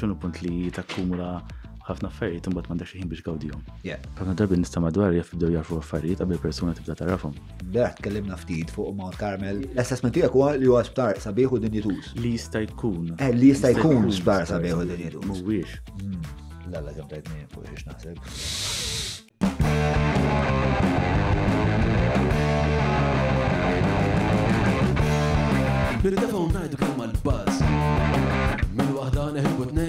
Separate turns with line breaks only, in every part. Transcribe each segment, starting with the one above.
xunu punt li takkumula ħafna affarijiet imbagħad xi ħin biex gawdihom. Ħafna darbi nista' madwar jaf bdew jafu affarijiet qabel persuna tibda tarafhom. Beraħ tkellimna ftit fuq Mount Carmel.
L-assessment tiegħek huwa li huwa sptar sabiħ u dinjitus. Li jista' jkun. Eh, li jista' jkun sptar sabiħ u dinjitus. Mhuwiex. Lalla hmm. la kemm tajtni fuq xiex naħseb.
Bir-defa ngħidu kemm għal-bazz. Min waħda neħibu t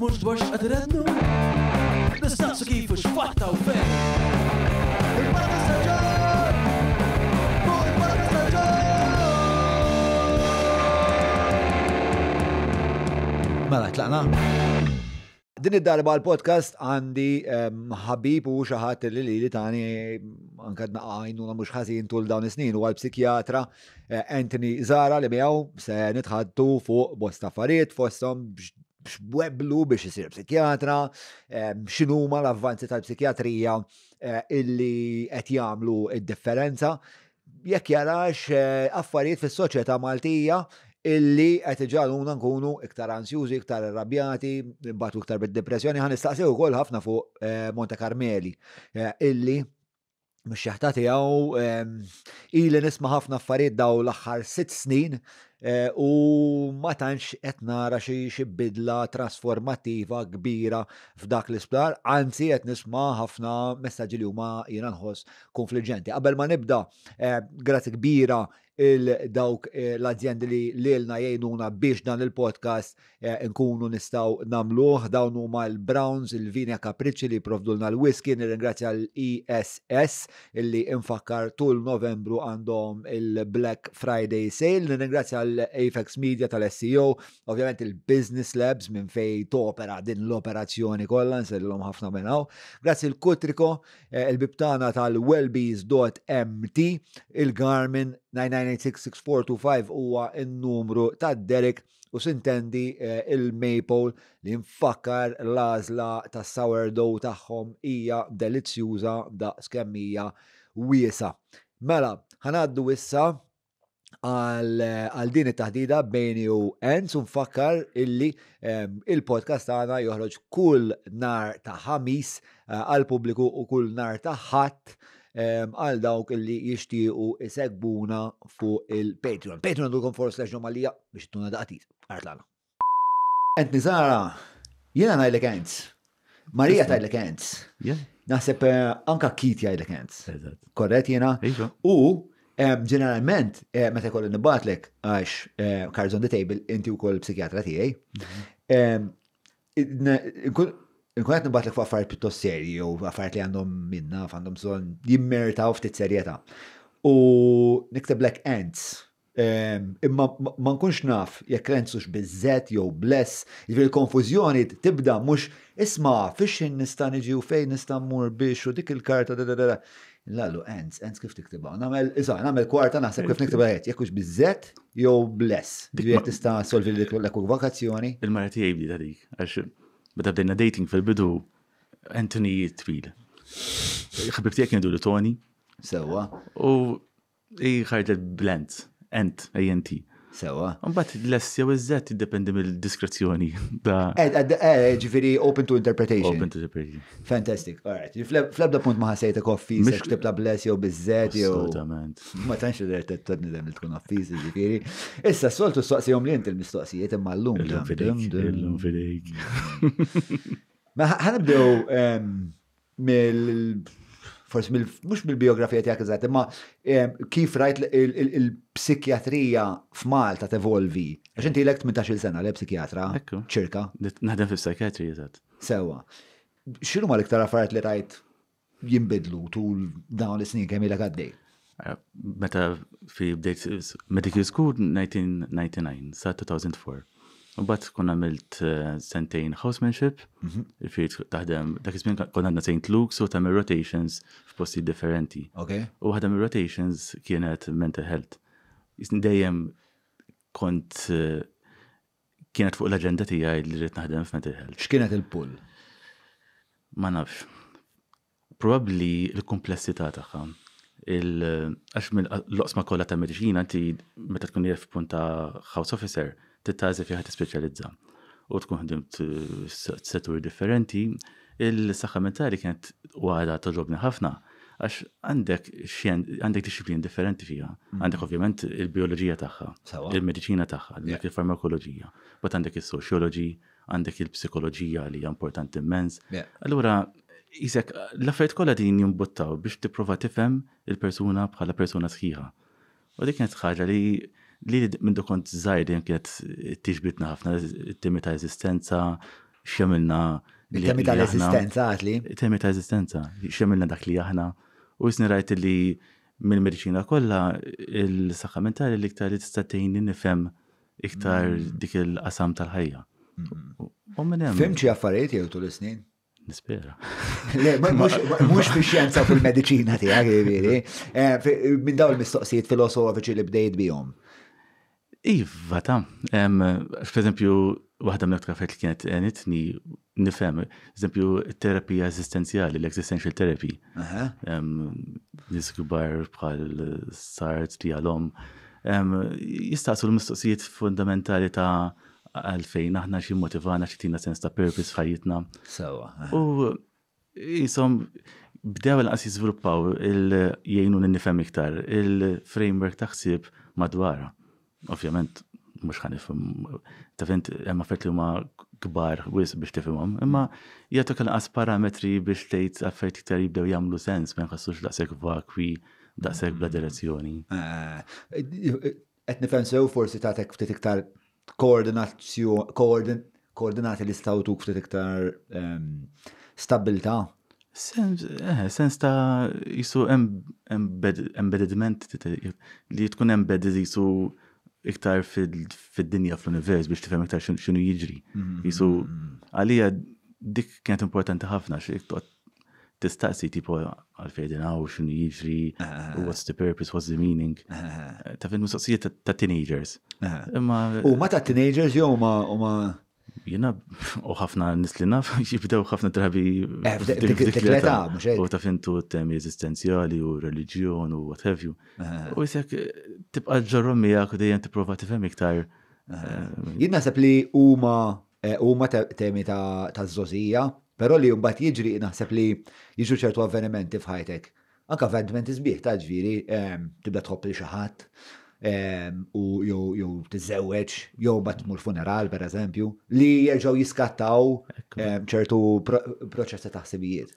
mux dwarx għadrennu Nistaqsu kifu xfatta u fejn
Mela, tlaqna? Din id-darba l-podcast għandi ħabib u xaħat li li li tani għankad naqajnu naqajn u ħazin tul dawn snin u għal-psikjatra eh, Anthony Zara li miegħu se nitħaddu fuq bosta affarijiet fosthom Bweblu biex isir psikjatra, eh, x'inhuma l-avvanzi tal-psikjatrija eh, illi qed jagħmlu id-differenza jekk jarax eh, affarijiet fis-soċjetà Maltija illi qed iġaluna nkunu iktar ansjużi, iktar arrabjati, imbagħad iktar bid-depressjoni, ħan nistaqsew ukoll ħafna fuq Monte Carmeli illi mux xaħta illi ili nisma ħafna affarijiet daw l-axħar sitt snin Eh, u ma tantx qed nara xi bidla trasformattiva kbira f'dak l-isptar, anzi qed nisma' ħafna messaġġi li huma jiena nħoss konfliġenti. Qabel ma nibda, eh, grazzi kbira il-dawk eh, l-azjendi li l-ilna jgħinuna biex dan il-podcast eh, nkunu nistaw namluħ, dawn huma l-Browns, il-Vinja Capricci li provdulna l-whisky, nirringrazzja l-ESS illi infakkar tul novembru għandhom il-Black Friday Sale, nirringrazzja l afex Media tal-SEO, ovvjament il-Business Labs minn fej topera din l-operazzjoni kollha, nsellhom ħafna minnaw. Grazzi l-Kutriko, eh, il-Bibtana tal-Wellbees.mt, il-Garmin 998666425 huwa n-numru ta' Derek u sintendi eh, il-Maple li nfakkar l-azla ta' sourdough tagħhom hija delizzjuża da' skemmija wiesa. Mela, ħanaddu issa għal din it-taħdida bejni u Enz u nfakkar illi ehm, il-podcast għana joħroġ kull nar ta' ħamis eh, għal pubbliku u kull nar ta' ħadd Ehm, għal dawk li jishtiqu segbuna fuq il-Patreon. Patreon dukom for slash nomalija biex tuna daqatit. Artlana. Ent nizara, jena najlek kenz. Marija tajlek kenz. Naħseb eh, anka kit għajle kenz. Korret jena. Iva. U ehm, ġeneralment, eh, meta kolli nibatlek għax karżon eh, on the table, inti u koll psikjatra tijaj Nkunet nibat l fuq affarijiet pittos serji u affarijiet li għandhom minna, għandhom jimmerta u ftit serjetà. U nikta Black Ants. Imma ma nkunx naf jekk l ux bizzet jew bless, jivir konfużjoni tibda mux isma fiex nista niġi u fejn nista mmur biex u dik il-karta da da da. Lallu, Ants, Ants kif tiktiba. Namel, iżgħar, namel kwarta nasa kif niktibha għet, jekk ux bizzet jew bless. Jekk tista' solvi l ekvokazzjoni
Il-marti jgħibdi dik, għaxin. Bada bdejna dating fil-bidu Anthony Twil. Xabib tijak jendu li Tony. Sewa. U iħarġet blend. Ent, ANT. Sewa. Mbagħad l ess jew iż-Z tiddependi mill-diskrezzjoni. Eh,
eh, eh, ġifieri open to interpretation. Open to interpretation. Fantastic. Alright. fl punt ma ħasejtek office biex tibla bless jew biż jew. Assolutament. Ma tantx irrid tadnidem li tkun office ġifieri. Issa soltu s-soqsi soqsihom li inti l-mistoqsijiet imma llum. Illum fidejk. Ma ħanibdew mill forse mux bil-biografija tijak eżat, imma kif rajt il-psikjatrija f'Malta tevolvi. Għax inti l-ek 18 sena le psikjatra,
ċirka. Nadem fil-psikjatri eżat.
Sewa. Xinu ma l-iktar affarijiet li rajt jimbidlu tul dawn l-snin kemm ilek għaddej?
Eh, meta fi bdejt medical school 1999 sa 2004. U bat kun għamilt eh, sentejn housemanship, mhm. il taħdem, dak izmin kon għadna St. Lux u tamir rotations f'posti differenti. U mir rotations kienet mental health. Jisni dejjem kont eh, kienet fuq l-agenda għaj li rrit naħdem f'mental health. X'kienet il-pull? Ma nafx. Probabli l-komplessità tagħha. Eh, għax mill-loqsma kollha ta' medicina, ti meta tkun jgħaf punta house officer, titażi fiħat tispeċjalizza u tkun ħdimt eh, settur differenti, il-saħħa mentali kienet għada toġobni ħafna għax għandek xien, għandek disciplin differenti fija. Mm. Għandek ovvjament il-biologija tagħha, il-medicina tagħha, għandek il-farmakoloġija, bat għandek il-soċjoloġi, għandek il-psikoloġija li hija importanti immens. Allura, jisek, l-affarijiet kollha din jimbuttaw biex tipprova tifhem il-persuna bħala persuna sħiħa. U dik kienet ħaġa li li minn kont zaħir jen kienet tiġbitna ħafna, it-temi ta' eżistenza, xemilna. Il-temi ta' eżistenza għatli? Il-temi ta' eżistenza, xemilna dak li aħna. U jisni rajt li mill-medicina kollha il-saħħa mentali li iktar li tista' tgħinni nifhem iktar mm. dik il-qasam tal-ħajja.
U minn hemm. Fimċi affarijiet jew tul is-snin? Nispera. Le, mux fi xjenza fil-medicina tijak, jiviri. Eh, minn daw il-mistoqsijiet filosofiċi li bdejt bijom.
Iva, ta' per eżempju, waħda minn kafet li kienet eh, nitni nifhem, eżempju, terapija esistenzjali, l-existential therapy. Niskbar bħal sart għalom. Jistaqsu l-mistoqsijiet fundamentali ta' għalfejn aħna xi motivana xi tina sens ta' purpose fajitna. Sawa. U jisom bdew l-qas jiżviluppaw il n nifhem iktar il-framework ta' ħsieb madwara ovvjament, mux ħanifem, tafint, emma fett li huma kbar wis biex tifimhom, imma l inqas parametri biex tejt għaffet iktar jibdew jamlu sens ma jħassux daqshekk vakwi, daqshekk bla direzzjoni. Eh,
eh, etni nifhem sew forsi ta' tek ftit iktar koordinazzjoni koordinati li stawtuk ftit iktar ehm, stabilta
eh, Sens ta' jisu embediment li tkun embedded jisu iktar fil-dinja fil univers biex tifem iktar xinu jiġri. Jisu mm-hmm. għalija dik kienet importanti ħafna t tistaqsi tipo għal-fejden għaw xinu jiġri, eh. what's the purpose, what's the meaning. Eh. Ta' fil mistoqsijiet ta' teenagers. U eh. ma ta' teenagers jow ma' jina u ħafna nis li naf jibdew ħafna drabi eh, u ta' fintu temi eżistenziali u religjon u what have you. Eh. U jisek tibqa ġorrom miegħek u dejjem t tifhem iktar. Eh, jien sepp li huma
huma temi ta' zozija, però li mbagħad jiġri naħseb li jiġu ċertu avvenimenti f'ħajtek. Anka avvenimenti sbieħ ta' ġviri, tibda tħobb li xi ħadd, u t tiżewweġ jow bat tmur funeral per eżempju li jerġgħu jiskattaw ċertu proċessi ta' ħsibijiet.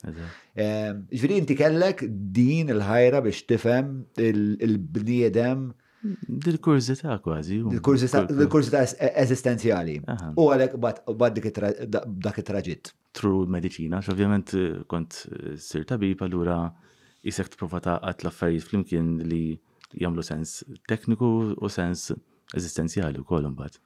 Ġifieri inti kellek din il-ħajra biex tifhem il-bniedem
Dil-kurzita kważi. Dil-kurzita
eżistenzjali. U għalek bad dak it-traġit.
Tru medicina, x'ovvjament eh, kont eh, sir tabib allura jisek t profata għat l-affarijiet flimkien li jagħmlu sens tekniku u sens eżistenzjali wkoll imbagħad.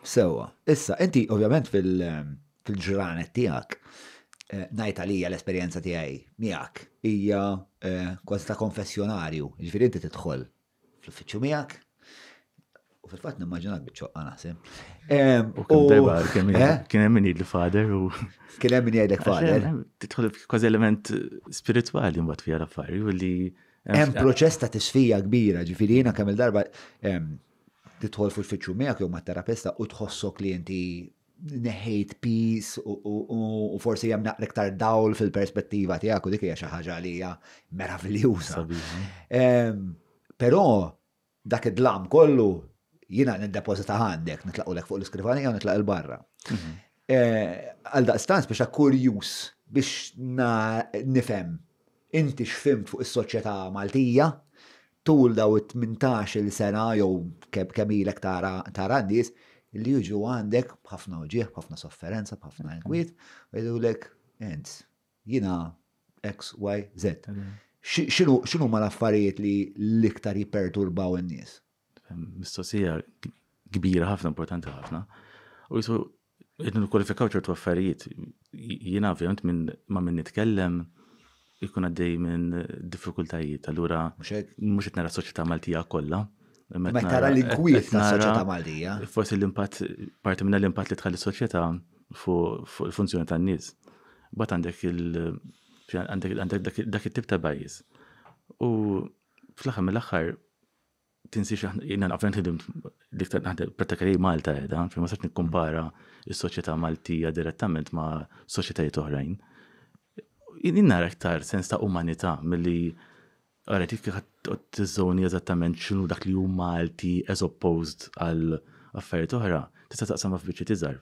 Sewwa. Issa, inti
ovvjament ehm, fil-ġranet tiegħek eh, ngħid għalija l-esperjenza tiegħi miegħek hija eh, kważi ta' konfessjonarju, ġifir inti tidħol fl-uffiċċju miegħek, U fil-fat nimmaġinak għana, sim. Ehm, u eh?
kien hemm min l fader u. Kien hemm min l fader. Tidħol kważi element spirituali mbagħad fija l affarju li Hemm proċess
ta' tisfija kbira, ġifieri jiena kemm il-darba titħol fuq fiċċju miegħek jew mat-terapista u tħossok li inti neħejt peace u forsi jem naqrek tar dawl fil-perspettiva tiegħek u dik hija xi ħaġa li hija meraviljuża. Eh? Però dak id-dlam kollu jiena nindepozita għandek, lek fuq l-iskrivanija u nitlaq il-barra. Mhm. Eh, għal daqstanz biex kurjus biex nifem inti xfimt fuq is-soċjetà Maltija tul daw 18 sena jew kemmilek tara nies li jiġu għandek b'ħafna uġieħ, b'ħafna sofferenza, b'ħafna mm-hmm. inkwiet, u jgħidulek, ent, jina X, Y, Z. Mm-hmm. Xinu ma l-affarijiet li l-iktar jiperturbaw n-nies?
Mistoqsija kbira ħafna, importanti ħafna. U jisu, l-kwalifikaw ċertu affarijiet, jina ovvijament ma minn nitkellem, ikun għaddej minn diffikultajiet. Allura, mux qed nara soċjetà Maltija kollha. M'a tara l gwiet ta' soċjetà Maltija. Forsi l-impatt, parti minn l-impatt li tħalli soċjetà fuq il-funzjoni tan-nies. Bat għandek il- għandek dak it-tip ta' bajis. U fl-aħħar mill-aħħar tinsiex jina għafren li diktar naħdem Malta edha, fil ma sarx nikkompara il-soċieta Maltija direttament ma soċietajiet oħrajn jinnina rektar sens ta' umanità mill-li għarret kif t-zoni eżattament xinu dak li huma Malti as opposed għal affarijiet oħra, tista' taqsam biċi tiżar.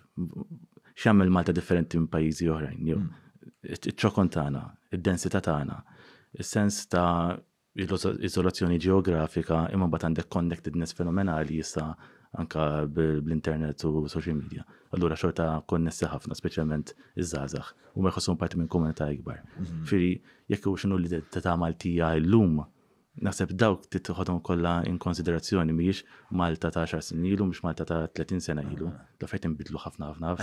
X'għamel Malta differenti minn pajjiżi oħrajn, jew mm. ċokon tagħna, id densita tagħna, is-sens ta' izolazzjoni ġeografika imma bat għandek connectedness fenomenali jista' anka bl-internet u social media. Allura xorta konnessi ħafna, specialment iż-żazax, u ma jħossun parti minn komunità ikbar. Mhm. Firi, jekk u xinu li ta' tamal tija l-lum, naħseb dawk titħodhom kollha in konsiderazzjoni miex Malta ta' 10 sin ilu mhux Malta ta' 30 sena ilu. Da fejn inbidlu ħafna ħafna.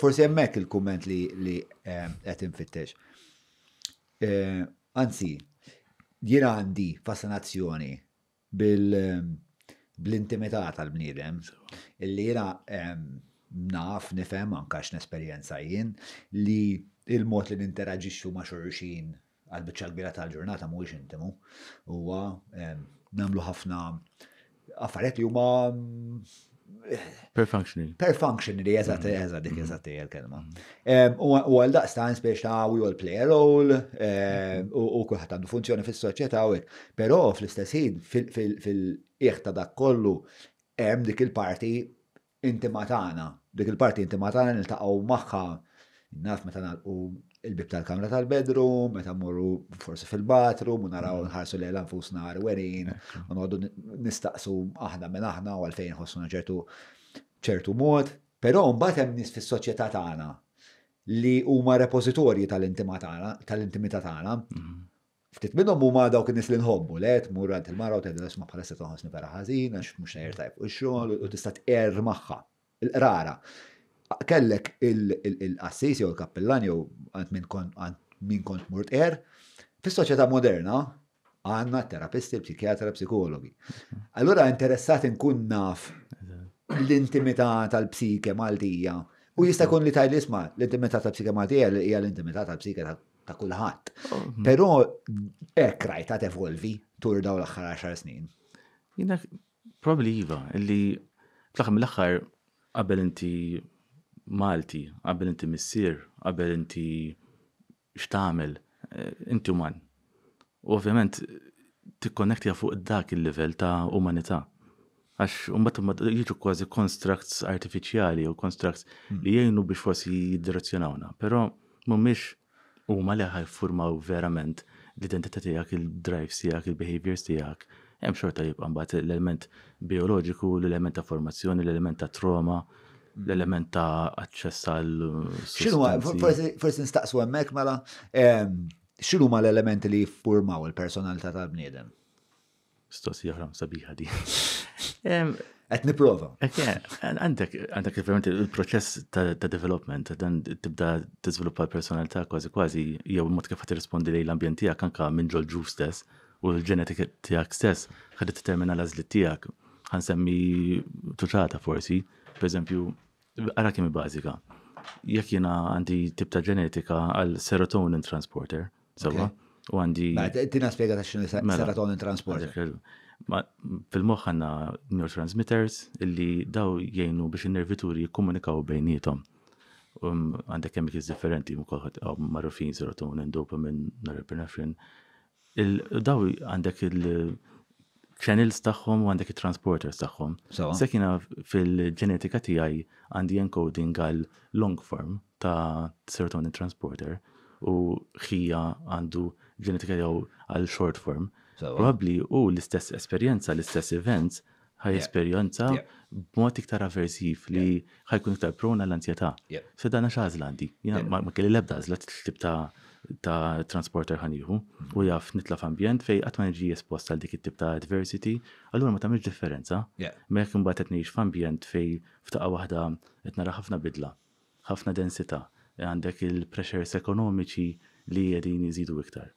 Forsi hemmhekk il-kumment li li qed eh, Anzi, jiena għandi fascinazzjoni bil- bl-intimità tal-bniedem, illi jira ehm, naf, nifem, n-esperienza jien, li il-mod li ninteraġixxu ma' xurxin għal-bicċa kbira tal-ġurnata mhuwiex intimu, huwa ehm, nagħmlu ħafna affarijiet li huma
Per functioning.
Per functionally, eżat, mm-hmm. eżat, dik mm-hmm. eżat il-kelma. U għal daqstan biex ta' we all play a role, u kuħat għandu funzjoni fil-soċieta u pero fl-istess ħin fil-iħta dak kollu hemm dik il-parti intimatana, dik il-parti intimatana nil-taqaw maħħa, naf meta u il-bib tal-kamra tal-bedroom, meta morru forsi fil-bathroom, u naraw mm. nħarsu li l-anfusna għarwerin, u nħoddu nistaqsu aħna minn aħna u għalfejn nħossuna ċertu ċertu mod, però mbagħad hemm nies fis-soċjetà tagħna li huma repozitorji tal-intimità tagħna. Mm. Ftit minnhom huma dawk in-nies li nħobbu, le tmur għand il-mara u tgħidha ma' bħala se toħosni vera ħażin mhux mhux tajb u x-xogħol u tista' tqer magħha. il kellek il-assis jew il-kappellan jew għant minn kont mort er, fis-soċjetà moderna għanna terapisti, psikiatra, psikologi. Allura interessat nkun naf l-intimità tal-psike maltija. U jista' jkun li tajlisma l-intimità tal-psike maltija hija l-intimità tal-psike ta' kulħadd. Mhm. Però hekk rajta tevolvi evolvi tur daw l-aħħar 10 snin.
Jina probabbli iva, illi fl-aħħar mill-aħħar qabel inti Malti, qabel inti missier, qabel inti x'tagħmel, eh, inti uman. Ovvjament tikkonnektja fuq dak il-livell ta' umanità. Għax umbat jiġu kważi konstrukts artificiali u constructs hmm. li jgħinu biex forsi jiddirezzjonawna, però mhumiex huma li ħajfurmaw verament l-identità tiegħek, il-drives tiegħek, il-behaviors tiegħek. Hemm xorta jibqa' mbagħad l-element bioloġiku, l-element ta' formazzjoni, l-element ta' trauma, l-element ta' aċċess għal. Xinu,
forsi nistaqsu għemmek mela, xinu ma l-elementi li jiffurmaw il-personalità tal-bniedem? Stossi joħram sabiħa di. Għet niprofa.
Għandek, għandek il-proċess ta' development, dan tibda t-izviluppa l-personalità kważi kważi, jew mod kif rispondi li l-ambjent tijak anka minn ġol stess u l-ġenetik tijak stess, ħadet t-termina l-azlit tijak. Għansemmi tuċata forsi, per eżempju, Għara kemmi bazika. Jek jina għandi tibta ġenetika għal serotonin transporter, sewa, u għandi. Tina spiega
ta' xinu mela. serotonin transporter.
Fil-moħ għanna neurotransmitters illi daw jgħinu biex il-nervituri jikkomunikaw bejnietom. Um, għandek chemicals differenti, marrufin serotonin, dopamin, norepinefrin. Daw għandek il- channels tagħhom u għandek it-transporters tagħhom. Sekina fil-ġenetika tiegħi għandi encoding għal long form ta' serotonin transporter u ħija għandu ġenetika tiegħu għal short form. Probabli u l-istess esperjenza, l-istess events ħaj esperjenza b'mod iktar avversiv li ħajkun iktar prona l-ansjetà. Se dana xażla għandi. ma kelli lebda għażla t-tib ta' ta' transporter ħaniħu mhm. u jaf nitla f'ambjent fej għatman nġi espost għal dik it-tip ta' adversity, allura ma tamiex differenza. Mek mbagħad qed ngħix f'ambjent fej ftaqa waħda qed nara ħafna bidla, ħafna densità, għandek il-pressures ekonomiċi li jedin iżidu iktar.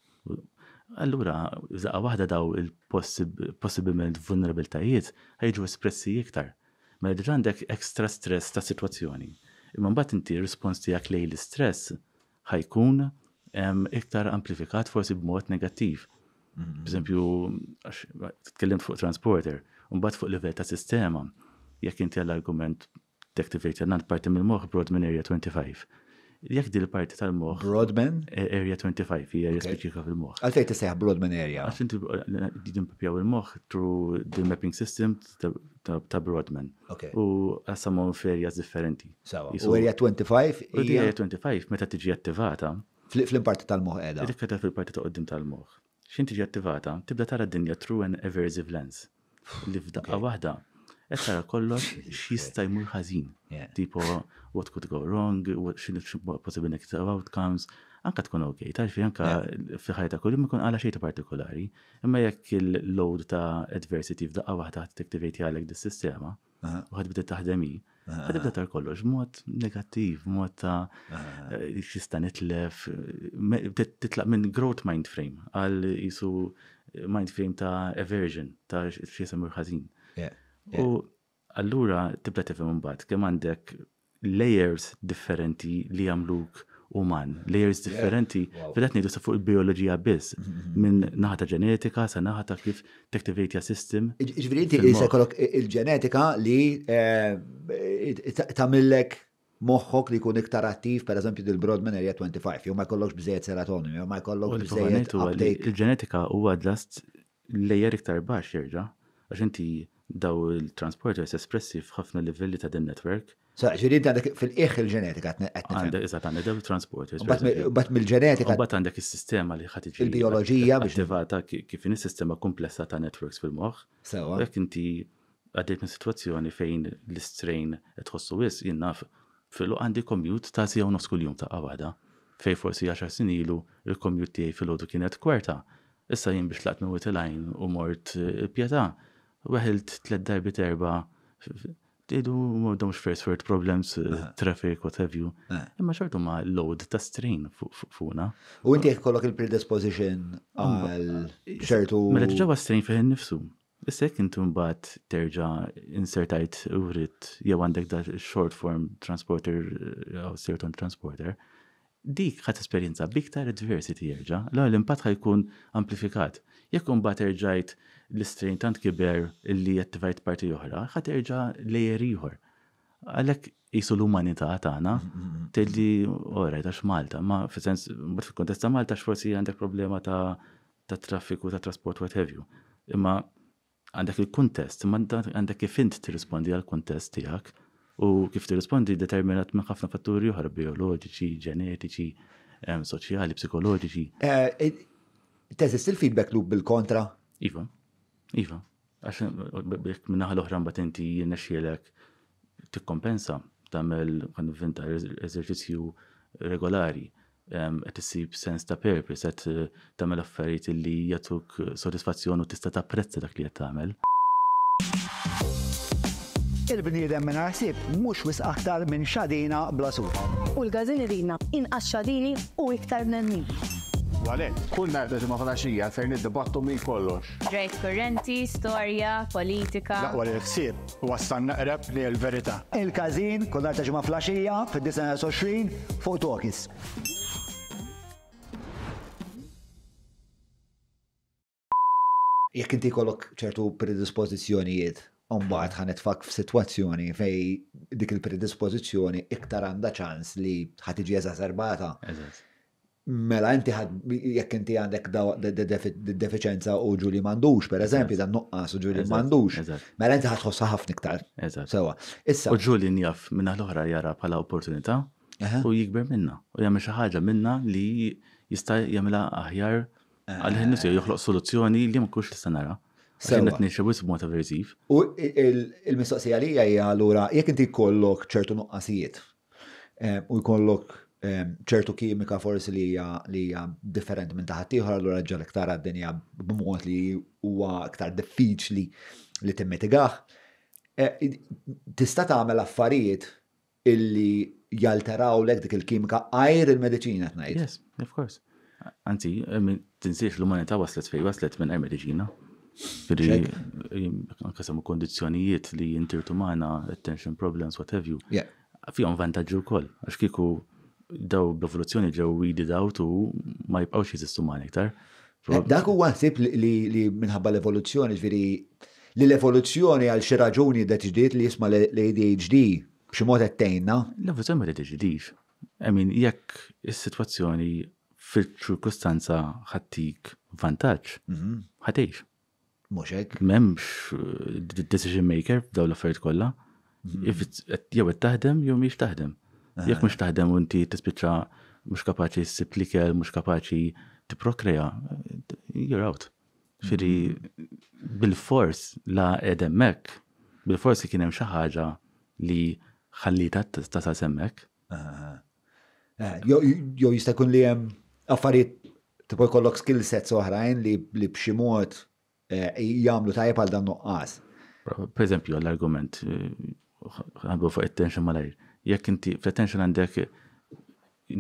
Allura, zaqa waħda daw il-possibilment vulnerabiltajiet ħajġu espressi iktar. Ma mela għandek ekstra stress ta' situazzjoni. Imma mbagħad inti r-respons tiegħek lejn l stress ħajkun iktar amplifikat forsi b'mod negattiv. t-tkellim mhm. fuq transporter, mbagħad fuq livell ta' sistema, jekk inti l-argument deactivate għandant parti mill-moħħ broad minn area 25. Jekk di l-parti tal-moħ. Broadman? E-, area 25, hija area specifika fil-moħ. Għalfej tisseħ Broadman area. Għax inti din papjaw il-moħ through the mapping system ta' Broadman. U għassamon f'areas differenti. U area 25? U area 25 meta tiġi attivata, Fil-parti tal-moħ edha. Rikkata fil-parti ta' qoddim tal-moħ. Xinti attivata, tibda tara d-dinja true and aversive lens. Li f'daqqa waħda, qed tara kollox x'jista' jmur ħażin. Tipo what could go wrong, what possible negative outcomes, anka tkun ok, tarfi anka fi ħajta kullim ikun għala xejta partikolari, imma jekk il-load ta' adversity f'daqqa waħda ħad tiktivejti għalek dis-sistema, u uh-huh. ħad bdiet taħdemi. Għadibda tar kollox, mod negattiv, mod ta' eh, xista nitlef, titlaq minn growth mind frame, għal jisu mind frame ta' aversion, ta' xisemur ħazin. U allura tibda tifhem mbagħad kemm għandek layers differenti li jagħmluk uman, layers differenti, vedat nidu sa fuq il-biologija biss, mhm, mhm. minn naħata ġenetika, sa naħata kif t-activate system. Ġviri, inti sekolok
il-ġenetika li eh, tamillek moħħok li kun iktar attiv, per eżempju, dil-Broadman Area 25, jew ma jkollokx bżejjed serotonin, jew ma jkollokx bżejjed.
Il-ġenetika huwa l-just layer iktar baxx jerġa' għax inti daw il-transporters espressi f'ħafna livelli ta' din network
Sa, ġiri għandek fil-iħ il-ġenetika
għetna. Għandek, iżat għandek dew transporters. Bat mill-ġenetika. Bat għandek il-sistema li ħatiġi. Il-biologija biex. Attivata kif in sistema komplessa ta' networks fil-moħ. Sewa. Jek inti għaddejt situazzjoni fejn l-strain tħossu wis jinnaf fil-lu għandi komjut ta' sija u nofs kull-jum ta' għawada. Fej forsi 10 sin ilu il-komjut tiegħi fil-ħodu kienet kwerta. Issa jien biex laqt minn u mort eh, pjeta. Weħilt tlet darbi terba idu domx first world problems, eh, eh. traffic, what have you. Eh. Imma xortu ma load ta' strain fuqna.
U inti kollok il-predisposition għal l Mela għu
strain fiħen nifsu. Issek intu mbatt terġa insertajt rrit jew għandek da short form transporter jew oh, certain transporter. Dik ħat esperienza biktar diversity jerġa, l-għal impat ħajkun amplifikat. Jekk mbagħad terġajt l-istrin tant kiber li jattivajt parti oħra, ħat irġa lejer ieħor. Għalek jisu l umanita tagħna mm, mm, mm. tilli ora oh, ta' Malta, ma fis-sens fil-kontest ta' Malta forsi għandek problema ta' ta' traffiku, ta' trasport, what have you. Imma għandek il-kuntest, ma għandek kif int tirrispondi għal-kuntest tiegħek u kif tirrispondi determinat minn ħafna fatturi oħra bioloġiċi, ġenetiċi, soċjali, psikoloġiċi. Eh, e, teżist il-feedback loop bil-kontra? Iva. Iva, għax minnaħa l-oħra mbagħad t-kompensa tikkompensa tagħmel vinta eżerċizzju regolari qed sib sens ta' purpose qed eh, tagħmel affarijiet li jagħtuk sodisfazzjon u tista' tapprezza dak li qed tagħmel.
Il-bniedem minn ħsieb mhux wis aktar minn xadina blasur. U l-gazil rina inqas xadini u iktar minn U għalek, kull nar ta' ġimma fejn id-dibattu minn kollox. Drejt kurrenti, storja, politika. Laqwa li l u għastan naqreb li l-verita. Il-kazin, kull nar ta' ġimma flaxija, fid-29 fuq Tokis. Jekk inti kollok ċertu predispożizzjonijiet Umbaħt ħanet fak f-situazzjoni fej dik il-predispozizjoni iktar għanda ċans li ħatiġi eżazerbata. Mela, inti ħad, jekk inti għandek deficienza u ġuli mandux, per eżempju, dan nuqqas u ġuli mandux. Mela, inti
ħadħossa ħafna iktar. Sewa. Issa. U ġuli njaf minna l-oħra jara pala opportunità u jikber minna. U jgħamil xi ħaġa minna li jista' jagħmilha aħjar għal ħinnus joħloq soluzzjoni li ma kunx tista' nara. Senet s b'mod verżif.
U il-mistoqsija li hija allura jekk inti jkollok ċertu nuqqasijiet eh, u jkollok Ehm, ċertu kimika forsi li hija differenti minn taħt ieħor allura ġal iktar għad-dinja b'mod li huwa iktar diffiċli li timmitigaħ. E, tista' tagħmel affarijiet illi jalteraw lek dik il-kimika għajr il-medicina tnajt. Yes,
of course. Anzi, eh, tinsiex l-umanità waslet fej, waslet minn għajr medicina. Firi, eh, anka samu kondizjonijiet li jintirtu attention problems, what have you. Fihom vantagġu kol, għax kiku daw l evoluzzjoni ġew weeded out u ma jibqawx jesistu ma' iktar. Eh, dak huwa ħsib li minħabba l-evoluzzjoni, ġifieri li l-evoluzzjoni għal
xi raġuni da tiġdiet li jisma l-ADHD b'xi mod qed tgħinna.
L-evoluzzjoni ma tiġdix. I mean, jekk is-sitwazzjoni fil-ċirkustanza ħattik vantaġġ, mhm. ħatejx. Mhux hekk. M'hemmx eh, decision maker f'dawn l-affarijiet kollha. Mhm. Jew qed taħdem jew mhix taħdem. Jek mux taħdem u inti mux mhux kapaċi ssib likel, mhux kapaċi t-prokreja, you're out. Ġifieri mm-hmm. bil-fors la edemmek, bil-fors kien hemm xi ħaġa li t-tasa semmek. Jo ah,
ah. eh, jistakun jkun li hemm affarijiet tipo jkollok skill sets oħrajn li bximot mod eh, jagħmlu tajjeb dan nuqqas.
Per eżempju, l-argument eh, ħabu fuq it-tension malajr jekk inti fl-attention għandek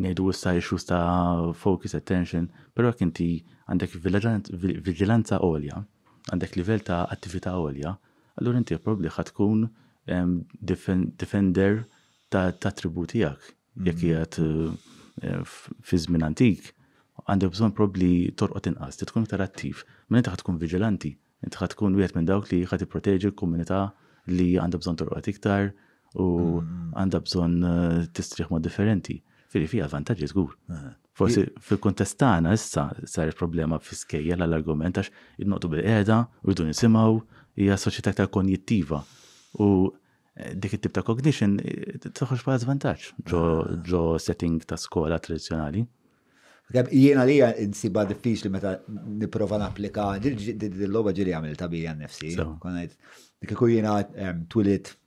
nejdu issa issues ta' focus attention, pero jekk inti għandek vigilanza għolja, għandek livell ta' attività għolja, għallur inti probabli ħatkun um, ehm, defender ta' attributijak, jekk mhm. jgħat ehm, fi żmien antik, għandek bżon probli torqot inqas, tkun iktar attiv, minn inti ħatkun vigilanti, inti ħatkun wieħed minn dawk li ħati proteġi komunità li għandha bżon torqot iktar, u għandha bżonn tistriħ ma' differenti. Fili fija vantaġġi żgur. Forsi fil kontestana tagħna issa sar problema fiskejja l argument għax id-notu bil-qiegħda u jdu nisimgħu hija soċjetà ta' konjettiva. U dik it-tip ta' cognition t-tħoċ pa' żvantaġġ ġo setting ta' skola tradizzjonali. Jiena li
diffiċ diffiċli meta niprofa napplika, dil-loba ġiri għamil tabija nefsi. Dik ikun jiena twilit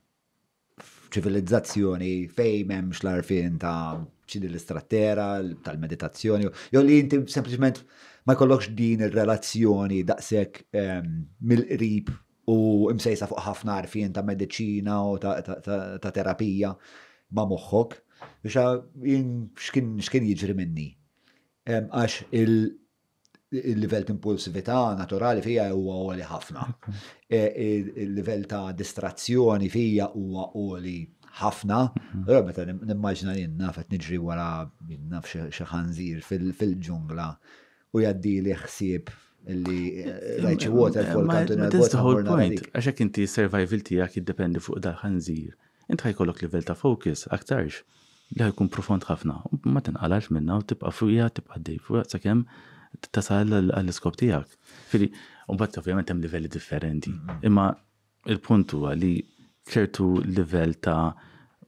ċivilizzazzjoni fej memx l-arfin ta' ċidi l-istrattera, tal-meditazzjoni, jew li inti sempliciment ma kollox din il-relazzjoni daqsek ehm, mill-qrib u imsejsa fuq ħafna arfien ta' medicina u ta' terapija ma' moħħok, biex jien xkien jiġri minni. Ehm, għax il-level ta' impulsività naturali fija huwa għoli ħafna. E, e, il-level ta' distrazzjoni fija huwa għoli ħafna. Allora mhm. meta nimmaġna li nafet niġri wara naf xi ħanżir fil-ġungla u jaddi li
ħsieb li like eh, eh, eh, waterfall kantu That's the whole point. Għaxek inti survival tiegħek jiddependi fuq dal ħanżir. Inti ħajkollok level ta' focus aktarx li ħajkun profond ħafna. Ma tinqalax minna u tibqa' fuqja tibqa' dej fuq sakemm tasal għall-iskop tijak. Fili, bat ovvijament hemm livelli differenti. Mm-hmm. Imma il-punt huwa li ċertu livell ta'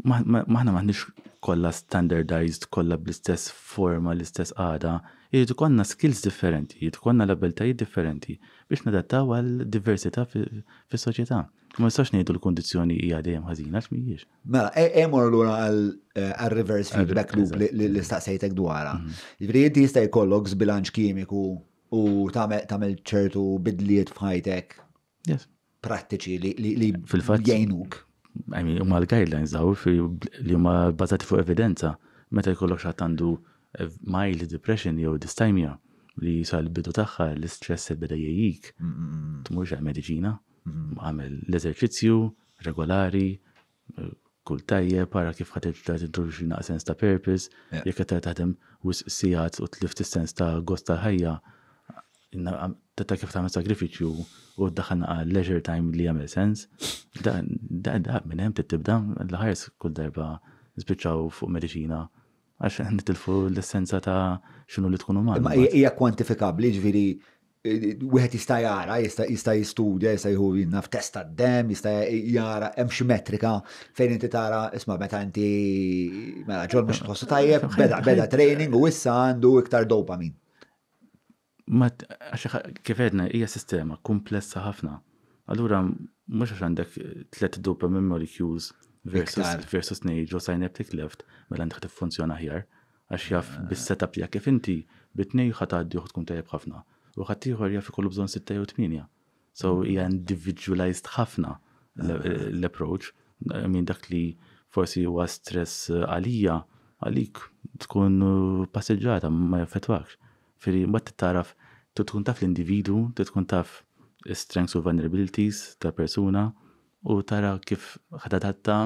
maħna maħnix kolla standardized, kolla bl-istess forma, l-istess għada, jirridu konna skills differenti, jirridu konna labiltajiet differenti biex nadattaw għal diversità fis soċjetà Ma nistax ngħidu l-kondizzjoni hija dejjem ħażina għax mhijiex.
Mela, emor e lura għall eh, reverse feedback loop li staqsejtek dwarha. Jiġri mhm. inti jista' jkollok żbilanċ kimiku u tagħmel ċertu bidliet f'ħajtek. Yes. Prattiċi li fil-fatt jgħinuk.
huma l-guidelines daw li huma bbażati fuq evidenza. Meta jkollok xatt għandu eh, mild depression jew dysthymia li sal bidu tagħha l-istress beda jgħik, tmurx għal mediċina. Mhm. għamil l-eżerċizzju regolari, eh, kull tajje, para kif ħat ta' introduċi naq sens ta' purpose, jek ta' taħdem wis sijat u t-lift sens ta' gost ta' ħajja, ta' kif ta' sakrifiċju u d-daħan għal leisure time li għamil sens, da' da' minnem t-tibda l ħajs kull darba zbiċaw fuq medicina għax tilfu l-essenza ta' xinu li tkun umman. Ma hija kwantifikabli, ġviri
wieħed jista' jara, jista' jista' jistudja, jista' jieħu naf testa d-dem, jista' jara hemm xi metrika fejn inti tara isma' meta inti mela ġol biex tħossu tajjeb, beda beda training u issa għandu iktar dopamin.
Ma kif għedna hija sistema komplessa ħafna. Allura mhux għax għandek tliet dopamin molecules versus versus nejġ synaptic left mela għandek tiffunzjona ħjar għax jaf bis-setup jak kif inti bitnej ħatgħaddi u tkun tajjeb ħafna u ħaddieħor jaf ikollu bżonn 6 u 8. So mm. hija individualized ħafna mm. l-approach. Min dak li forsi huwa stress għalija għalik tkun passeġġata ma jaffetwakx. mbatt t taraf tkun taf l-individu, tkun taf strengths u vulnerabilities ta' persuna u tara kif ħadatatta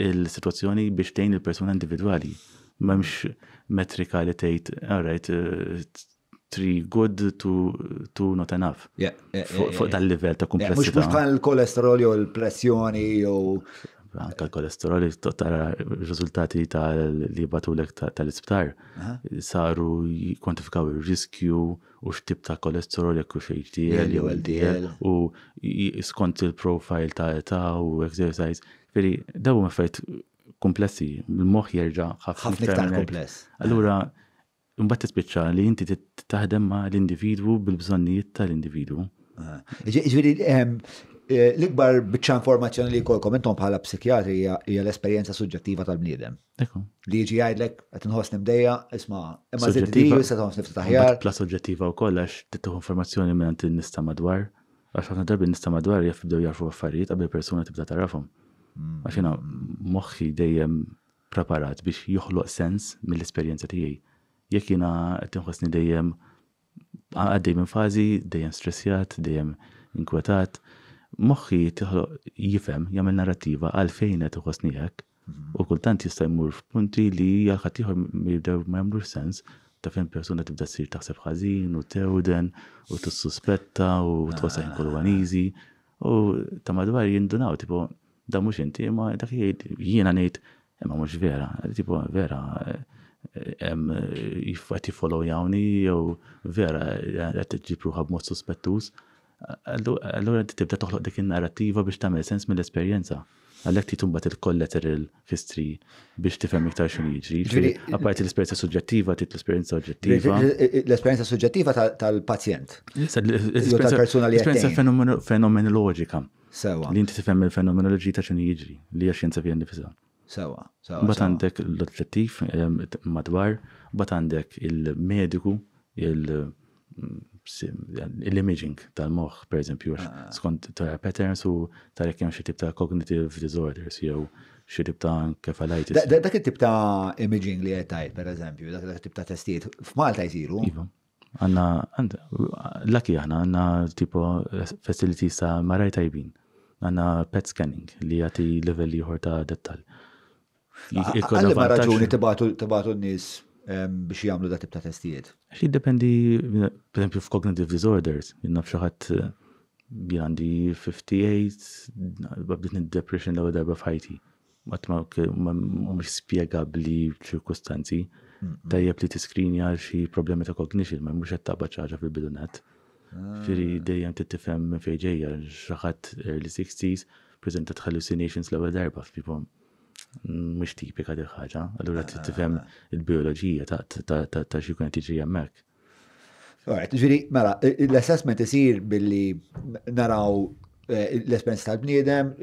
il-situazzjoni biex tgħin il-persuna individwali. M'hemmx metrika li tgħid, all right, eh, three good to, to not enough. Yeah. Fuq dal-level ta' komplessità. Mux bħal
il-kolesterol jew il-pressjoni jew.
Anka l-kolesterol tara r-riżultati ta' li batulek tal-isptar. Saru jikwantifikaw il-riskju u x-tip ta' kolesterol jekk u HDL jew LDL u skont il-profile ta' età u exercise. Veri, dawu ma' komplessi, il-moħ jerġa' ħafna. Ħafna iktar kompless. Allura, Imbagħad tispiċċa li inti taħdem ma' l-individwu bil-bżonnijiet tal-individwu. Ah.
Ġifieri ehm, eh, l-ikbar biċċa informazzjoni li jkollkom intom bħala psikjatri hija l-esperjenza suġġettiva tal-bniedem.
Li
jiġi jgħidlek qed inħoss nimdejja, isma' imma żiddi se tħoss nifta taħjar.
Pla suġġettiva wkoll għax tittuħ informazzjoni minn nista' madwar. Għax ħafna darbi nista' madwar jaf jibdew jarfu affarijiet qabel persuna tibda tarafhom. Mm. Għax moħħi dejjem preparat biex joħloq sens mill-esperjenza tiegħi jekk jina tinħosni dejjem għaddej minn fazi, dejjem stressjat, dejjem inkwetat, moħħi jifem, jagħmel narrativa għalfejn qed iħossni hekk. U kultant jista' jmur f'punti li jgħalħat jħor jibdew ma jagħmlux sens ta' fejn persuna tibda sir taħseb ħażin u tewden u tissuspetta u twasaħin kollu għanizi u ta' madwar jindunaw tipo da mhux inti ma dak jiena ngħid imma mhux vera, tipo vera jifwet jifollow jawni jew vera għed tġibruħa b'mod suspettus. Allura tibda toħloq dik in-narrativa biex tagħmel sens mill-esperjenza. Għallek ti tumbat il kolletter il fistri biex tifhem iktar xun jiġri. Apparti l-esperjenza suġġettiva, tit l esperienza oġġettiva.
L-esperjenza suġġettiva
tal-pazjent. l esperienza fenomenologika. Sewa. Li inti tifhem il fenomenologi ta' xun jiġri, li hija xjenza fija nifisha. Sawa, sawa. Bat għandek l-atletif ehm, madwar, bat għandek il-mediku, mm, l-imaging tal-moħ, per eżempju, ah. skont tara patterns u tara kemm xi tibta cognitive disorders jew xi tibta ta'
Dak il tip ta' imaging li qed per eżempju, dak il ta' testijiet f'Malta jsiru. Iva.
Għanna, l-laki għanna, għanna tipo facilities ta' maraj tajbin, għanna PET scanning li għati level liħor ta' dettal. Għalli ma raġuni
tibatu n-nis biex jgħamlu da tibta testijiet.
Għax dipendi, per esempio, f'cognitive disorders, jinnna fxaħat eh, għandi 58, babdit depression l-għu darba f'ħajti. Għatma mux bli ċirkustanzi, tajjeb li t skrini għal xie problemi ta' cognition, ma mux għattaba ċaġa fil-bidunet. Ah. Firi dejjem t-tifem fejġeja, xaħat early 60s, prezentat hallucinations l-għu darba f'pipom mhux tipika di ħaġa, allura trid tifhem ah. il-bioloġija ta' xi kien tiġi hemmhekk. Alright, ġiri,
mela, l-assessment isir billi naraw eh, l-esperienz tal-bniedem,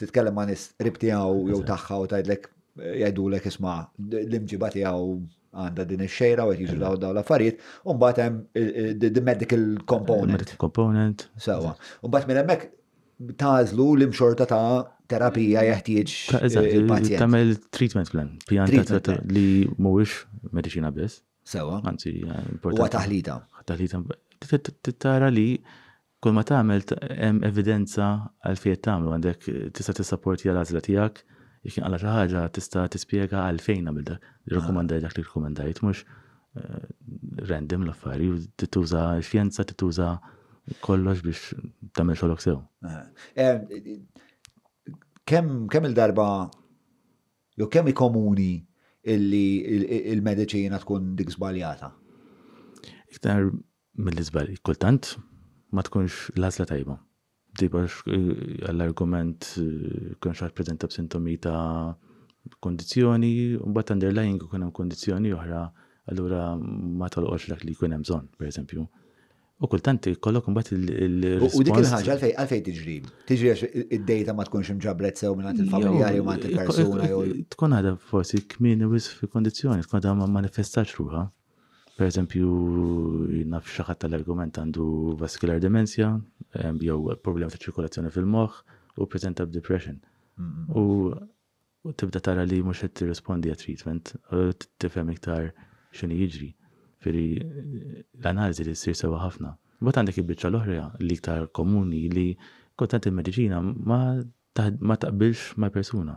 titkellem ma' nis għaw jew taħħa u tajdlek jgħidulek isma' l imġibati tiegħu għanda din il-xejra u għet jiġu daw daw l-affarijiet, un eh, eh, the medical component. Medical
component.
Sawa. Un bat minn emmek tażlu l-imxorta ta' terapija jeħtieġ eh, il-pazjent.
Tamel treatment plan, pjanta li mhuwiex medicina biss. Sewa. Anzi, eh, importanti. Huwa taħlita. Taħlita. Tara li kull ma tagħmel hemm evidenza għal fejn tagħmlu għandek eh, tista' tissapporti għal għażla tiegħek, jekk inqala xi ħaġa tista' tispjega għal fejn għamil dak. Irrakkomandaj dak li rrakkomandajt mhux random l-affari u tituża xjenza, tituża kollox biex tagħmel xogħlok sew
kemm kemm il-darba jew kemm i-komuni illi il-mediċina tkun dik żbaljata?
Iktar mill-iżbali, kultant ma tkunx l tajba. Dibax eh, għall-argument eh, kunx għad prezenta b'sintomi ta' kondizjoni, u bat underlying u kunem kondizjoni oħra, allura ma tolqox dak li kunem hemm per eżempju. U kultant kollok mbagħad il- U dik il-ħaġa
għalfej għalfej tiġri. Tiġri għax id-dejta ma tkunx imġablet sew minn il-familjari u minn eh, il-persuna. Eh,
tkun għadha forsi kmin wis fi kondizzjoni, tkun għadha ma manifestax ruha. Per eżempju, naf xaħat tal-argument għandu vascular demensja, jew problema ta' ċirkolazzjoni fil-moħħ u presenta b'depression. U tibda tara li mhux qed tirrispondi għat treatment, tifhem iktar x'inhi jiġri. Firi jiġifieri, l-analizi li s-sir sewa ħafna. Bat għandek il-bicċa l-oħra li ktar komuni li kontant il-medicina ma taqbilx ma persuna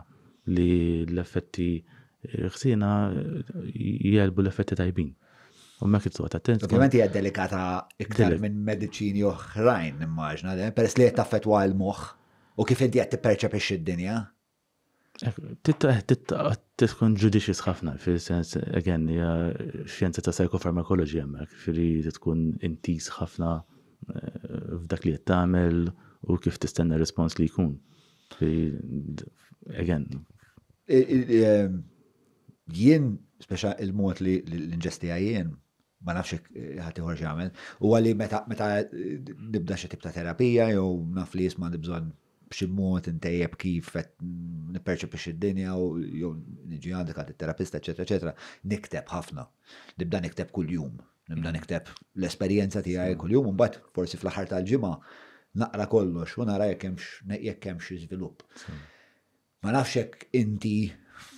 li l-effetti rħsina eh, eh, jgħalbu l-effetti tajbin. U ma kittu għatattent. Ovvijament
hija delikata iktar minn mediċini oħrajn, immaġna, eh, peress li qed taffetwa l-moħħ u kif inti qed tipperċepix id-dinja.
Titkun ġudixi ħafna, fil-sens, again, xjenza ta' psychopharmacology għemmek, li titkun intis ħafna eh, f'dak li jittamel u kif tistenna respons li jkun. Again.
Jien, speċa il-mod li l-inġesti għajien, ma nafx eh, ħati ħorġ għamel, u għalli meta eh, nibda xe tip ta' terapija, jew naf li jisma nibżon b'xi mod intejjeb kif qed nipperċepix id-dinja u jew niġi għandek għad terapista eċetera, eċetera, nikteb ħafna. Nibda nikteb kuljum, nibda mm. nikteb l-esperjenza tiegħi kuljum, mbagħad forsi fl-aħħar tal-ġimgħa naqra kollox u nara jekk hemm xi żvilupp. Ma nafx hekk inti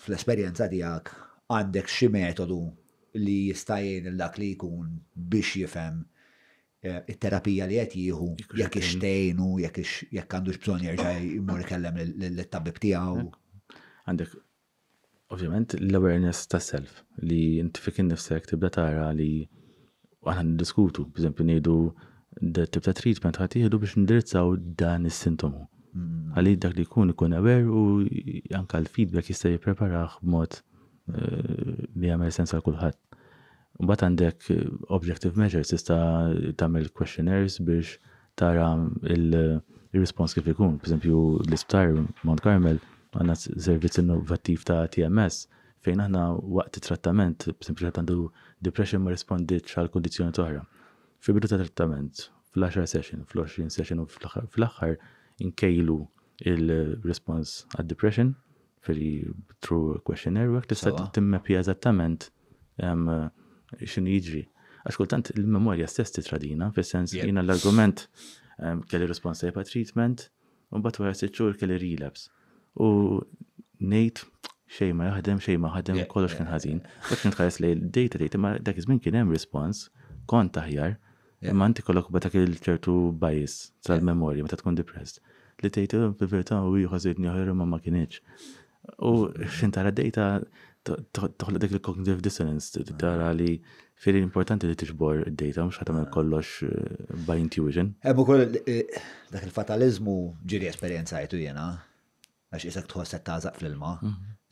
fl-esperjenza tiegħek għandek xi metodu li jista' jgħin dak li jkun biex jifhem Eh, it-terapija li qed jieħu jekk ixtejnu, jekk għandux bżonn jirġaj jimur kellem l tabib tiegħu. Mm.
Għandek ovvjament l-awareness ta' self li inti fikin nifsek tibda tara li għana n-diskutu, bżempju nejdu tip ta' treatment jihdu biex ndirizzaw dan is-sintomu. Mm. Għalli dak li kun ikun aware u anka l-feedback jista' jippreparaħ b'mod eh, li għamel sens għal kulħadd. Mbagħad għandek eh, objective measures tista' tagħmel questionnaires biex tara il-respons kif ikun. Pereżempju l-isptar Mount Carmel għandna servizz innovattiv ta' TMS fejn aħna waqt trattament, pereżempju għandu depression ma rispondiċ għal kondizzjoni toħra. fi bidu ta' trattament, fl-10 session, fl-20 session u fl-aħħar inkejlu il response għad depression fil-true questionnaire, għak tista' timmepja eżattament xinu jiġri. Għax kultant il-memorja stess titradina, fil-sens jina l-argument ehm, kelli respons tajpa treatment, un bat wara sitxur kelli relapse. U nejt xej ma jaħdem, xej ma ħadem, kollox kien ħażin. U kien tħares li data data, ma dak iż kien hemm respons, kont taħjar, imma inti kollok batak il-ċertu bias tal-memorja meta tkun depressed. Li tgħid oh, fil-verità u ieħor ma ma kienx. U x'intara data toħla dik il-cognitive dissonance, tara li fil importanti li t-iġbor id-data, mux ħatam il kollox eh, by intuition.
Ebu kol, eh, dak il-fatalizmu ġiri esperienza esperienzajtu jena, għax jisak tħoss se tażaq fil-ma,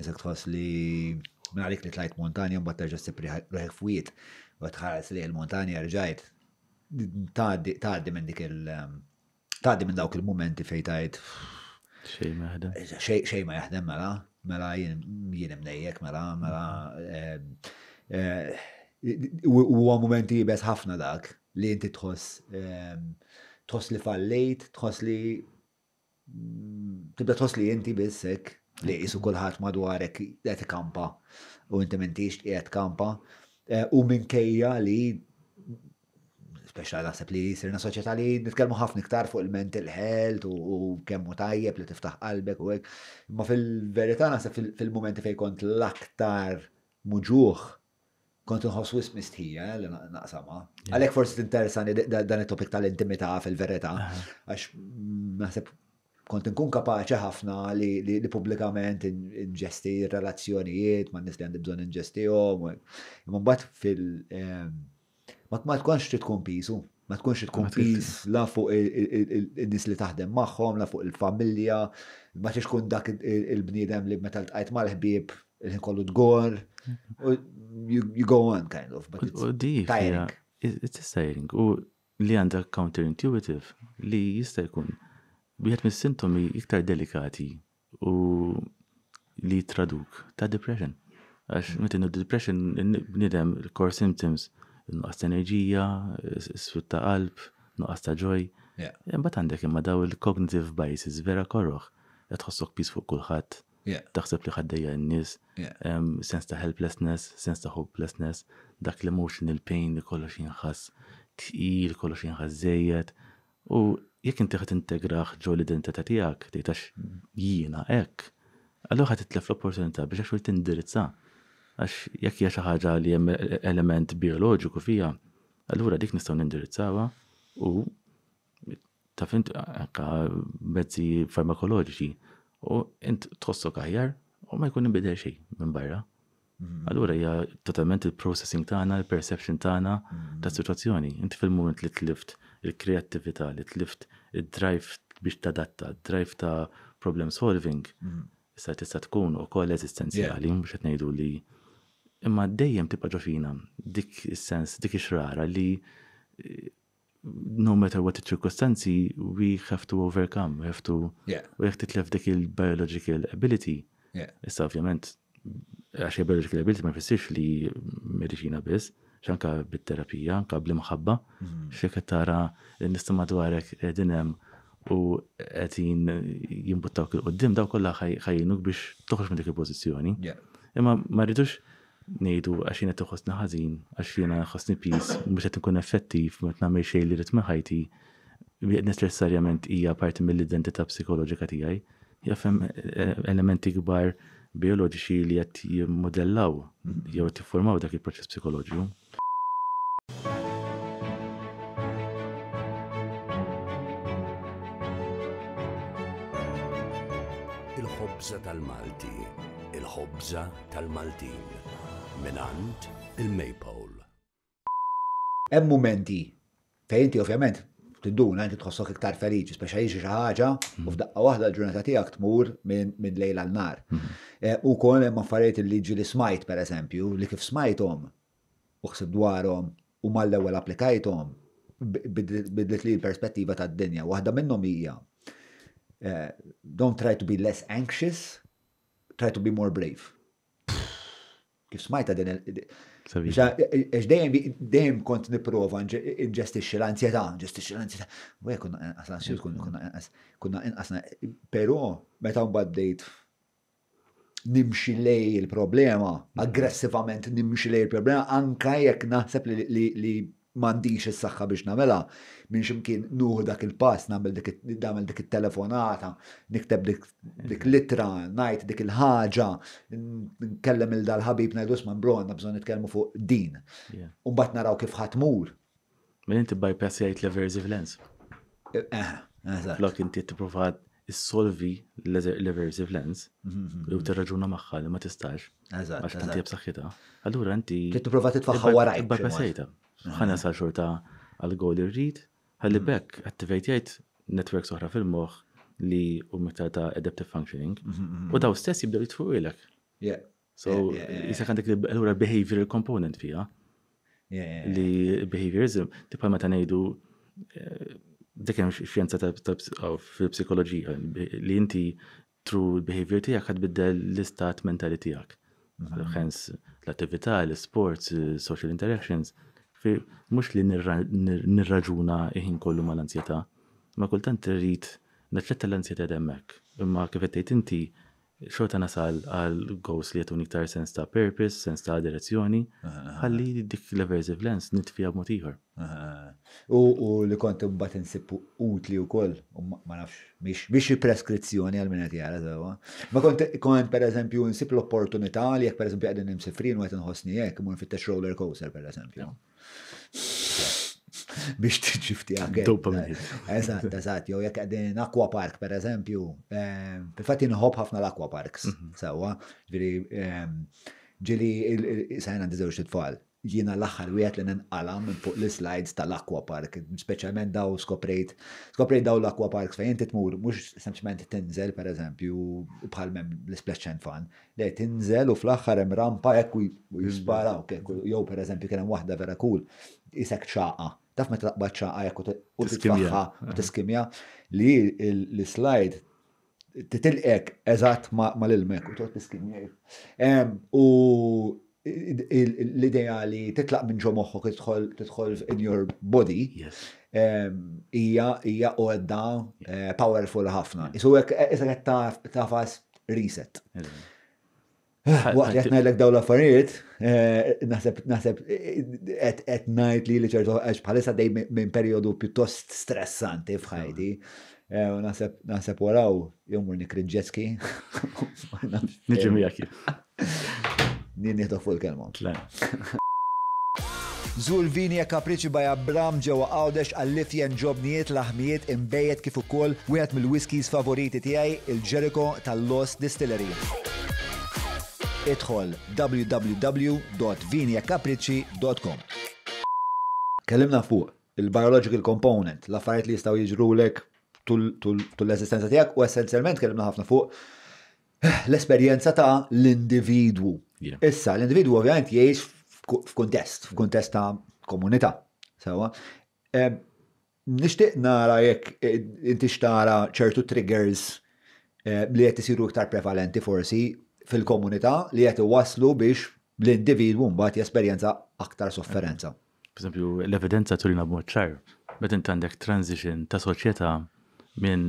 jisak mhm. tħoss li minn li tlajt montanja mbatt terġa sibri ruħek fwiet, u tħares li l-montanja rġajt, taħdi minn dik il- ehm, taħdi minn dawk il-momenti fejtajt. Xej ma jaħdem. Xej ma jaħdem mela mela jienem nejjek, mela, mela. Mhm. Eh, eh, għu momenti jibes ħafna dak li inti tħoss eh, tħoss li fallejt, tħoss li mm, tibda tħoss li inti bissek li mhm. jisu kullħat madwarek qed kampa u inti mentix qiegħed kampa u minkejja li speċa naħseb li sirna soċieta li nitkellmu ħafna iktar fuq il-mental health u kemmu tajjeb li tiftaħ qalbek u hekk. Ma fil-verità naħseb fil-momenti fejn kont l-aktar muġuħ kont nħoss wis mistħija li naqsama. Għalhekk forsi tinteressani dan it-topik tal-intimità fil-verità għax mm, naħseb kont nkun kapaċi ħafna li, li, li publikament nġesti relazzjonijiet ma' nis li għandi bżon u Mbagħad fil- ma tkunx trid tkun pisu, ma tkunx tkun pis la fuq il-nis li taħdem magħhom, la fuq il-familja, ma tix tkun dak il-bniedem li meta tqajt mal-ħbieb il-ħin kollu tgor. You go on kind of, but
it's tiring. It's tiring. U li għandha counterintuitive li jista' jkun wieħed mis-sintomi iktar delikati u li traduk ta' depression. Għax meta depression bnidem core symptoms nuqqas ta' enerġija, sfut ta' qalb, nuqqas ta' ġoj. Mbagħad għandek imma daw il-cognitive biases vera korroħ, qed tħossok peace fuq kulħadd. Taħseb li ħaddejja n-nies, sens ta' helplessness, sens ta' hopelessness, dak l-emotional pain li kollox jinħass tqil, kollox jinħass żejjed. U jekk inti ħat integraħ ġo l-identità tiegħek, tgħidax jiena hekk, allura ħad titlef l-opportunità biex għaxul tindirizza għax jekk hija xi ħaġa li hemm element bioloġiku fija, allura dik nistgħu nindirizzawha u taf int mezzi farmakoloġiċi u int tħossok aħjar u ma jkun inbidel xejn minn barra. Mhm. Allura hija totalment il-processing tagħna, il-perception tagħna mhm. ta' situazzjoni. Inti fil mument li tlift il-kreattività, li tlift id-drive biex tadatta, drive ta' problem solving, mhm. issa tista' tkun ukoll eżistenzjali, mhux qed ngħidu li imma dejjem tibqa' ġofina dik is-sens dik ix-xrara li no matter what the circumstances, we have to overcome, we have to, yeah. we have to tlef dik il-biological ability. Yeah. Issa ovvjament, għaxie biological ability ma jfessirx li medicina biss, xanka bit-terapija, anka bl-imħabba, mhm. xek tara nista madwarek dinem u għedin jimbuttaw il-qoddim, daw kolla ħajnuk biex toħroġ minn dik il-pozizjoni. Imma ma rridux nejdu għaxina tħossna ħazin, għaxina ħossni pis, mux għet nkun effettiv, mux namel xej li rrit maħajti, neċessarjament hija parti mill-identità psikoloġika tiegħi, jafem eh, eh, elementi kbar bioloġiċi li qed jimmodellaw jew qed jiffurmaw dak il-proċess psikoloġiku.
Il-ħobża tal-Malti, il-ħobża tal-Maltin minant il-Maypole. Hemm mumenti fejn inti ovvjament tidduna inti tħossok iktar feliċi, speċa jiġi xi ħaġa u f'daqqa waħda l-ġurnata tiegħek tmur minn lejla l-nar. Mhm. Eh, u kol hemm affarijiet il-liġi li smajt pereżempju, li kif smajthom u ħsib dwarhom u mal-ewwel applikajthom bidlet li l-perspettiva tad-dinja. Waħda minnhom hija eh, don't try to be less anxious, try to be more brave kif smajta din il-dej. E- e- dejjem kont nipprova nġestixxi l-anzjetà, nġestixxi l-anzjetà. Wej kunna inqas xi kunna inqas però meta mbagħad dejt nimxi lej il-problema, mm. aggressivament nimxi lej il-problema, anka jekk naħseb li m'għandix is-saħħa biex namela, minn ximkien nuħu dak il-pass nagħmel dik it-telefonata, nikteb dik mhm. litra, ngħid dik il-ħaġa, nkellem il dal-ħabib ngħidu man bro għandna bżonn nitkellmu fuq din. U mbagħad naraw kif ħatmur.
Min inti bypass jgħid levers of lens. Lok inti tipprovat issolvi levers of lens u mhm, mhm, tirraġuna magħha li ma tistax. Għax inti b'saħħitha. Allura inti. Titprova t warajk. Bypassajta ħana jasal xorta għal-goal irrid, ħalli mm. bekk għattivajtijajt networks oħra fil-moħ li u meta ta' adaptive functioning, mm-hmm, mm-hmm. u daw stess jibdew jitfuq ilek. So, jisa għandek l-għura behavioral component fija. Li behaviorism, tipa meta nejdu eh, dik hemm xjenza fil-psikoloġija li inti tru behavior tiegħek ħad biddel l-istat mentali tiegħek. Mm-hmm. Hence l-attività, l-sports, eh, social interactions, Ġifir, mux li nirraġuna iħin kollu ma l-ansjeta, ma kultant rrit naċċetta l-ansjeta demmek. Imma kif inti xorta nasal għal goals li jatun iktar sens ta' purpose, sens ta' direzzjoni, ah, ah, ah. għalli dik l-aversive lens nitfija b'mod ieħor.
U li kont bat insib utli wkoll, ma nafx, biex preskrizzjoni għal minnet jara sewa. Ma kont per pereżempju nsib l-opportunità li jekk eżempju qegħdin nimsifrin u qed inħossni jekk mur fit roller coaster pereżempju biex tiġi ftiħak. Eżat, eżat, jow jek għedin aqua park, per eżempju, ehm, fil-fat ħafna l-aqua parks, mhm. sawa, ġviri, ehm, ġili, sajna għandi zewġ tfal, jina l-axar wieħed li ninqala alam fuq l-slides tal-aqua park, specialment daw skoprejt, skoprejt daw l-aqua park fejn inti tmur, mhux t tinżel pereżempju bħal mem l-splash fan, le le tinżel u fl-aħħar hemm rampa hekk u jisbaraw, mhm. jow per eżempju, hemm wahda vera cool isek ċaqa taf meta taqbad ċaqajak u titfaħħa u tiskimja li l-slide titilqek eżatt ma l-ilmek u toqgħod tiskimja. U l-idea li titlaq minn ġo moħħok tidħol in your body hija hija għodda eh, powerful ħafna. Isu hekk tafas reset. Ah, Waqt qed ngħidlek dawla l-affarijiet, eh, naħseb qed eh, ngħid li li ċertu għax bħalissa dej minn periodu pjuttost stressanti f'ħajti. Eh, u naħseb waraw jomur nikri ġetski. Niġi miegħek. Nien nieħdu fuq il-kelma. Zur vini e kapriċi baja Bram ġewa għawdex għall-lifjen ġobniet laħmijiet imbejet kif ukoll wieħed mill-whiskies favoriti tiegħi il-Jericho tal-Lost Distillery idħol www.vinjakapriċi.com. Kellimna fuq il-biological component, l-affarijiet li jistgħu jiġrulek tul l-esistenza tiegħek u essenzjalment kellimna ħafna fuq l-esperjenza ta' l-individwu. Issa, l-individwu ovvjament jgħix f'kuntest, f'kuntest ta' komunità. Sewa. Nishtiq nara jekk eh, inti xtara ċertu triggers eh, li qed isiru iktar prevalenti forsi fil-komunità li qed iwasslu biex l-individwu mbagħad jesperjenza aktar sofferenza.
Pereżempju, l-evidenza turina b'mod ċar. Meta inti għandek transition ta' soċjetà minn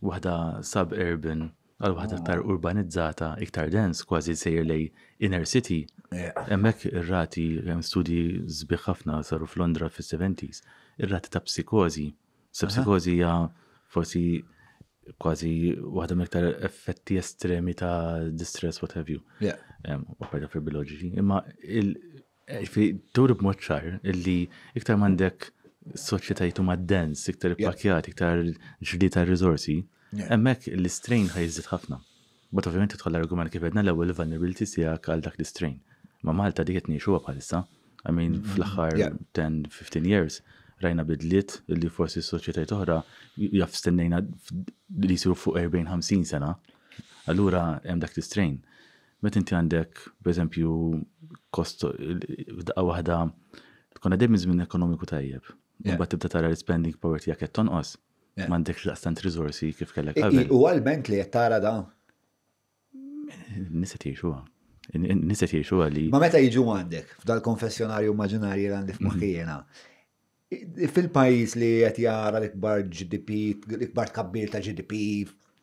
waħda suburban għal waħda aktar ah. urbanizzata, iktar dens, kważi sejr lej inner city. Emmek ir-rati, hemm studji zbiħ ħafna saru f'Londra fis-70s, ir-rati ta' psikozi. Sa psikozi hija forsi kważi waħda mill effetti estremi ta' distress, what have you. Waħda fil-bioloġi. Imma eh, turu b'mod ċar illi iktar mandek soċjetajtu ma' dens, iktar pakjat, iktar ġdi ta' rizorsi, emmek l-strain ħajżid ħafna. But ovvijament tħol argument kif edna l-ewel vulnerability tijak għal dak l-strain. Ma Malta diket nixuwa bħalissa, I mean, mm-hmm. fl-axar 10-15 years, rajna bidliet li forsi s-soċjetaj toħra jaf li jisiru fuq 40-50 sena. Allura hemm dak tistrejn. Met inti għandek, pereżempju, kost daqqa waħda tkun għadem minn ekonomiku tajjeb. Mbagħad tibda tara spending power tiegħek qed tonqos. M'għandek l-astant riżorsi kif kellek qabel. U
għal li qed tara da.
Niset jiexuha. Niset jiexuha li. Ma meta jiġu
għandek f'dal konfessjonarju maġinarji li għandi f'maħħijena. Mhm fil-pajis li qed jara l-ikbar GDP, l-ikbar kabbir ta' GDP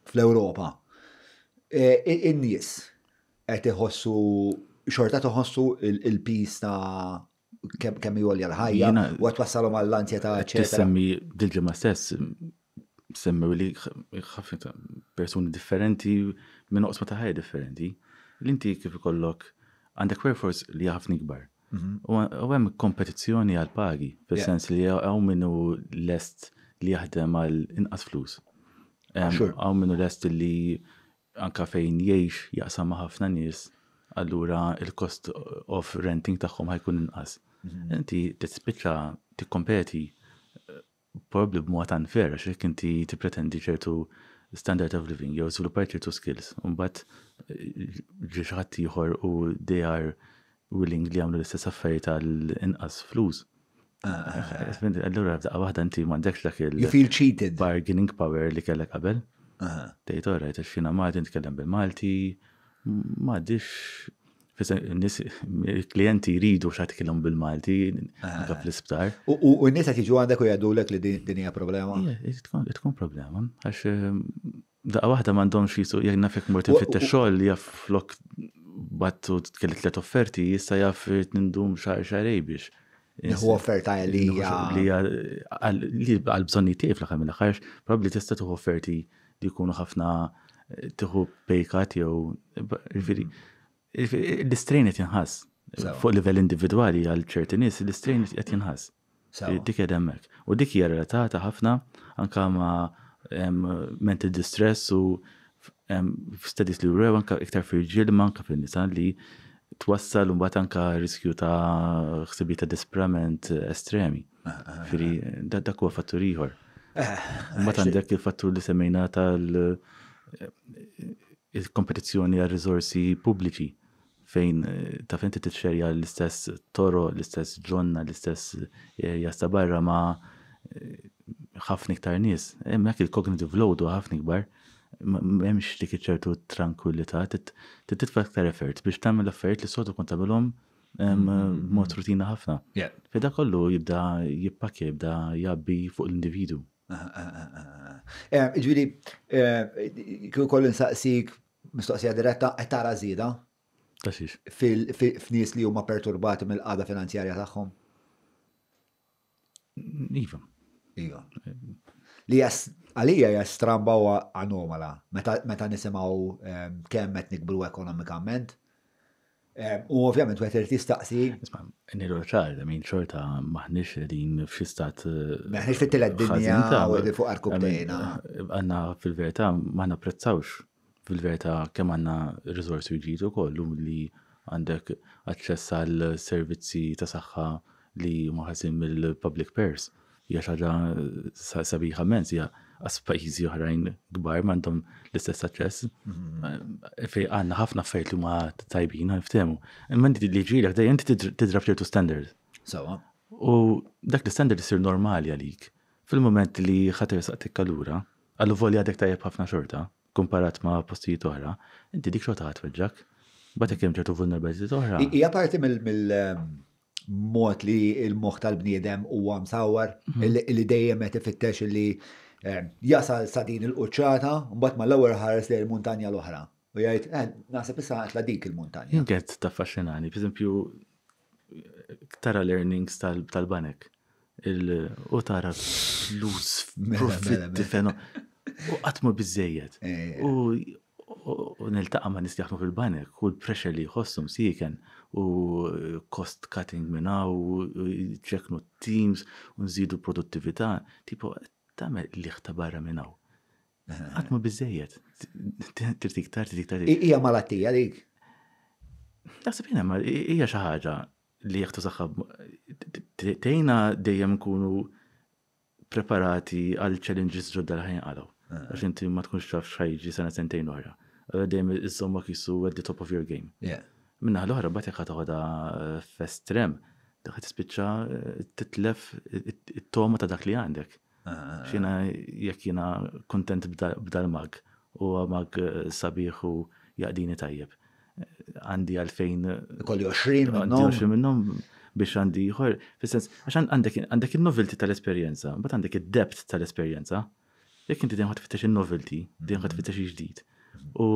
fl-Ewropa, e, e, in-nies qed iħossu xorta toħossu il-pis ta' kemm jolja l-ħajja, u għat wassalhom għall ta' ċerta. Semmi
dil-ġimgħa stess, semmew li ħafna persuni differenti minn oqsma ta' ħajja differenti. L-inti kif ikollok għandek workforce li ħafna kbar Mhm. U hemm kompetizzjoni għal pagi, fis-sens li għaw minnu l-est li jaħdem għal inqas flus. Għaw minnu l-est li anka fejn jiex jaqsam ħafna nies, allura il-kost of renting tagħhom ħajkun inqas. Mhm. Inti t tikkompeti eh, probably b'mod unfair għax jekk inti tippretendi ċertu standard of living jew żviluppar ċertu skills. un-bat eh, xi ieħor u they are willing li għamlu l-istess affarijiet għal-inqas flus. Ah. Allura f'daqqa waħda inti m'għandekx dak il- You feel cheated. Bargaining power li kellek qabel. Ah. Tgħid orra jgħid xina Malti nitkellem bil-Malti, m'għaddix nis klienti jridu xaħt kellhom bil-Malti, għab ah. l isptar
U n-nisa tiġu għandek u jgħadu l-ek li din
hija problema? Tkun problema, għax ehm, daqqa waħda m'għandhomx jisu jgħin nafek mort fit xogħol flok battu tkelli let offerti jista t-nindum xar xarej biex. Nħu offerta li li għal-bżonni tiegħi fl-aħħar mill-aħħar, probabbli tista' tuħu offerti li jkunu ħafna eh, tieħu pejkat jew l-istrejn qed jinħass. Fuq livell individwali għal ċerti nies l-istrejn qed jinħass. Dik qed hemmhekk. U dik hija relatata ħafna anke ma' mental distress u Studies li rew ka iktar fil-ġil ka fil-nisan li twassal un anka riskju ta' xsibi ta' disprament estremi. Ah, ah, Firi, ah. dak huwa fattur ieħor. Mbagħad għandek il-fattur li semmejna tal eh, il-kompetizzjoni għal rizorsi pubbliċi fejn eh, ta' fejn titxerja l-istess toro, l-istess ġonna, l-istess eh, jasta barra ma' ħafna iktar nies. Hemmhekk il-cognitive load u ħafna ikbar m'hemmx dik ċertu tranquillità, titfa' aktar effort biex tagħmel affert li sodu kont tagħmelhom mm-hmm, eh, mm-hmm. mod rutina ħafna. Fida kollu jibda jippakja, jibda jabbi fuq l-individu.
Ah, ah, ah, eh, Ġviri, eh, kju kollu nsaqsik mistoqsija diretta, qed tara żieda? F'nies li huma perturbati mill-qada finanzjarja tagħhom? Iva. Iva. Li jas għalija jastramba u anomala meta nisimaw ehm, kemmet nikbru ekonomikament. Ehm, u ovvjament u għet jistaqsi.
Isma' nilu ċar, minn ċorta maħnix din f'xi stat. Eh, maħniex fit-tielet dinja u għed fuq arkubtejna. Għanna fil verta maħna prezzawx fil-verità kemm għandna riżorsi ġitu kollu li għandek aċċess għal servizzi ta' saħħa li maħazim mill-public pairs. Jaxħaġa sabiħa mens, hija għas pajizi oħrajn gbar mandom l-istess aċċess. Mhm. Fej għanna ħafna fejt li ma tajbina għal-ftemu. Imman di li ġilek, da jenti tidrab ċertu standard. Sawa. U dak l-standard jisir normali għalik. Fil-moment li ħater saqtik kalura, għallu voli għadek tajab ħafna xorta, komparat ma postijiet oħra, inti dik xorta ħatweġġak. Batek jem ċertu vulnerabilitiet oħra.
Ija parti mill mod li il-moħ tal-bniedem u għam sawar, mhm. li dejjem għet ifittex li Eh, jasal sa din il-qoċċata, mbagħad mal-ewwel ħares lejn il-muntanja l-oħra. U jgħid, eh, naħseb issa għatla dik il-muntanja.
Għet ta' pereżempju, tara ktara learnings tal-banek. U tara flus, mela, mela, profitti mela. feno. U għatmu bizzejiet. Eh, eh. U nil-taqqa ma nistjaħmu fil-banek u l-pressure li jħossum siken u cost cutting minna u ċeknu teams u nżidu produttività. Tipo, Ta'mel li barra minn hawn. Għatma bizzejiet. Tirtiktar, tirtiktar. Ija malattija dik. Naħseb jena, ma ija xaħġa li jgħtu saħħab. Tejna dejjem nkunu preparati għal challenges ġodda l ħajn għadaw. Għax inti ma tkunx taf xajġi sena sentejn oħra. Dejjem zomma kisu at the top of your game. Minna l-oħra bat jgħat għada festrem. Daħat tispiċċa titlef it-toma ta' dak li għandek. Xina jekk jina kontent b'dal-mag u mag sabiħ u jaqdini tajjeb. Għandi għalfejn. Kolli 20 minnom. 20 minnom biex għandi jħor. Fissens, għaxan għandek il novelti tal-esperienza, bat għandek il-dept tal-esperienza. Jekk inti dinħat fittax il dinħat fittax il ġdid. U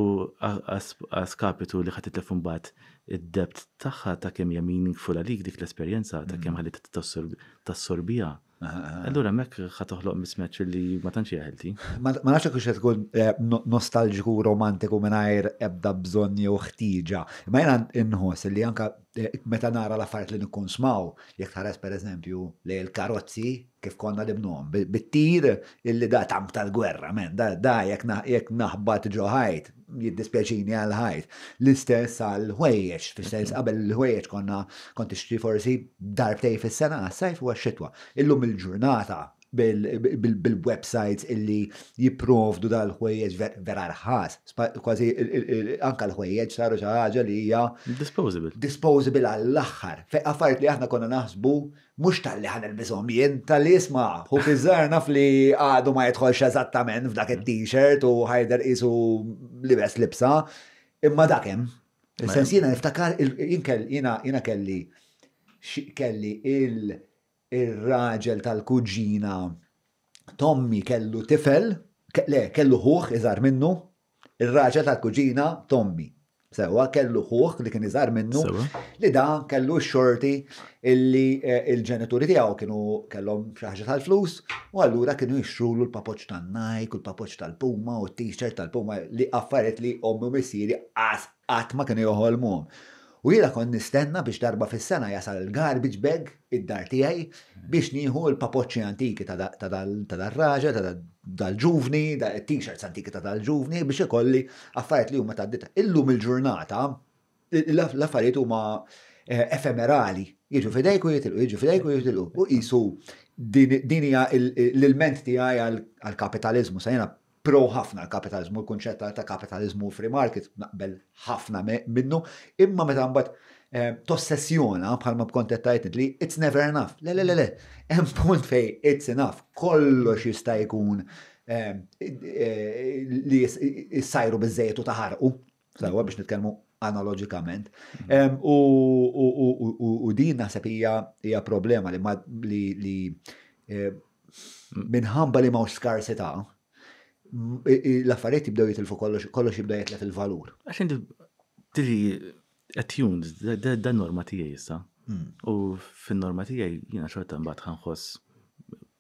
għaskapitu li ħat telefon bat id debt taħħa ta' kem meaningful għalik dik l-esperienza, ta' kem għalli tassorbija. Ah, ah, ah. Allura mek ħatoħloq mismatch li ma tantx jaħelti.
Ma nafx kux qed tkun eh, nostalġiku romantiku mingħajr ebda bżonn jew ħtieġa. Ma jiena inħoss li anka meta nara l-affarijiet li nikun smaw, jekk tħares per eżempju li l-karozzi kif konna nibnuhom, bittir illi da tam tal-gwerra, men, da, da jekk naħbat ġo ħajt, jiddispjaċini għal ħajt. L-istess għal ħwejjeġ, fil-sens qabel l-ħwejjeġ konna konti xtri forsi darbtej fis-sena, sajf u għax-xitwa. Illum il-ġurnata bil-websites illi jiprovdu dal-ħwejjeġ vera rħas. Kważi anka l-ħwejjeġ saru xi ħaġa li hija disposable. Disposable għall-aħħar. Fejn affarijiet li aħna konna naħsbu mhux tal-li ħan il-bishom jien tal-li isma' hu biżar naf li għadu ma jidħolx eżattament f'dak it-t-shirt u ħajder isu libes libsa. Imma dak hemm. Il-sens jiena niftakar jiena kelli kelli il- ir-raġel tal-kuġina Tommy kellu tifel, ke le, kellu ħuħ iżar minnu, ir-raġel tal-kuġina Tommy. Sewa kellu ħuħ li kien iżar minnu, li da kellu xorti illi eh, il-ġenituri tiegħu kienu kellhom xaħġa tal-flus u allura kienu jixtrulu l-papoċ tan-Nike, l-papoċ tal-Puma u t-t-shirt tal-Puma li affarijiet li ommu missiri qatt ma kienu joħolmu. U jila kon nistenna biex darba fis-sena jasal il-garbage bag id-dar tiegħi biex nieħu l-papoċċi antiki ta' dal-raġa, ta' dal-ġuvni, t-t-shirts antiki ta' dal-ġuvni biex ikolli affarijiet li huma tad-dita. Illum il-ġurnata l-affarijiet huma eh, efemerali. Jiġu fidejku jitilqu, jiġu fidejku jitilqu. U qisu din hija l-ilment tiegħi għall-kapitalizmu. Sa pro ħafna l-kapitalizmu, l konċetta ta' kapitalizmu free market, naqbel ħafna minnu, imma meta mbagħad eh, tossessjona bħalma b'kontettajt li it's never enough. Le, le, le, le, hemm punt fej it's enough, kollox jista' jkun eh, eh, li jissajru biżejjed u taħarqu, sawa biex nitkellmu analogikament. Mhm. U din naħseb hija problema li mm. minħabba li ma' skarsita' l-affarijiet jibdew jitilfu kollox jibdaw jitlet
il-valur. Għax inti tili attuned, da norma tiegħi issa. Hmm. U fin-norma tiegħi jiena xorta mbagħad ħanħoss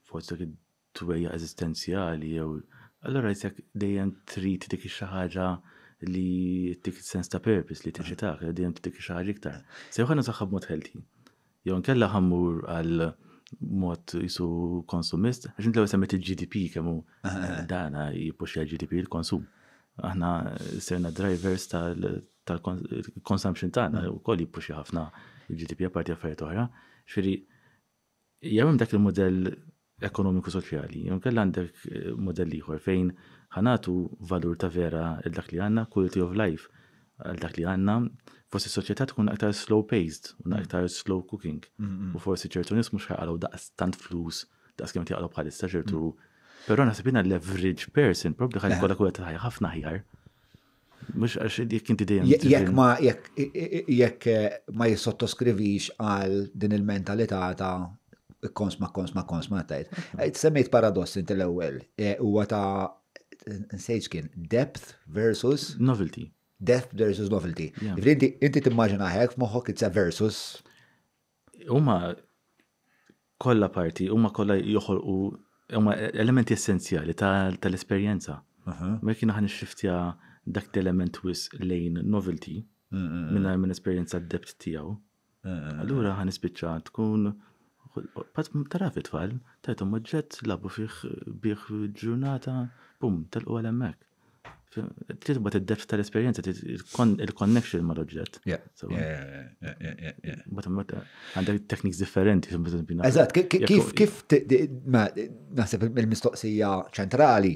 forsi dik twejja eżistenzjali jew allora jsek dejjem trid dik xi ħaġa li tik sens ta' purpose li t hmm. taħ, dejjem dik xi ħaġa iktar. Se ħana saħħab mod healthy. Jow nkella ħammur għal mod jisu konsumist, għaxin tlaw semmet il-GDP kemmu eh, dana jipuxi għal gdp il-konsum. Aħna serna drivers tal-consumption tagħna u koll jipuxi ħafna il-GDP għaparti affarijiet oħra. Xfiri, jgħamim dak il-modell ekonomiku soċjali, jgħam kell għandek eh, modell liħor fejn ħanatu valur ta' vera il-dak li għanna, quality of life, għal dak li għanna, forsi soċjetà tkun aktar slow paced u aktar slow cooking. U forsi ċertu nis mhux ħaqalgħu daqs tant flus, daqs kemm tiqalgħu bħalissa ċertu. Però naħseb l-average person probably ħalli kollha kull ħajja ħafna ħjar. Mux għax jek inti dejjem. Jekk ma
jekk ma jissottoskrivix għal din il-mentalità ta' konsma konsma konsma tajt. Semmejt paradoss inti l-ewwel huwa ta' nsejġ kien depth versus novelty death versus novelty. Inti t timmaġina ħek moħok it's a versus.
Uma kolla parti, kolla kollha u huma elementi essenzjali tal esperienza uh-huh. Mek kien aħna xiftiha dak element wis lejn novelty minn minn esperienza d-debt tijaw. Allura ħan ispiċċa tkun Pat taraf it-tfal, tajtum maġġet labu fiħ biħ ġurnata, bum, tal-u għal emmek titba id-depth tal-esperienza, il-connection ma' l-oġġett. Għandek techniques differenti. Eżat,
kif naħseb il-mistoqsija ċentrali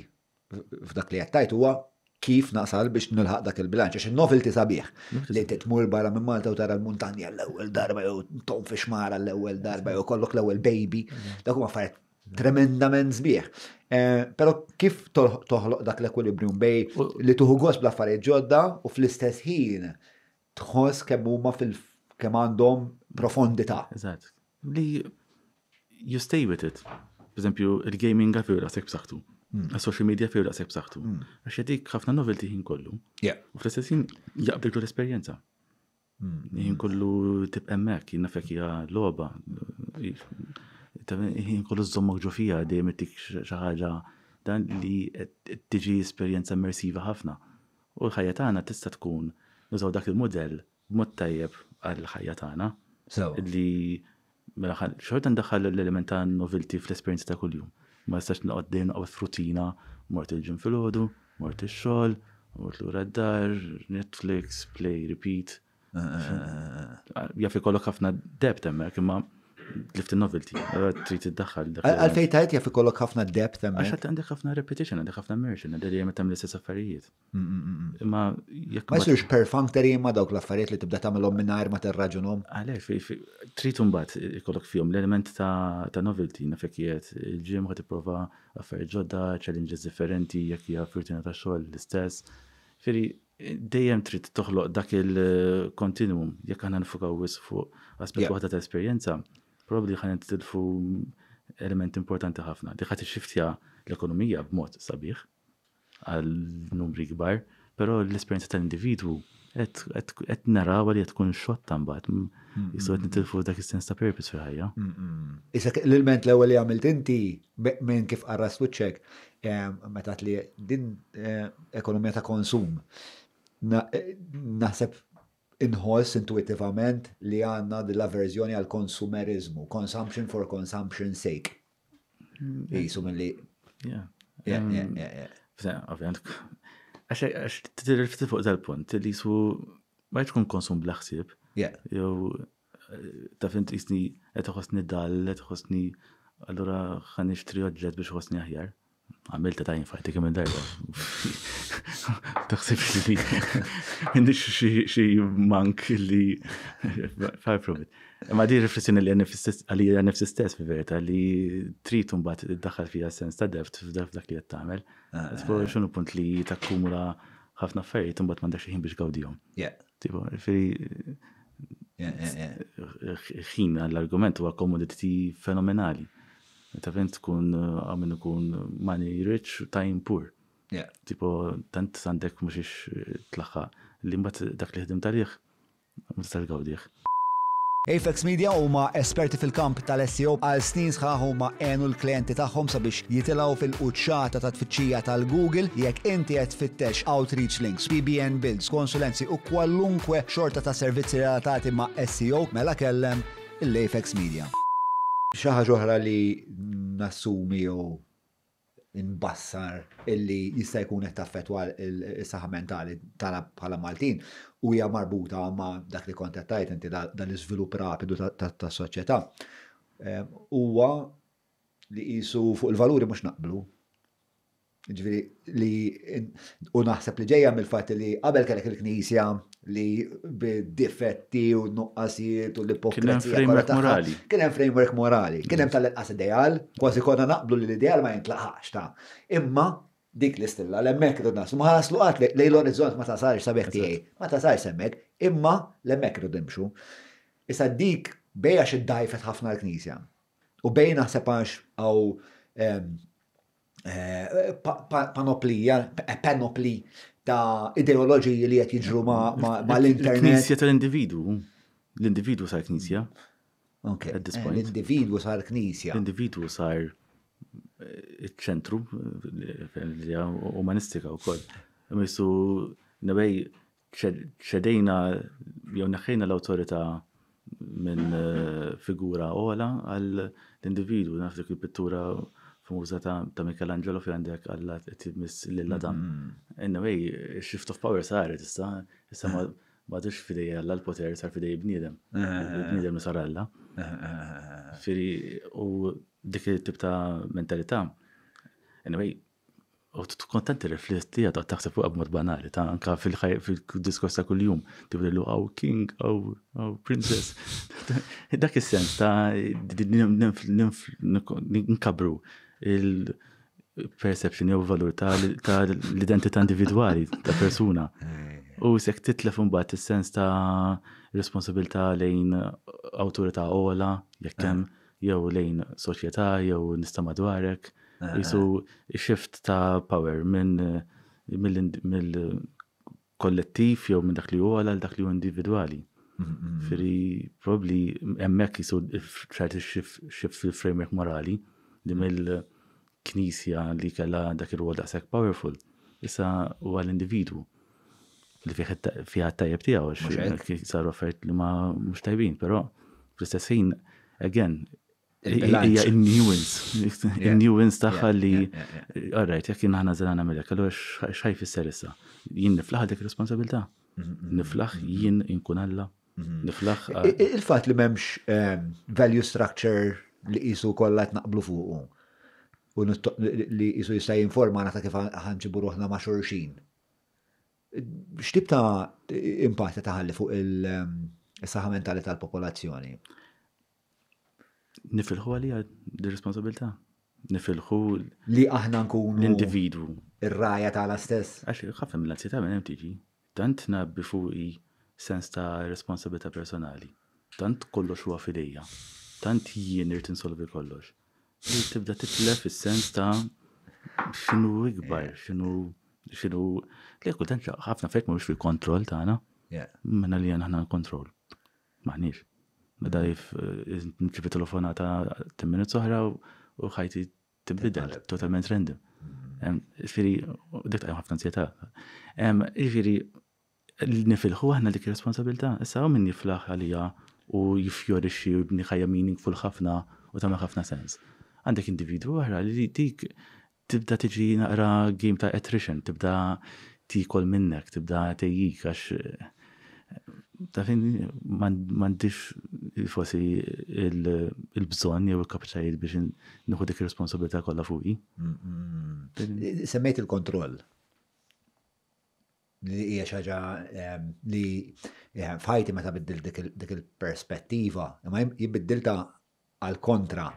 f'dak li għattajt huwa kif naqsal biex nilħaq dak il-bilanċ, għax il-novelty sabiħ. Li titmur barra minn Malta u tara l-muntanja l-ewwel darba jew tonfix mara l-ewwel darba jew kollok l-ewwel baby. Mhm. Dak huma affarijiet tremendament zbieħ. Eh, Pero kif toħloq dak l-ekwilibrium bej li tuħu gos bl-affarijiet ġodda u fl-istess ħin tħoss kemm huma fil kemm għandhom profondità.
Eżatt. Li you stay with it. Pereżempju, il-gaming għafir rasek b'saħħtu. Hmm. Għas-social media fir rasek b'saħħtu. Hmm. Għax jadik ħafna novelti ħin kollu. U fl-istess ħin jaqbdek l-esperjenza. Hmm. Jien kollu tibqa' hemmhekk, jien nafek jien kollu żommok ġo fija dejjem ittik xi ħaġa dan li tiġi esperjenza immersiva ħafna. U l-ħajja tagħna tista' tkun nużaw dak il-modell b'mod tajjeb għall-ħajja tagħna. Li mela xorta ndaħħal l-element ta' fl-esperjenza ta' kuljum. Ma jistax noqgħod dejjem noqgħod frutina, mort il-ġim fil-ħodu, mort ix-xogħol, mort lura d-dar, Netflix, play, repeat. Eh, eh, eh, Jaf ikollok ħafna debt hemmhekk imma lift il-novelty, uh, trid id-daħħal. Għalfej
tajt jaf ikollok ħafna depth hemm. Għax
għandek ħafna repetition, għandek ħafna immersion, għandek li tagħmel istess affarijiet. Mm, mm, mm, ma
jekk. Ma jsirx perfunctory ma dawk l-affarijiet li tibda tagħmelhom mingħajr ma tirraġunhom.
Għalhekk trid imbagħad ikollok fihom l-element ta' novelty nafek jgħid il-ġim ħad tipprova affarijiet ġodda, challenges differenti, jekk hija furtina ta' xogħol l-istess. Firi, dejjem trid toħloq dak il-kontinuum, jekk aħna nfukaw wisq fuq aspett waħda ta' esperjenza, probably ħan tilfu element importanti ħafna. Di ħat xiftja l-ekonomija b'mod sabiħ għal numri kbar, pero l-esperienza tal-individwu qed naraw li qed tkun xotta mbagħad. Jisu qed nitilfu dak is-sens ta' purpose fil-ħajja.
Issa l-ilment l-ewwel li għamilt inti minn kif qarra switchek meta li din ekonomija ta' konsum eh, naħseb inħoss intuitivament li għanna dilla verżjoni għal konsumerizmu, consumption for consumption sake. Jisu mm, minn li.
Ovvijament, għax t-tirrifti fuq dal-punt, li su ma jtkun konsum bl-ħsib. Jow, ta' fint jisni, għet dal, għet għallura għan iġtri biex għosni aħjar għamilta ta' jinfajti kemm darba. Taħseb li mindi xi mank li far from Ma di riflessjoni li għalija nifsi stess fi verita li trid mbagħad daħħal fija sens ta' deft f'dak li qed tagħmel. Ah, Spor ah, ah. xunu punt li takkumula ħafna affarijiet imbagħad m'għandekx ħin biex gawdihom. Tipo, ħin għall-argument huwa komoditi fenomenali. Intervent tkun eh, għamin ikun money rich, time poor. Tipo, tant sandek mux tlaħħa li dak li ħdim talih, mistal gawdiħ.
Apex Media huma esperti fil-kamp tal-SEO għal snin sħaħ huma għenu l-klienti tagħhom sabiex jitilgħu fil-quċċata ta' tfittxija tal-Google jekk inti qed fittex outreach links, PBN builds, konsulenzi u kwallunkwe xorta ta' servizzi relatati ma' SEO mela kellem l-Apex Media xaħġa oħra li nassumi u nbassar illi jista' jkun qed taffetwa is-saħħa mentali tagħna bħala Maltin u hija marbuta ma' dak li kont qed tajt inti dan l-iżvilupp rapidu tas-soċjetà. Ehm, huwa li qisu fuq il-valuri mhux naqblu. Ġifieri li u naħseb li ġejja mill-fatt li qabel kellek il-Knisja li bid-difetti u nuqqasiet u l-ipokrazija. Kien framework morali. Kien hemm framework morali. Kien hemm tal-inqas ideal, kważi konna naqblu li l-ideal ma jintlaħax ta' imma dik l-istilla l-emmek rrid naslu. Ma ħaslu għat li l-orizzont ma sarx sabiħ tiegħi, ma ta tasarx semmek, imma l-emmek rrid Issa dik bejax id-dajfet ħafna l-Knisja. U bejna sepanx għaw eh, panoplija, panopli ta' ideoloġiji li qed jiġru ma' l-internet. Knisja
tal-individu, l-individu sar knisja. Ok, eh, l-individu sar knisja. L-individu sar eh, ċentru umanistika u koll. Missu, nabej, ċedejna, jew neħħejna l-autorita minn eh, figura ola l individu naf dik il-pittura famuża ta' Michelangelo fi għandek għalla t-tibmis l-ladam. Mm-hmm. Anyway, shift of power saret, issa, issa ma badux eh. fidej għalla l-poter, sar fidej bnidem. Eh, eh, bnidem sar sorella. Firi, u dik tip ta' mentalità. Anyway, u t-kontent rifletti għad għad taħseb fuq għabmod banali, ta' anka fil diskorsa kull-jum, tibdillu għaw oh, king, għaw oh, oh, princess. Dak is-sens ta' nkabru il-perception jew valur ta' l-identità individwali ta' persuna. U sekk titlef imbagħad is-sens ta' responsabilità lejn awtorità ola, jekk hemm jew lejn soċjetà jew nista' madwarek. Eh, isu eh. shift ta' power minn mill-kollettiv jew minn dak li huwa għal dak li huwa individwali. Mm-hmm. Firi probabbli hemmhekk isu trid shift fil-framework morali li mill-knisja li kella dak ir-rwol daqshekk powerful issa huwa l-individwu li fiħa tajjeb tiegħu għax saru li ma mhux tajbin, però fl-istess ħin again hija in nuance in nuance tagħha li alright jekk aħna żel nagħmilek, allura x'ħaj fisser issa? Jien niflaħ dik responsabilità. Mm-hmm, mm-hmm, niflaħ mm-hmm. jien inkun Alla. Niflaħ. Il-fatt li m'hemmx ehm,
value structure li jisu kollha naqblu fuqu. U li jisu jista' għana ta' kif ħanġibu ruħna ma' xurxin. ta' impatt taħalli fuq il-saħħa ehm, mentali tal-popolazzjoni?
Nifilħu għalija di responsabilta nifilħu li aħna nkunu l-individwu. Ir-raja tagħna stess. Għax ħafna l anzjetà minn tiġi. Tant nabbi fuqi sens ta' responsabilità personali. Tant kollox huwa fidejja importanti jien irid insolvi kollox. Li tibda titlef is-sens ta' x'inhu ikbar, x'inhu x'inhu li kultant ħafna fejt mhux fil-kontroll tagħna. Mena li aħna kontroll. Maħniex. Meta eh, nċibi telefonata minut soħra u ħajti tibbidel, totalment random. Mm-hmm. Ġifiri, dik għajm ħafna nsieta. Ifiri, Ġifiri, nifilħu għahna dik responsabilta, issa għu minni flaħ għalija u jifjorixi u jibni ħajja meaningful ħafna u tagħmel ħafna sens. Għandek individu għahra li dik tibda tiġi naqra game ta' attrition, tibda tikol minnek, tibda tejjik għax ta' fin mandiċ fosi il-bżon jew il-kapċajiet biex nħu dik responsabilità kollha fuqi. Semmejt il-kontroll
li hija xaġa ehm, li ehm, fħajti meta biddil dik il-perspettiva, imma jibbidilta għal-kontra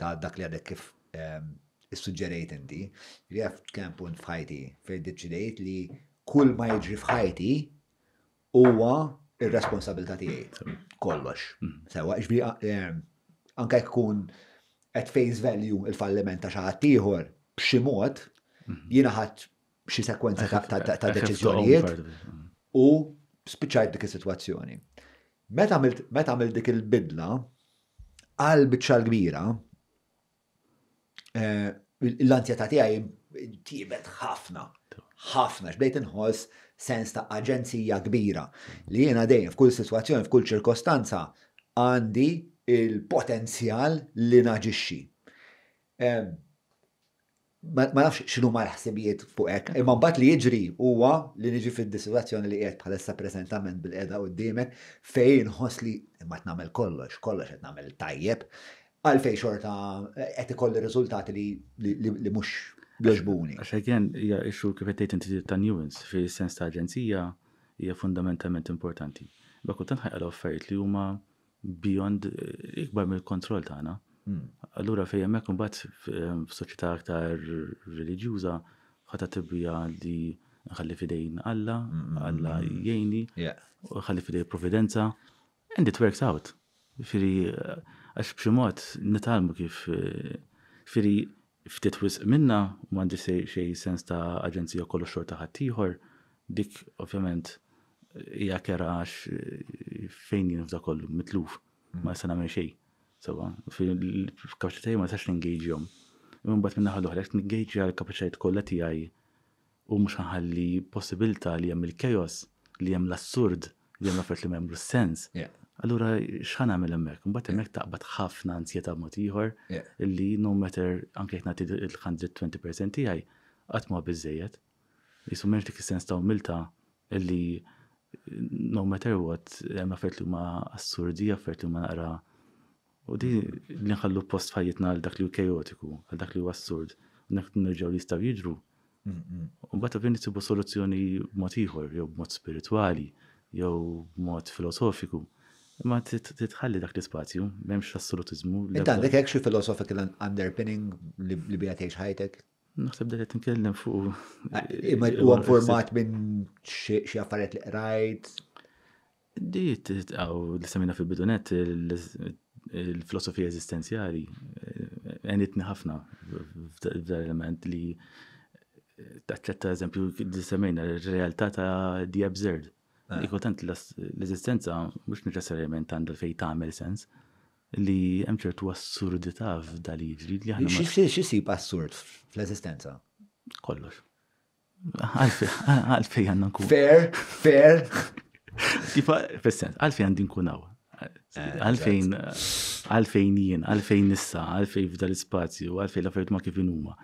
ta' dak li għadek kif ehm, is-suġġerejt inti, li għaf kemm punt fajti fejn deċidejt li kull ma jiġri fħajti huwa ir-responsabilità tiegħi. Kollox. Mm-hmm. Sewa, ġbri anke jkun qed face value il-falliment ta' xi ħadd ieħor b'xi mod, mm-hmm. jiena ħadd xi sekwenza ta' deċiżjonijiet u spiċċajt dik is-sitwazzjoni. Meta għamilt dik il-bidla għal biċċa l-kbira eh, l-antjetà tiegħi tibet ħafna ħafna x'bdejt inħoss sens ta' aġenzija kbira li jiena dejjem f'kull sitwazzjoni f'kull ċirkostanza għandi il-potenzjal li naġixxi ma nafx xinu ma l-ħsibijiet fuq hekk, imma mbagħad li jiġri huwa li niġi fid-disitwazzjoni li qiegħed bħalissa preżentament bil-qeda qudiemek fejn nħoss li imma tnamel kollox, kollox qed nagħmel tajjeb, għalfej xorta qed ikolli riżultati li mhux
jogħġbuni. Għax għedjen hija ixxu kif qed tgħid inti ta' nuance fis-sens ta' aġenzija hija fundamentalment importanti. Bakultant ħajqa l-offert li huma beyond eh, ikbar mill-kontroll tagħna Mm. Allura fej hemmhekk imbagħad ehm, f'soċjetà aktar reliġjuża ħata tibbija li ħalli fidejn Alla, Alla jgħini, ħalli fidej providenza and it works out. Firi, eh, għax b'xi mod nitalmu kif eh, firi ftit wisq minna m'għandi xej sens ta' aġenzija kollu xorta ħaddieħor, dik ovvjament hija għax eh, fejn jien f'da kollu mitluf ma se nagħmel xejn sewa, fil-kapacitajja ma tax ningeġjom. Imman bat minna ħal-oħra, jek ningeġja l-kapacitajt kolla tijaj u mux ħalli possibilta li jem il-kajos, li jem l-assurd, li jem l-affert li jem l-sens. Allura xħan għamil emmek, mbatt emmek taqbad ħafna ansjeta motiħor, li no matter anke jtnati il-120% tijaj, għatma bizzejiet. Jisum menx dik sens ta' umilta li no matter what, jem affert li ma assurdi, affert li ma naqra U di nħallu post ħajjitna għal dak li u kajotiku, għal dak li u assurd, nek nerġaw li jistaw jiġru. Mm, mm. U bata ovvijament nisibu soluzzjoni b'mod ieħor, jew b'mod spirituali, jew b'mod filosofiku. Ma titħalli dak li spazju, memx assolutizmu. Inta dik
hekk xi philosophical underpinning li bija tgħix ħajtek?
Naħseb da nkellem fuq. Imma u format
minn xi affarijiet li
qrajt. Di għaw li semina fil-bidunet il-filosofija eżistenzjali eh, għenitni ħafna f'dal-element li eh, t-tletta eżempju li r-realtà ta' di absurd. Ah. Ikotant l-eżistenza mhux neċessarjament għandha fejn tagħmel sens li hemm ċertu assurdità f'dal iġri li aħna. X'isib assurd fl-eżistenza? Kollox. Għalfej għanna nkun.
Fair, fair.
Tifa, fil-sens, għalfej għandin Għalfejn, għalfejn jien, għalfejn nissa, għalfejn f'dal spazju, għalfejn la fejt ma kif huma.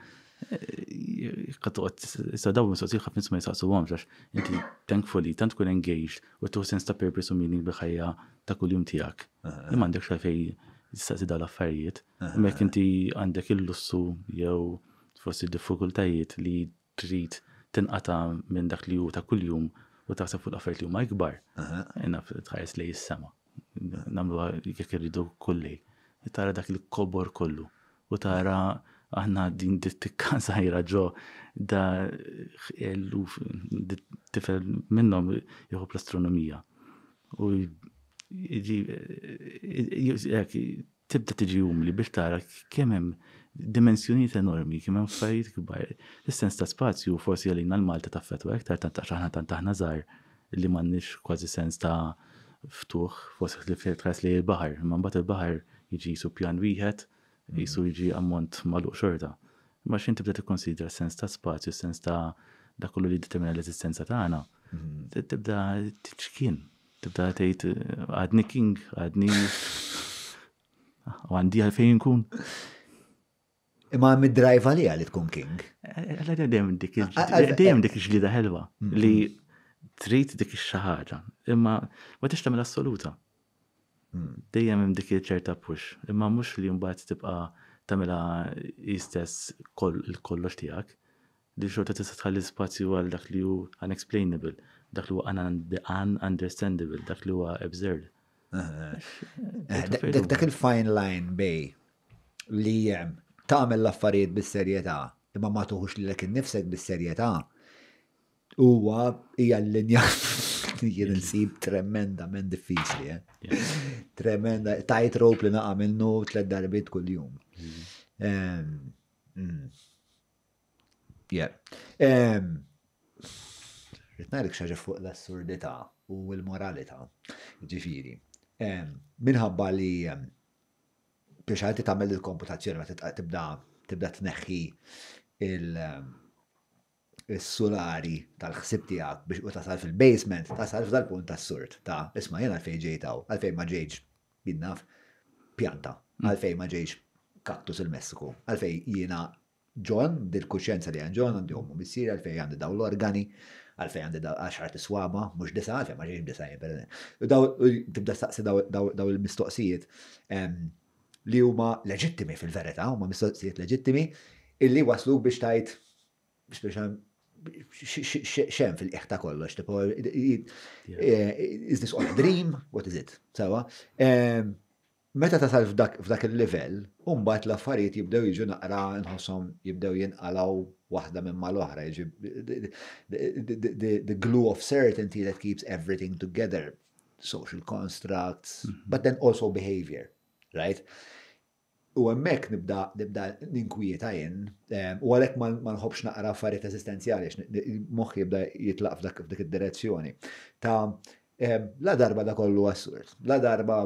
Katqot, eh, issa daw mistoqsi ħaf nisma jisaqsu għom, għax inti thankfully, tant kun engaged, u tuħu ta' purpose u meaning biħajja ta' kull-jum tijak. Imma għandek xalfej jistaqsi dal affarijiet, mek inti għandek il-lussu jew forsi diffikultajiet li trid tinqata minn dak li ju ta' kull-jum u taħseb fuq l-affarijiet li huma ikbar. Inna tħares li jissema namlu jek irridu kulli. Tara dak il-kobor kollu. U tara aħna din dittikka zaħira ġo da eluf tifel minnom jħu l-astronomija. U tibda tiġi umli biex tara kemem dimensjoniet enormi, kemem fajt kbar. Is-sens ta' spazju forsi għalina l-Malta ta' fetwa, iktar tant ta'ħna tant taħna żgħar li m'għandniex kważi sens ta' ftuħ fost li tħares li il bahar ma mbagħad il-bahar jiġi su pjan wieħed, jisu mm. jiġi ammont maluq xorta. Ma xin tibda t-konsidra sens ta' spazju, sens ta' da kollu li determina l-esistenza ta' għana. Mm. Tibda t tiċkien, tibda t tgħid għadni king, għadni ah, għandi għalfejn nkun.
Imma mid-drive għalija li tkun king.
Eh, eh, għalija dejjem dik iġlida ħelwa mm, li trid dik ix-xaħġa, imma ma tix tagħmel assoluta. Hmm. Dejjem hemm dik ċerta push, imma mhux li mbagħad tibqa' tagħmilha istess il-kollox tiegħek. Li xorta tista' tħalli spazju għal dak li hu unexplainable, dak li huwa ununderstandable, dak li huwa absurd. Eh, dak eh,
il-fine line bej li jem tagħmel l-affarijiet bis-serjetà imma ma tuħux lilek innifsek bis-serjetà huwa hija l-linja jien nsib tremendament diffiċli. Eh. Tremenda, tajt rop li naqa' minnu tlet darbit kull jum. Mm. Yeah. Ritnarik xaġa fuq l-assurdità u l-moralità, ġifiri. Minħabba li biex għati tamel il-komputazzjoni ma tibda tibda tneħħi is-sulari tal-ħsib tiegħek biex u tasal fil-basement, tasal f'dal-punt tas-surt ta' isma' jien għalfejn ġejtaw, għalfejn ma ġejġ binnaf pjanta, mm. għalfejn ma ġejġ kaktus il-Messiku, għalfejn jiena John, dil kuxenza li għan John, għandi għommu missir, għalfejn għandi daw l-organi, għalfejn għandi għaxħar t-swama, mux disa, għalfejn ma ġejġ disa jibber. Daw, tibda staqsi daw il-mistoqsijiet li huma leġittimi fil-verità, huma mistoqsijiet leġittimi, illi waslu biex tajt biex biex xem fil iħ ta' kollox, tipo, is this all a dream? What is it? Sawa? Meta ta' tal f'dak il-level, umbat l-affarijiet jibdew jiġu naqra nħossom jibdew jinqalaw wahda minn mal-oħra, the glue of certainty that keeps everything together, social constructs, but then also behavior, right? U għemmek nibda nibda ninkwieta jen, eh, u għalek ma nħobx naqra affarijiet esistenzjali, moħħi jibda jitlaq f'dak id-direzzjoni. Ta' eh, la darba da kollu assurd, la darba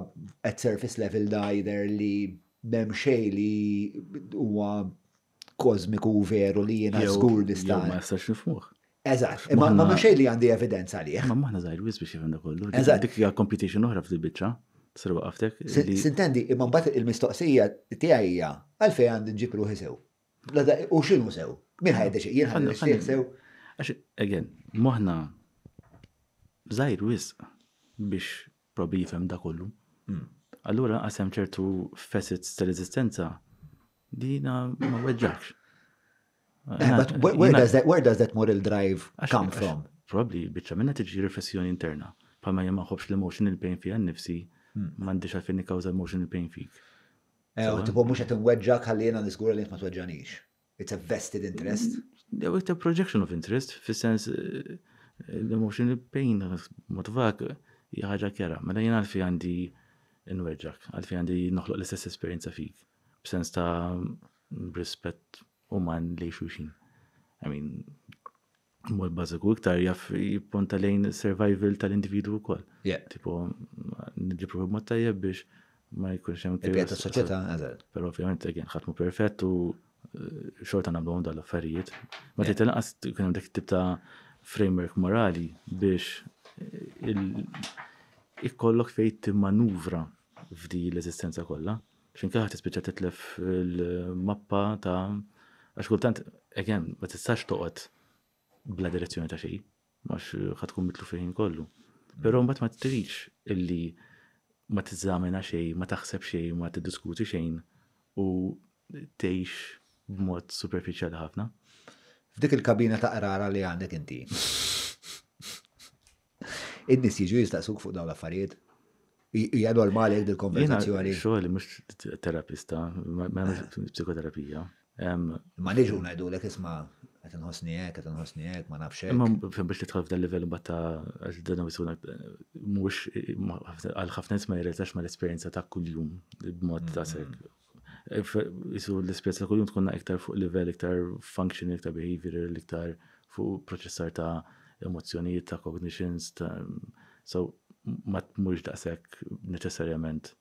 at surface level da jider li memxej li huwa kozmiku veru li jena skur distan. Ma jistax nifmuħ. Eżat, ma ma xej li għandi evidenza li. Ma maħna zaħir
wis biex da kollu. Eżatt Dik għal computation oħra fil-bicċa. Sirba għaftek.
Sintendi, imma mbagħad il-mistoqsija tijajja, għalfej għalfejn għandi nġib ruħi sew. U x'inhu sew? Min ħajda xie, jien xie sew.
Għax again, moħna zaħir wisq biex probi jifhem da kollu. Hmm. Allura għasem ċertu fessit tal-eżistenza dina ma weġġax. Eh, where does that where does that moral drive come from? Probably bieċa minna tiġi riflessjoni interna. ma jemma xobx l-emotion il-pain fija nnifsi nifsi mandiċ hmm. għalfejn nikkawza emotional pain fik.
Eh, u tipo mux għet n-wedġak għallina nisgur li ma tweġġanix. It's a vested interest.
Mm, yeah, it's a projection of interest, fil-sens l-emotional eh, eh, pain motivak jħagġa kera. Mela jena għalfi għandi nweġġak, għalfi għandi noħloq l-istess esperienza fik. B'sens ta' mm, rispett uman li xuxin. I mean, mod bażiku iktar jaff jipponta lejn survival tal-individu wkoll. Tipo, nidġipru mod tajjeb biex ma jkunx hemm kif. ta' soċjetà, Però ovvjament għen ħatmu perfett u eh, xorta nagħmlu għom dal-affarijiet. Ma tgħid għas kien hemm dak tip ta' framework morali biex eh, ikollok fejt timmanuvra f'di l-eżistenza kollha. Xinka ħat t titlef il-mappa ta' għax kultant, again, ma tistax toqgħod bla direzzjoni ta' xej, għax eh, ħatkun mitlu fejn kollu. Mm. Pero mbagħad ma tridx illi ma tiżamina xej, ma taħseb xej, ma tiddiskuti xejn u tgħix b'mod superficial ħafna.
F'dik il-kabina ta' qrara li għandek inti. Id-nis jiġu jistaqsuk fuq dawn l-affarijiet. Hija normali għed
il-konverzazzjoni. Xogħol mhux terapista, ma psikoterapija. Ma niġu ngħidu
lek isma' għet nħosni għek, għet nħosni għek, ma nafxek. Ma
fjem biex tħalf dal level bata għal-dana wisuna mux għal-ħafna ma jirretax ma l-esperienza ta' kull-jum b'mod ta' sekk. E, Isu l-esperienza ta' kull-jum tkunna iktar fuq level, iktar function, iktar behavior, iktar fuq proċessar ta' emozjonijiet, ta' cognitions, ta' so ma da' daqsek neċessarjament.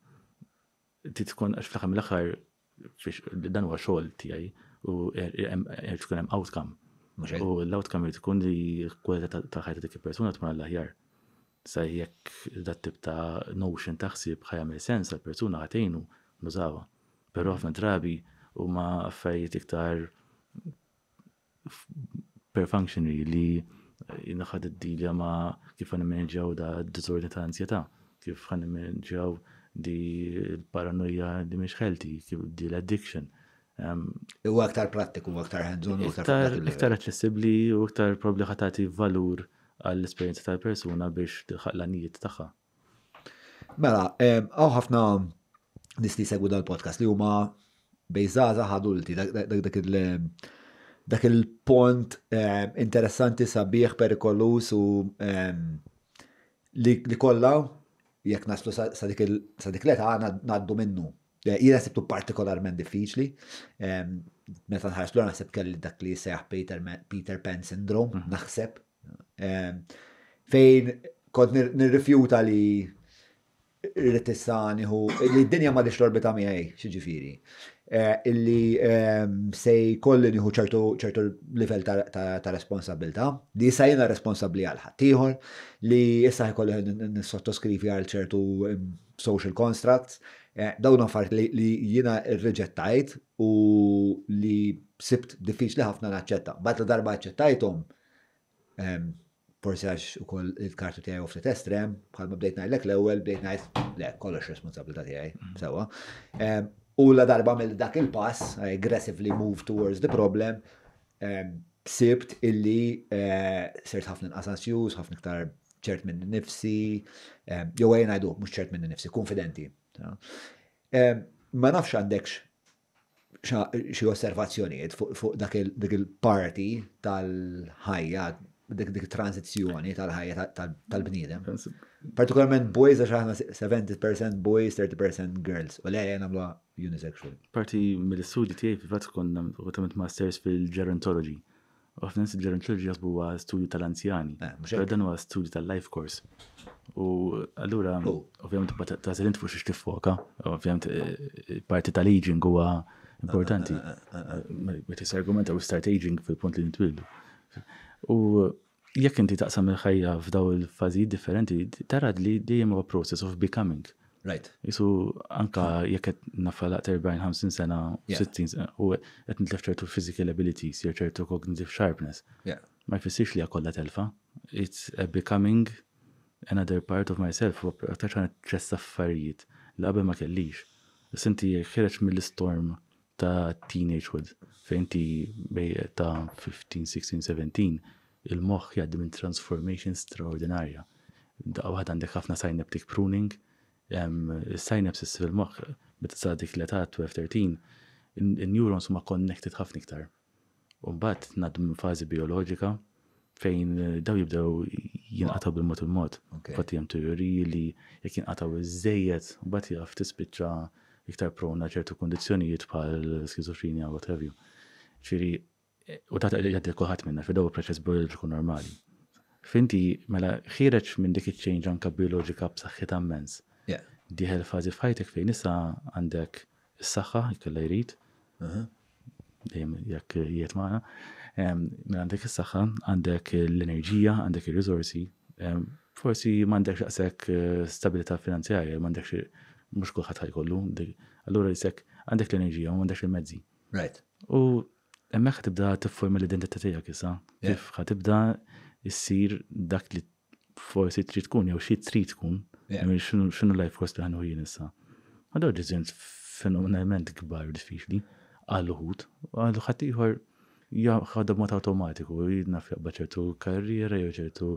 Titkun għax fl ħamil l dan huwa xogħol tiegħi u er, er, er, tkun hemm outcome. U l-outcome jrid ikun li kwalità ta' ħajta dik il-persuna tmur għall-aħjar. Sa jekk dat tip ta' notion taħsib ħajamil sens għal-persuna ħatejnu nużawa. Però ħafna drabi huma affarijiet iktar per functionary li naħad id-dilja ma kif għan immanġaw da d-dizordi ta' ansjeta, kif għan immanġaw di l-paranoja di mhix ħelti, kif di l-addiction. U aktar prattiku, u aktar ħedżun, u aktar. Iktar accessibli u aktar probli ħatati valur għall-esperienza tal-persuna biex tilħaq l-anijiet tagħha.
Mela, għaw ħafna nisti segwu dal-podcast li huma bejżaza ħadulti dak il- pont interessanti sabiħ perikolus u li kollha jekk naslu sa dik l għana għaddu minnu Ira sebtu partikolarment diffiċli. Meta nħarġ l seb kelli dak li sejħ Peter Pan syndrome, naħseb. Fejn kont nirrifjuta li r-tissaniħu, li d-dinja ma dix l-orbita miħaj, xieġifiri. Illi sej kolli niħu ċertu level ta' responsabilta, li jena responsabli għal-ħattijħor, li jissa kolli n-sottoskrivi għal ċertu social constructs, Eh, dawn affarijiet li, li jiena rreġettajt u li sibt diffiċli ħafna naċċetta. Bat li darba ċettajtom, forsi għax ukoll il-kartu tijaj u ftit estrem, bħalma bdejt najlek l-ewwel bdejt najt le kollox responsabilità tiegħi mhm. sewa. U la darba mill dak il-pass, aggressively move towards the problem, sibt illi eh, sirt ħafna inqas jus, ħafna ktar ċert minn nifsi, jowajna għajn ngħidu mhux ċert minn nifsi, konfidenti. Ma nafx għandekx xi osservazzjonijiet fuq dak il-parti tal-ħajja, dik tranzizjoni tal-ħajja tal-bniedem. Partikolarment boys għax 70% boys, 30% girls. U lejja namlu unisexual.
Parti mill-studi tiegħi fi fatt konna master's fil-gerontology. Għafna nsid l-Gerontology jasbu huwa studju tal-anzjani. Pero dan huwa studju tal-life course. U allura, ovvijament, ta' selint fuq xiex tiffoka, ovvijament, parti tal-aging huwa importanti. Metis argumenta u start aging fil-punt li nitwildu. U jekk inti taqsam il-ħajja f'daw il-fazi differenti, tarad li dejjem huwa process of becoming. Right. Isu anka jekk qed ter 40-50 sena, 60 sena, u għet nitlef ċertu physical abilities, ċertu cognitive sharpness. Ma jfessix li għakolla telfa. It's becoming another part of myself u aktar ċan ċess affarijiet li ma kellix. Senti ħireġ mill-storm ta' teenagehood fejnti bej ta' 15, 16, 17 il-moħħ jgħaddi minn transformation straordinarja. Daqqa waħda għandek ħafna synaptic pruning, synapses fil-moħħ meta sa dik l-età 12-13, in-neurons huma connected ħafna iktar. U mbagħad ngħaddu minn fażi bioloġika fejn eh, daw jibdew jinqataw bil-mod il-mod. Fatti hemm teoriji li jekk jinqataw iż u mbagħad jaf tispiċċa iktar prona ċertu kondizzjonijiet bħal skizofrenija u whatever. Ċiri, eh, u ta' jgħaddi kulħadd minna fi daw proċess bioloġiku normali. Finti mela ħireġ minn dik iċ-ċejnġ anka bioloġika b'saħħit ammens diħel fazi fajtek fejn nisa għandek s-saxħa, jkolla jrid, jek jekk jiet maħna, minn mela għandek s-saxħa, għandek l-enerġija, għandek il-rizorsi, forsi mandek xaqsek eh, stabilita finanzjarja, mandek mux kullħat ħajkollu, allura jisek għandek l-enerġija, mandek il-mezzi. Right. U emmeħ tibda forma l-identità tiegħek issa, kif ħatibda jissir dak li forsi trid tkun jew xi trid tkun Xinu life cost għan jien nissa. Għadu ġizjent fenomenalment kbar diffiċli għal-ħut, għal-ħat iħor jgħadab mat automatiku, jgħidnafjaqba ċertu karriera, jew ċertu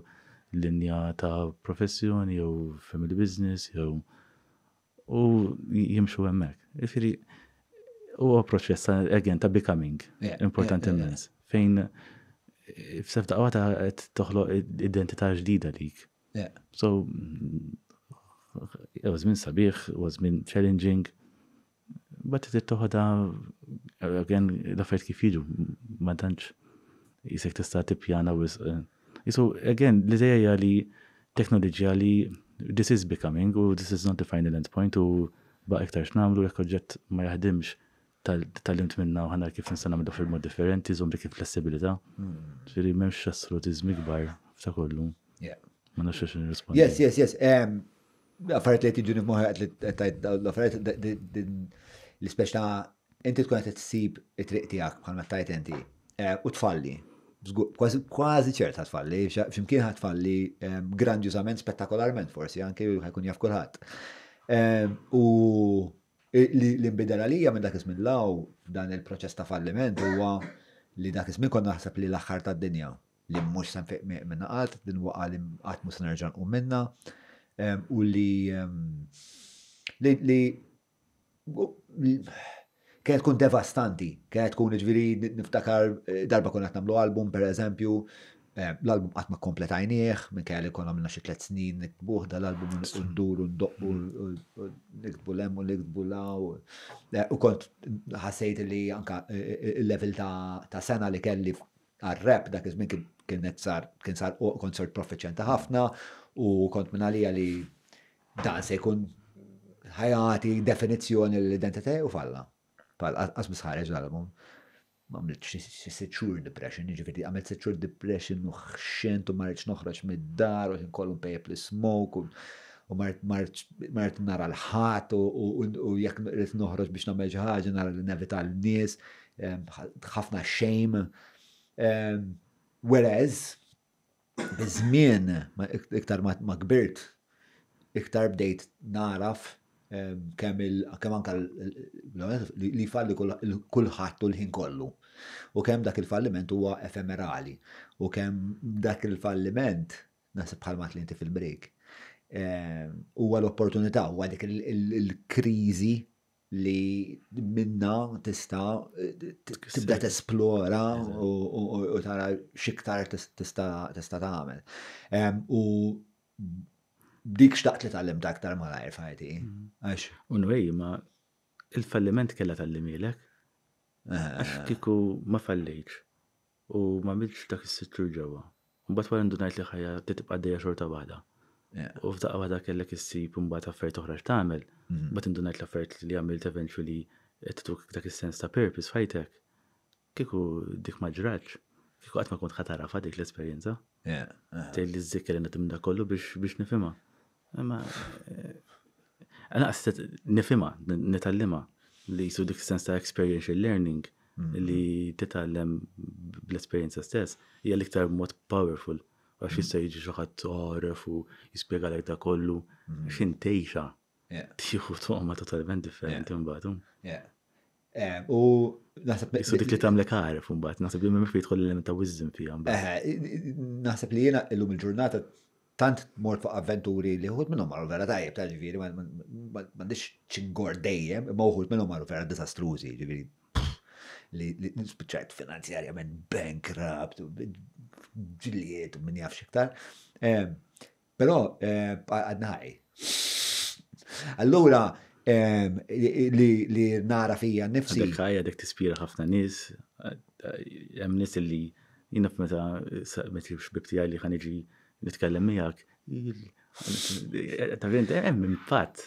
linja ta' professjoni, jew family business, jew u jimxu għemmek. Ifiri, u għaproċess, għagħen ta' becoming important immens. Fejn f-sefta għata qed toħlo identita' ġdida lik. So it was min sabiħ, it was min challenging. But it toħda, again, l-affert kif jiġu, ma tantx jisek tista' tippjana wis. So again, l-idea li teknoloġija li this is becoming u this is not the final end point u ba' iktar x'namlu jekk oġġett ma jaħdimx tal-limt minna u ħana kif nista' nagħmlu fil-mod differenti, żomm dik il-flessibilità. Hmm. Ġifieri m'hemmx assolutizmi gbar, f'ta' kollu. Ma nafx x'in Yes,
yes, yes. Um, l-affariet li jtiġuni f'moħħi qed li tajt l-affarijiet l-ispeċ inti tkun qed tsib it-triq tiegħek bħalma tajt inti eh, u tfalli. Kważi ċert tfalli, x'imkien falli eh, grandjużament, spettakolarment forsi, anke ju jaf kulħadd. Eh, u l-inbidel għalija minn dak ismin law dan il-proċess ta' falliment huwa li dak ismin konna naħseb li l-aħħar tad-dinja li mhux sanfiq minna għad, din u għalim qatt s-nerġan u minna u li li kienet tkun devastanti, kienet tkun ġviri niftakar e, darba kun namlu album per eżempju, l-album għatma kompletajnieħ, minn kajal li konna minna xie tlet snin nikbuħ dal-album ndur un doqqu mm-hmm. nikbu lem u nikbu law. E, u kont ħassejt li anka e, il-level ta' sena li kelli għal-rap dak iż-żmien kien sar kien sar konsert profiċenti ħafna U kont minna li li dan se jkun ħajati definizjoni l-identità u falla. għasmi sħarġ l-album. Ma għamilt sitxur depression, ġifiri, għamlet għamilt sitxur depression u xxent u marriċ noħraċ mid-dar u xin kollu pejep li smok u marriċ nara l-ħat u jek rrit noħroġ biex namel ġaħġa nara l-nevita l nis ehm, ħafna xejm. Ehm, whereas, bizmien żmien iktar ma kbirt, iktar bdejt naraf ehm, kemm anka li falli kulħadd u l-ħin kollu. U kemm dak il-falliment huwa efemerali. U kemm dak il-falliment nasib li inti fil-break. Ehm, huwa l-opportunità, huwa dik il-kriżi li minna tista tibda tesplora u tara xiktar tista tagħmel. U
dik xtaqt li tal-lim daktar ma lajr fajti. E. Mm-hmm. Għax. Unwej, ma il-falliment kella tal-limilek. Eh. Għax kiku ma fallejċ. U ma milx dak is-sitru ġewwa. Mbagħad wara li ħajja t-tibqaddeja xorta bada. U f'daqqa għada kellek issib mbagħad affert oħra x'tagħmel, ma tindunajt l affert li għamilt eventually qed tuk dak is-sens ta' purpose fajtek. Kieku dik ma kiku kieku qatt ma kont ħatara fa' dik l-esperjenza. Uh-huh. Tgħid li żżikker li timda kollu biex nifima. Ma. għana qastet nifhimha, eh, nitallimha li jisu dik sens ta' experiential learning mhm. li titgħallem bl-esperjenza stess hija l-iktar mod powerful għax mm. jista' jiġi xi ħadd toħref u jispjega lek da kollu mm. għax intejxa. Tieħu toqma totalment differenti mbagħad.
Um. Eh,
u naħseb Su dik li tagħmlek għarf mbagħad, naħseb li m'hemmx jidħol l-element ta' wisdom fiha mbagħad. Eh,
naħseb li jiena llum il-ġurnata tant mort fuq avventuri li uħud minnhom maru vera tajjeb ta' ġifieri m'għandix ċingor dejjem, ma uħud minnhom maru vera disastrużi, ġifieri li nispiċajt finanzjarja minn bankrupt, ġiliet, u minn jafx iktar. Pero għadnaħi. Allura, li nara fija nifsi. Dik
ħajja dik tispira ħafna nis, hemm nis li jina meta meta xbibti għaj li ħaniġi nitkellem miegħek, Ta' vjent, eh, impatt.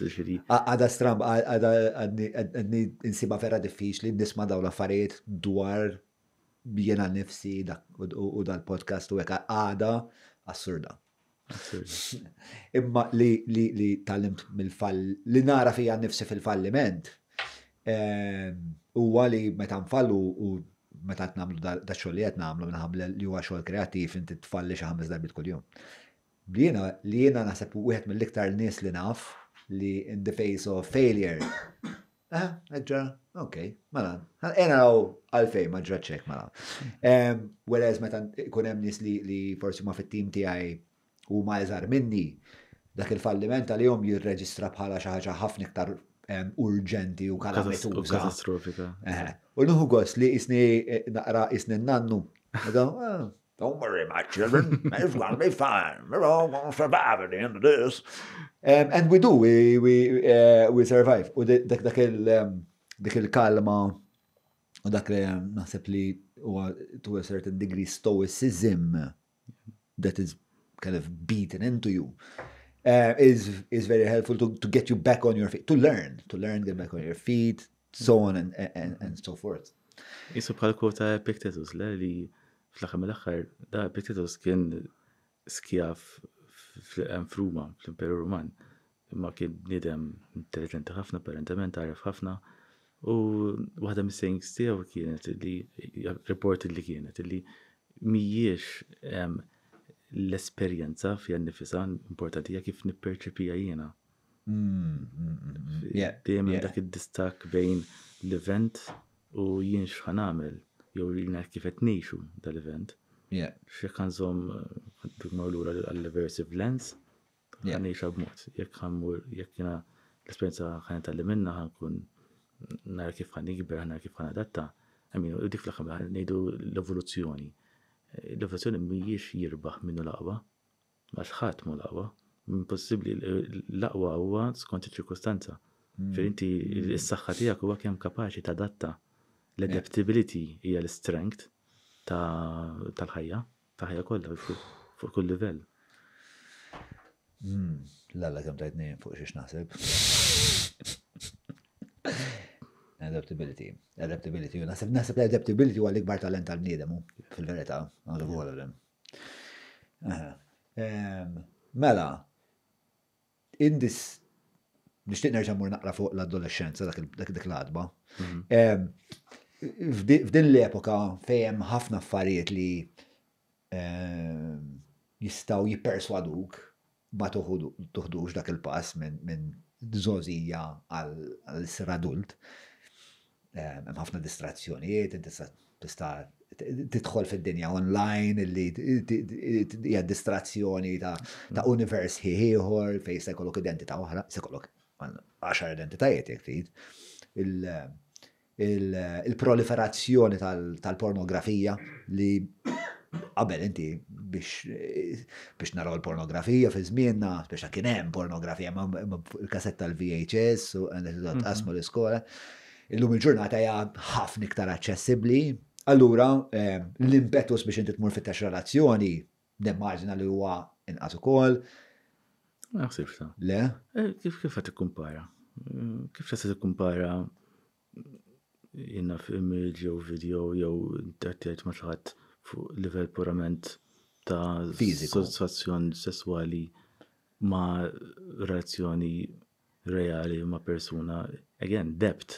Għada stram, għadni
insiba vera diffiċli nisma' daw l-affarijiet dwar jena nifsi u dal-podcast u għeka għada assurda. Imma li tal-limt mill-fall, li nara fija nifsi fil-falliment, ehm, u għali meta nfallu u meta t-namlu da xogħol li għet namlu minnaħam li huwa xogħol kreativ inti tfalli xi ħames darbit kuljum. jum li jena li jena naħseb wieħed mill-iktar nies li naf li in the face of failure. Ah, ġara, ok, malan. Ena għaw għalfej, ma ċek, malan. Whereas meta kun hemm nies li forsi ma fit-tim għaj u ma jżar minni, dak il-falliment għal jom jirreġistra bħala xi ħaġa ħafna iktar urġenti u kalametuża.
Katastrofika.
Eh, u nuħu għos li jisni eh, naqra jisni nannu. Don't worry, my children. it's going to be fine. We're all going to survive at the end of this. Um, and we do. We we uh, we survive. U dak il-kalma um, u dak li um, naħseb li to a certain degree stoicism that is kind of beaten into you uh, is is very helpful to, to get you back on your feet, to learn, to learn, get back on your feet, so on and, and, and so forth.
Isu bħal kota Epictetus, le li fl-axar mill da Epictetus kien skjaf fl-Fruma, fl-Imperu Roman, imma kien nidem intelligenti ħafna, apparentament, għarif ħafna, u waħda mis Stew kienet li, report li kienet li mijiex l-esperienza fija nifisa importanti kif nipperċepija jiena. Mm, mm, mm, dejjem dak id-distak bejn l-event u jien x'ħan jew jina kifet nixu dal-event. Xi kanżom eh, dik marlura għall-aversive lens, ħanejxa b'mod. Jekk ħammur Jek jina l esperienza għan tal li minna għan kun nara kif ħan ikber, nara kif għan adatta. Għamminu, u dik fl għan ngħidu l-evoluzzjoni. L-evoluzzjoni mhijiex jirbaħ minnu laqwa, għax ħat mu laqwa. Impossibbli l-aqwa huwa skont iċ-ċirkustanza. Mm. Fir inti s-saħħa tiegħek huwa kemm kapaċi tadatta L-adaptability hija l-strength tal-ħajja, ta' ħajja kollha fuq kull livell. Hmm,
lalla kem tajtni fuq xiex naħseb. Adaptability. Adaptability. Naħseb naħseb l adaptability huwa l-ikbar talent tal-bniedem fil-verità, għal all of Mela, indis nishtiq nerġa' mur naqra fuq l-adolescenza dak l-adba f'din l-epoka fejem ħafna affarijiet li eh, jistaw jiperswaduk ma tuħdux dak il-pass minn zozija għal sradult eh, Hemm ħafna distrazzjonijiet, tista' tidħol fid-dinja online li hija distrazzjoni ta' univers ieħor, fejn se jkollok identità oħra, se jkollok għaxar identitajiet jekk trid il-proliferazzjoni tal-pornografija li qabel inti biex naraw l-pornografija fi żmienna, biex kien hemm pornografija il-kasetta tal-VHS u għasmu mhm. l-iskola. Illum il-ġurnata hija ħafna iktar aċċessibbli. Allura ehm, l-impetus biex inti tmur fit-tax relazzjoni nimmaġina li huwa inqas ukoll.
Naħsibx Le? Eh, kif kif qed tikkumpara? Eh, kif se tikkumpara jenna f'image jew video jew interattijajt ma fuq level purament ta' soddisfazzjon sessuali ma' relazzjoni reali ma' persuna. Again, depth.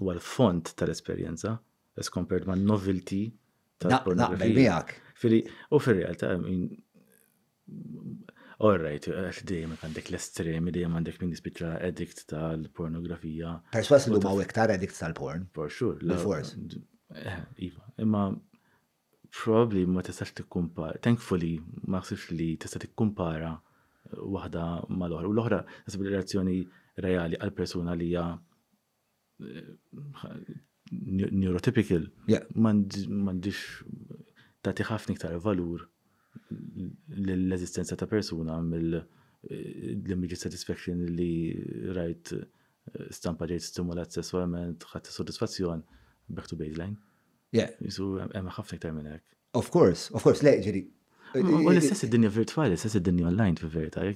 U għal-font tal-esperienza, as compared ma' novelty tal-pornografija. bel-bijak. U fil-realta, Alright, għax dejjem għandek l-estremi, dejjem għandek minn dispiċa addict tal-pornografija. Perswas l-lum huma iktar
addict tal-porn. For sure. L-fors.
Eh, iva, imma probably ma tistax tikkumpara, thankfully ma xsibx li tista' tikkumpara waħda mal ohra U l-oħra nasib reazzjoni reali għal-persuna li hija eh, neurotypical. M'għandix tagħti ħafna ktar valur l ezistenza ta' persuna mill eh, immediate satisfaction li rajt eh, stampa ġejt stimulat sessualment, ħadd soddisfazzjon back to baseline. Yeah. Jisu emma ħafna iktar minn hekk. Of course, of course, le ġiri. U eh, l-istess id-dinja virtuali, l-istess id-dinja online fi verita.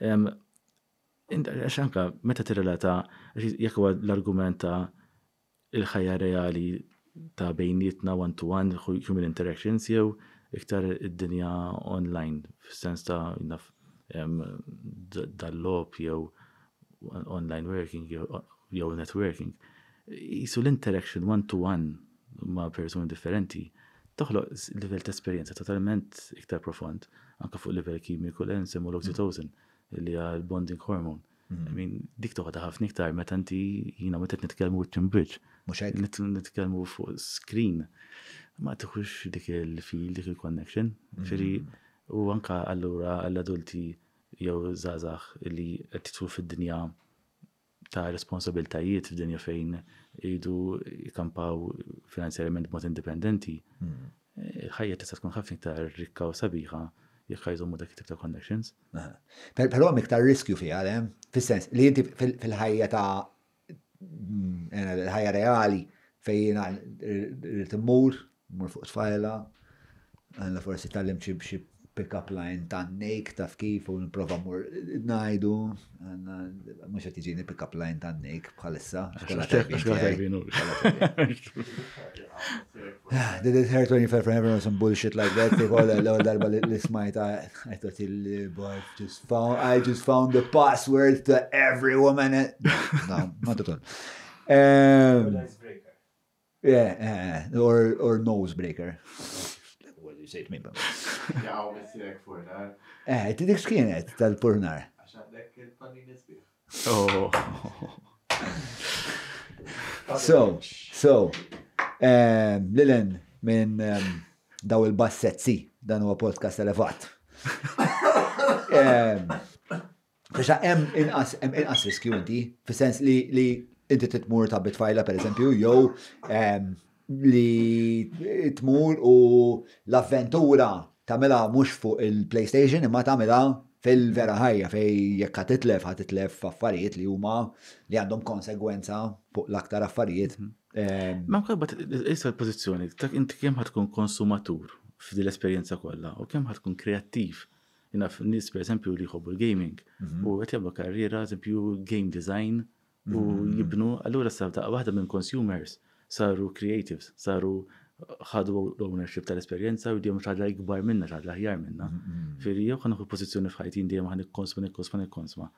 Għax anka, meta tirrelata, jekk huwa l-argument ta' il-ħajja reali ta' bejnietna one-to-one human interactions jew iktar id-dinja online, f'sens ta' jinnaf dal lop jew online working jew networking. Isu l-interaction one-to-one ma' persuni differenti toħloq level ta' esperienza totalment iktar profond, anka fuq level kimiku l u l-oxytocin, mm-hmm. li għal l-bonding hormone. I mm-hmm. mean, dik toħda ħafna iktar, meta inti jina meta nitkellmu t Timbridge. Mhux hekk. Nitkellmu fuq screen ma tuħux dik il fil dik il-connection. Mm. Ġiri, u anka allura għall-adulti jew zazax li titfu fid-dinja ta' responsabiltajiet f'dinja fejn jidu jikampaw finanzjarjament mod indipendenti. Mm. ħajja tista' tkun ħafna iktar rikka u sabiħa jekk ħajżommu dak tip ta' connections. Però
hemm iktar riskju fiha, eh? fis-sens li inti
fil-ħajja ta'
mm, eh, l-ħajja reali fejn timmur mur fuq tfajla, għanna forsi tal-lim xie pick-up line ta' nejk ta' kif u prova mur najdu, għanna mux għat iġini pick-up line ta' nejk bħalissa. Did it hurt when you fell from everyone or some bullshit like that? They call that low darba li smajta, I thought il-boy just found, I just found the password to every woman. No, not at all. Um Yeah, yeah, or, or nose breaker. What do you say to me?
Jaw, for furnar.
Eh, tal-purnar. Oh. so, so, um, ehm, Lilen min um, daw il si, dan u podcast elevat. Biex in inqas hemm in riskju inti, fis-sens li li iddi titmur ta' bitfajla per eżempju, jew li tmur u l-avventura tamela mux fuq il-PlayStation imma tamela fil-vera ħajja fej jekk titlef ħat titlef affarijiet li huma li għandhom konsegwenza fuq l-aktar
affarijiet. Mhm. Ma mkabba issa l-pozizjoni, tak inti kemm ħatkun konsumatur f'din l-esperjenza kollha u kemm ħatkun kreattiv. Jina f'nis per esempio li jħobbu l-gaming mhm. u għet jabba karriera, esempio game design, u mm-hmm, mm-hmm. jibnu, allura sabta waħda minn consumers saru creatives, saru uh, ħadu l-ownership tal-esperienza u dijem ċadla ikbar minna, ċadla ħjar minna. Mm-hmm, Firri jew uħu pozizjoni fħajtin dijem ħan ikkonsma, ikkonsma, ikkonsma.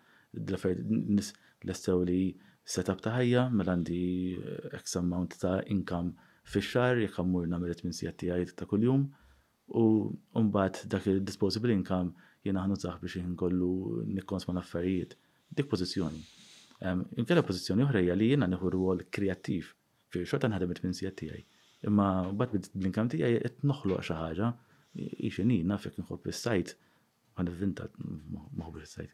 L-estew li setup ta' ħajja, mill-għandi mela uh, X amount ta' income fi xar, jek għammur namret minn sijat tijaj ta' kull-jum, u mbagħad dak il-disposable income jena ħanu zaħ biex jinkollu nikkonsma l-affarijiet. Dik pozizjoni. Inkella pozizjoni uħreja li jiena neħu rwol kreattiv fi xorta nħadem it-tminsijat tiegħi. Imma mbagħad bl-inkam tiegħi qed noħloq xi ħaġa ixini naf jekk sajt għan vinta maħu sajt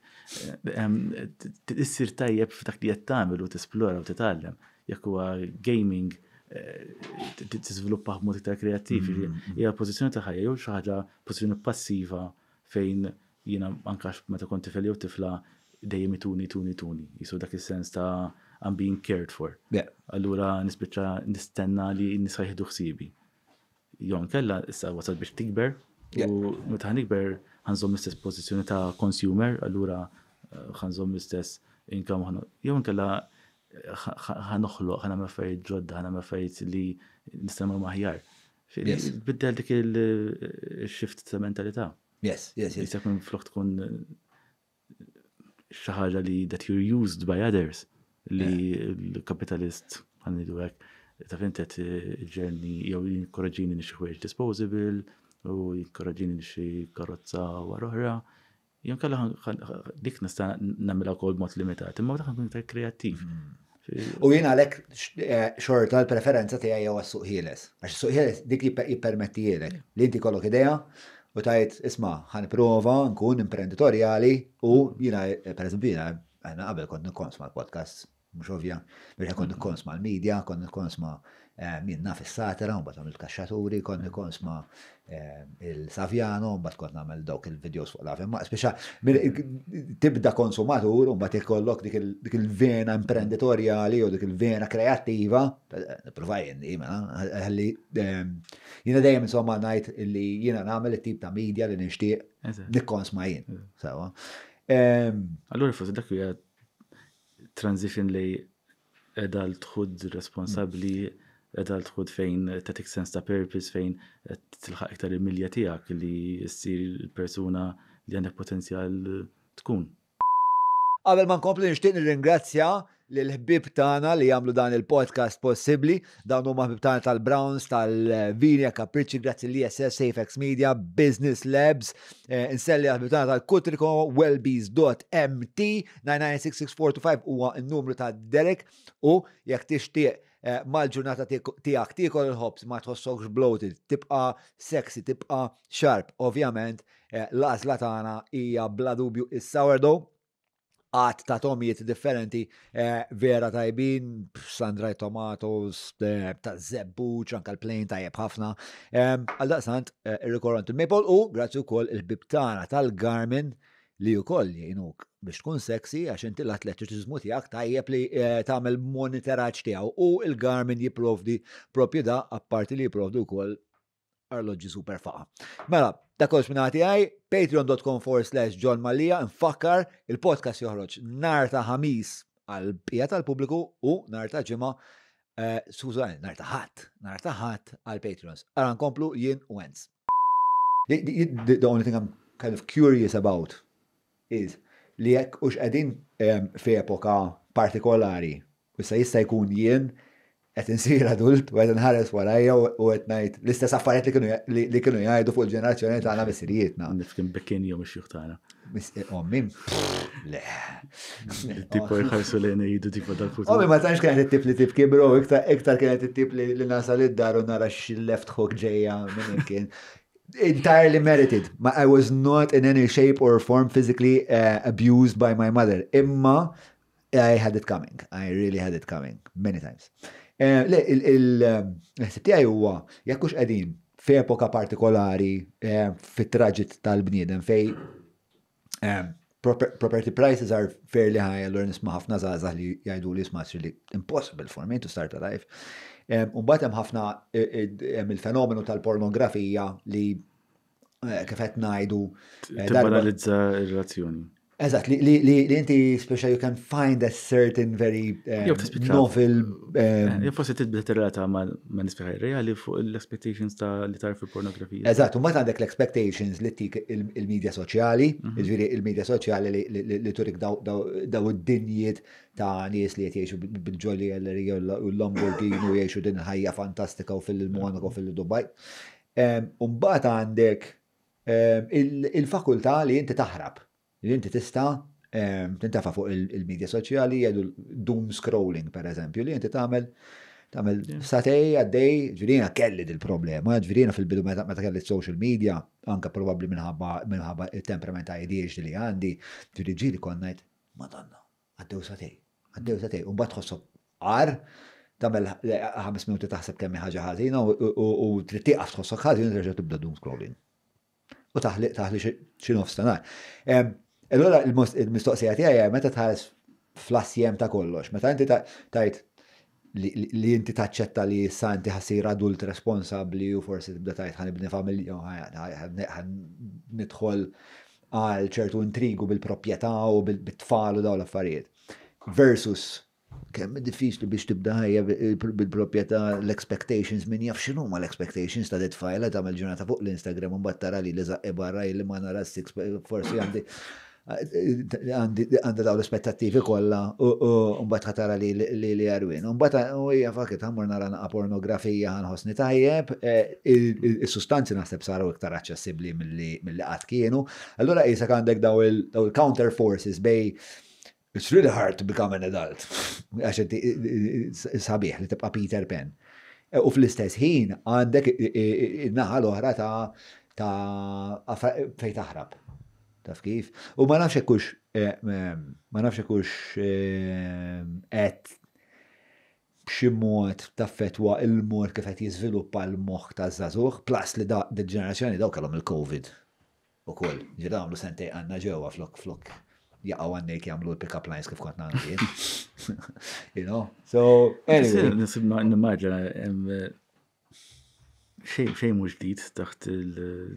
Issir tajjeb f'dak li qed tagħmel u esplora u titgħallem tallem huwa gaming tiżviluppa b'mod iktar kreattiv. Hija pożizzjoni ta' ħajja jew xi ħaġa pożizzjoni passiva fejn jiena anke meta kont tifel jew tifla dejjem ituni, tuni, tuni. Jisu dak il-sens ta' I'm being cared for. Yeah. Allura nisbitra nistenna li nisħajħdu xsibi. Jon kella, issa wasal biex tikber, u meta ħanikber ħanżom l-istess pozizjoni ta' consumer, allura eh, ħanżom l-istess inkam ħana. Jon kella eh, ħanoħloq, ħana maffajt ġodda, ħana maffajt li nistenna maħjar. Biddel dik il-shift eh, ta' mentalita. Yes, yes, yes. Jisek minn flok tkun xaħġa li that you're used by others li eh. l-kapitalist għannidu hekk ta' fintet eh, ġerni jew jinkorraġini nixi ħwejġ disposable u jinkorraġini nixi karozza wara oħra. Jom kalla dik nista' nagħmilha kol mod limitat, imma dak nkun iktar kreattiv. Mm.
U jien għalek eh, xorta l-preferenza tiegħi jew għas-suq Għax suq dik jippermetti jielek li inti kollok ideja? u tajt, isma, ħan prova nkun imprenditorjali u jina, eh, per eżempju, jina, eh, għabel qabel kont nkonsma l podcast, mux ovvja, biex kont nkonsma l-medja, kont nkonsma. ma' Eh, min naf is un batom il-kaxxaturi, konni konsma ma il-Savjano, un bat kon eh, namel dawk il-videos fuq la ma speċa tibda konsumatur, un bat ikollok dik il-vena imprenditoriali u dik il-vena kreativa, eh, provajn, għalli jina dejjem insomma najt li jina namel il tip ta' media li nishtiq, nikkons ma jien. Allora, ehm,
Allura forse dak transition li edal tħud responsabli edha l-tħud fejn eh, tetik sens ta' purpose fejn eh, tilħaq iktar il-milja tijak li jissir il-persuna li għandek potenzjal tkun.
Qabel ma nkompli nixtieq nirringrazzja l-ħbib tagħna li jagħmlu dan il-podcast possibbli, dawn huma ħbib tagħna tal-Browns, tal-Vinja Capricci, grazzi li SS, SafeX Media, Business Labs, eh, inselli ħbib tana tal-Kutriko, wellbees.mt, 996645 huwa n-numru ta' Derek u jekk tixtieq eh, mal-ġurnata tiegħek tiekol il-ħobs ma tħossokx bloated, tibqa sexy, tibqa sharp. Ovvjament, eh, l-għażla tagħna hija bla dubju is-sourdough għat ta' tomijiet differenti eh, vera tajbin, sandra e tomatoes, eh, ta' Zebbu, ċankal plain plejn tajjeb ħafna. Għal-daqsant, eh, il rekordant il-Maple u grazzi u koll il-bibtana tal-Garmin li u koll jinuk biex tkun seksi għax inti l-atletiċizmu tijak tajjeb li tagħmel monitoraċ tiegħu u il-Garmin jipprovdi propjeda da apparti li u wkoll arloġġi super faqa. Mela, dakos minn għati għaj, patreon.com forward slash John Mallia, nfakkar il-podcast joħroġ nar ta' ħamis għal bija tal-pubbliku u nar ta' ġimma eh, Sużan, eh, nar ta' ħadd, nar ta' ħadd għal Patreons. Għaran komplu jien u għens. The only thing I'm kind of curious about is li jekk ux ehm, fe epoka partikolari, issa jista' jkun jien għet nsir adult u qed inħares warajja u għet najt l-istess affariet li kienu jgħajdu fuq il-ġenerazzjoni ta' tagħna misirietna. Nifkim bekkin jew ix-xjuħ tagħna. Eh, Ommim.
Le. Tipo jħarsu li jgħidu tipo tal-futur. Ommim ma
tanx kienet it-tip li tip kibru, iktar kienet it-tip li nasal id-dar u nara x-left hook ġeja minn kien. Entirely merited. I was not in any shape or form physically uh, abused by my mother. Imma I had it coming. I really had it coming. Many times. Eh, le, il-ħsittijaj eh, huwa, jekkux qegħdin f'epoka partikolari eh, fit-traġit tal-bniedem fej property prices are fairly high, allora nisma ħafna zazah li jgħidu li jisma' li impossible for me to start a life. Umbat hemm ħafna il-fenomenu tal-pornografija li kifet najdu.
Tibbanalizza il-razzjoni.
Eżat, li inti speċa you can find a certain very eh, novel. Eh, eh,
Jow forse il-relata ma nispiħaj reali fuq l-expectations ta' li tarif il-pornografija. Eżat, u
mat għandek l-expectations li tik il-medja soċjali, mhm. ġviri il-medja soċjali li turik daw id-dinjiet ta' nies li jtiexu bil-ġolli għallerija u l-Lamborghini u jiexu din ħajja fantastika u fil-Monaco u mhm. fil-Dubai. Umbat għandek il-fakulta li inti taħrab li inti tista' ehm, tintafa fuq il-medja soċjali jgħidu doom scrolling per eżempju li inti tagħmel tagħmel satej għaddej ġvirina kelli dil-problema, eh, ġvirina fil-bidu meta kelli social media, anka probabbli minħabba minħabba il-temperament ta' li għandi, ġiri ġiri konnajt, madonna, għaddew satej, għaddew satej, un bat tħossok għar, tamel 5 minuti taħseb kemmi ħaġa ħażina u tritti għaf tħossok ħażin u tibda doom scrolling. U taħli taħliq xi nofs Allora il-mistoqsija tiegħi meta tħares fl ta' kollox, meta inti tajt li inti taċċetta li sa inti ħassir adult responsabbli u forsi tibda tajt ħanibni familja nidħol għal ċertu intrigu bil proprjetà u bil-tfal u daw l-affarijiet. Versus kemm diffiċli biex tibda ħajja bil proprjetà l-expectations min jaf x'inhu ma l-expectations ta' ditfajla tagħmel ġurnata fuq l-Instagram u mbagħad tara li li zaqqi barra li ma nara forsi għandi għanda daw l-aspettativi kolla u mbat ħatara li li jarwin. mbagħad u hija fakit ħammur nara naqa pornografija ħanħosni tajjeb, eh, il-sustanzi naħseb saru iktar aċċessibbli mill-li qatt kienu. Allura jisak għandek daw il-counter forces bej It's really hard to become an adult. sabiħ li tibqa Peter Pan. U fl-istess ħin għandek naħa l-oħra ta' fejn taħrab taf kif. U ma nafx ekkux, eh, ma nafx ekkux qed bximot mod taffetwa il mur kif qed jiżviluppa l moħ ta' zazuħ, plas li da d ġenerazzjoni daw kellhom il-COVID U koll, Ġieda għamlu sentej għanna ġewa flok flok jaqgħu għannek jgħamlu l-pick-up lines kif kont nagħmlu You know?
So, anyway. Nisibna n maġġa xej mhux ġdid taħt il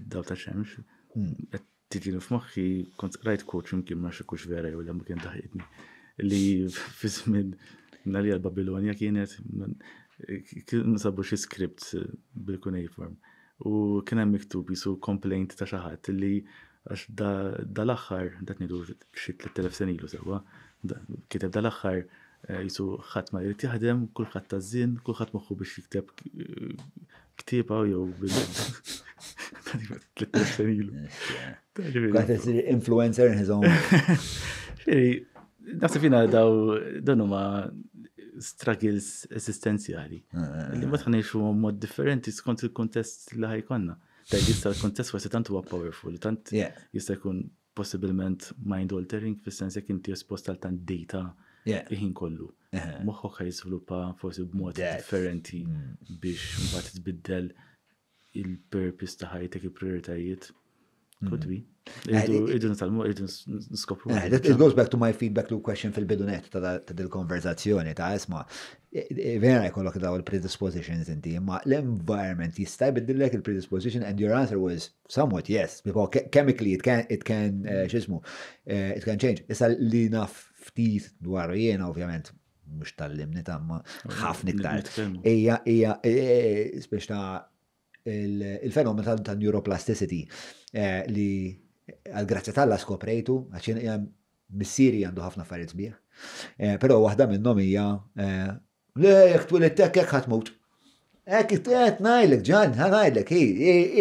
dawta ċemx. xemx. Hmm titinu f'maħħi kont rajt coach jumkien ma xekux vera jew l-għamma kien taħidni. Li fizmin nali għal-Babilonia kienet nasabu xie skript bil-cuneiform. U kien hemm miktub jisu complaint ta' xaħat li għax dal-aħħar, dat nidu xi 3000 sen ilu sewwa, kiteb dal axħar eh, jisu ħadd ma jrid kull kulħadd zin, kull kulħadd xubi biex jikteb eh, ktiba jew bil.
influencer in his own.
Naħseb fina daw dan huma struggles esistenziali. Eh, eh, eh. Li ma tħanejxu mod differenti skont il-kontest li ħajkonna. Ta' jista' l-kontest forsi tant huwa powerful, tant jista' jkun possibilment mind altering fis-sens jekk inti espost għal tant data il-ħin kollu. Moħħok ħajżviluppa forsi b'mod differenti mm. biex mbagħad tbiddel il-purpose ta' ħajtek il-prioritajiet. Mm. Could be. Eh, idun tal-mu, idun skopru. Eh, it goes
back to my feedback to question fil-bidunet ta' dil-konverzazzjoni ta' esma. E, e, vera jkollok daw il-predispositions inti, ma l-environment jistaj biddillek il-predisposition and your answer was somewhat yes, because chemically it can, it can, eh, xismu, it can change. Issa li naf ftit dwar jena ovvjament mux tal-limni tamma ħafna iktar. Ija, ija, spiex ta' il-fenomen ta' neuroplasticity li għal-grazzja tal-la skoprejtu, għaxin missiri għandu ħafna farid bieħ. Pero waħda minnhom hija le jekk twilittek jekk ħatmut. Ek it najlek, ġan, ħanajdlek,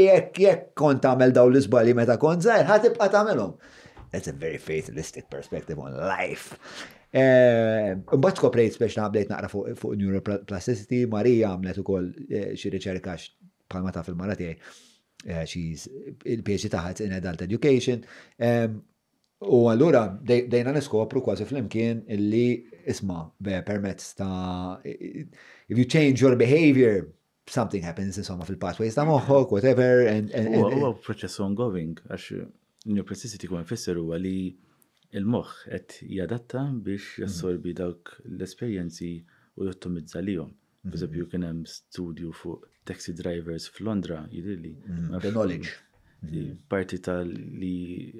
jek jek kont tagħmel daw l izbali meta kont zaħir, ħatibqa tagħmelhom that's a very fatalistic perspective on life. Mbagħad eh, skoprejt biex naqblejt naqra fuq neuroplasticity, Marija għamlet ukoll eh, xi riċerka bħalma ta' fil-mara tiegħi xiex eh, il-PhD taħat in adult education. U allura dejna niskopru kważi flimkien illi isma permezz ta' if you change your behavior something happens insomma fil-pathways ta' moħħok, whatever. Huwa
proċess ongoing, għax neuroplasticity kwa nfisser huwa li il-moħħ qed jadatta biex mhm. jassorbi dawk l-esperjenzi u jottomizza lihom. Mhm. Eżempju kien hemm studju fuq taxi drivers f'Londra jidilli. Mhm. The knowledge. Parti tal li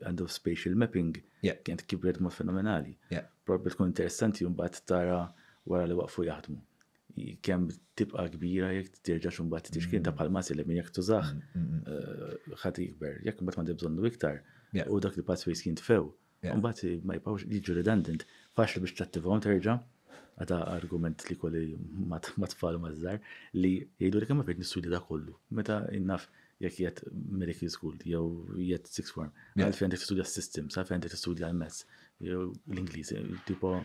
għandu spatial mapping kienet kibret ma fenomenali. Propri tkun interessanti un bat tara wara li waqfu jaħdmu kem tibqa kbira jek bat t tixkin ta' palmasi li minn jek tużax eh, ħat jikber, jek mbat ma' bżonnu iktar, U dak li pathways kien tfew. Mbagħad ma jibgħux jiġu redundant. Faċli biex tattivhom terġa' għata argument li kolli ma tfal ma zzar li jgħidu li kemma fejt nistudja da kollu. Meta innaf jekk jgħet medical school, jew jgħet six form, għalfi għandek studja system, għalfi għandek studja l-mess, jew l-Inglis, tipo,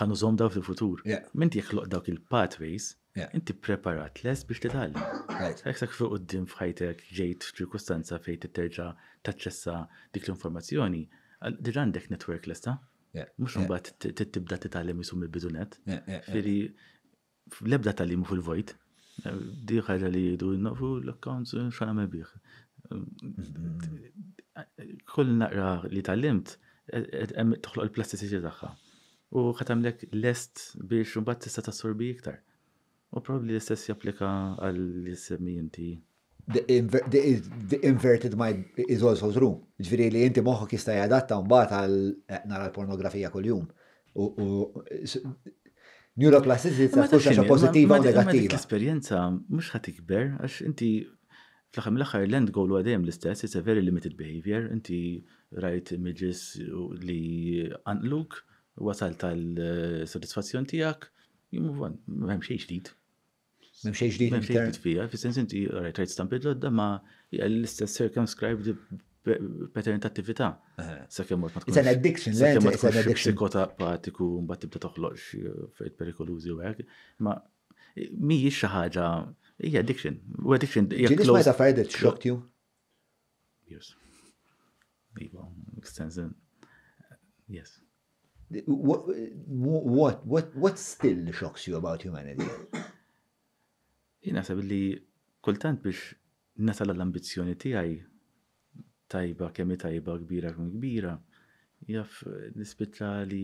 ħanu zom daw fil-futur. Minti jgħak dawk il-pathways, Inti preparat les biex titgħallim. Hekk sak fuq qudiem f'ħajtek ġejt f'ċirkustanza fejn titterġa' taċċessa dik l-informazzjoni, diġà għandek network lesta. Mhux imbagħad tibda titgħallem isum il-bidunet. Firi l-ebda tal-limu fil-vojt. Di ħaġa li jgħidu nafu l-accounts xana mebiħ. Mm-hmm. Kull naqra li tal-limt, toħloq il-plastiċi tagħha. U ħatamlek lest biex imbagħad tista' tassorbi iktar. U probabli l-istess japplika għall semmi inti.
The, inver the, the inverted mind is also true. Ġviri li inti moħħok jista' jadatta mbagħad għal eh, nara l-pornografija kuljum. U ta' kuxa xa pozitiva u negativa. l
esperienza mhux ħat ikber għax inti fl-axar mill-axar l-end goal u għadajem l-istess, it's a very limited behavior, inti rajt images li għanluk, wasal tal-sodisfazzjon eh, tijak, jimmu għan, memxie ġdijt fija, fi sens inti l ma l-istess circumscribed pattern ta' attività. ma It's an addiction, l tibda eh, fejt u ma mhijiex xi ħaġa hija addiction. U addiction hija. Ġilis ma ta' shocked you? Yes. Iva,
Yes. What, what, what, what still shocks you about humanity?
Jien naħseb li kultant biex nasal l-ambizjoni tiegħi tajba kemm tajba kbira kum kbira, jaff nispitra li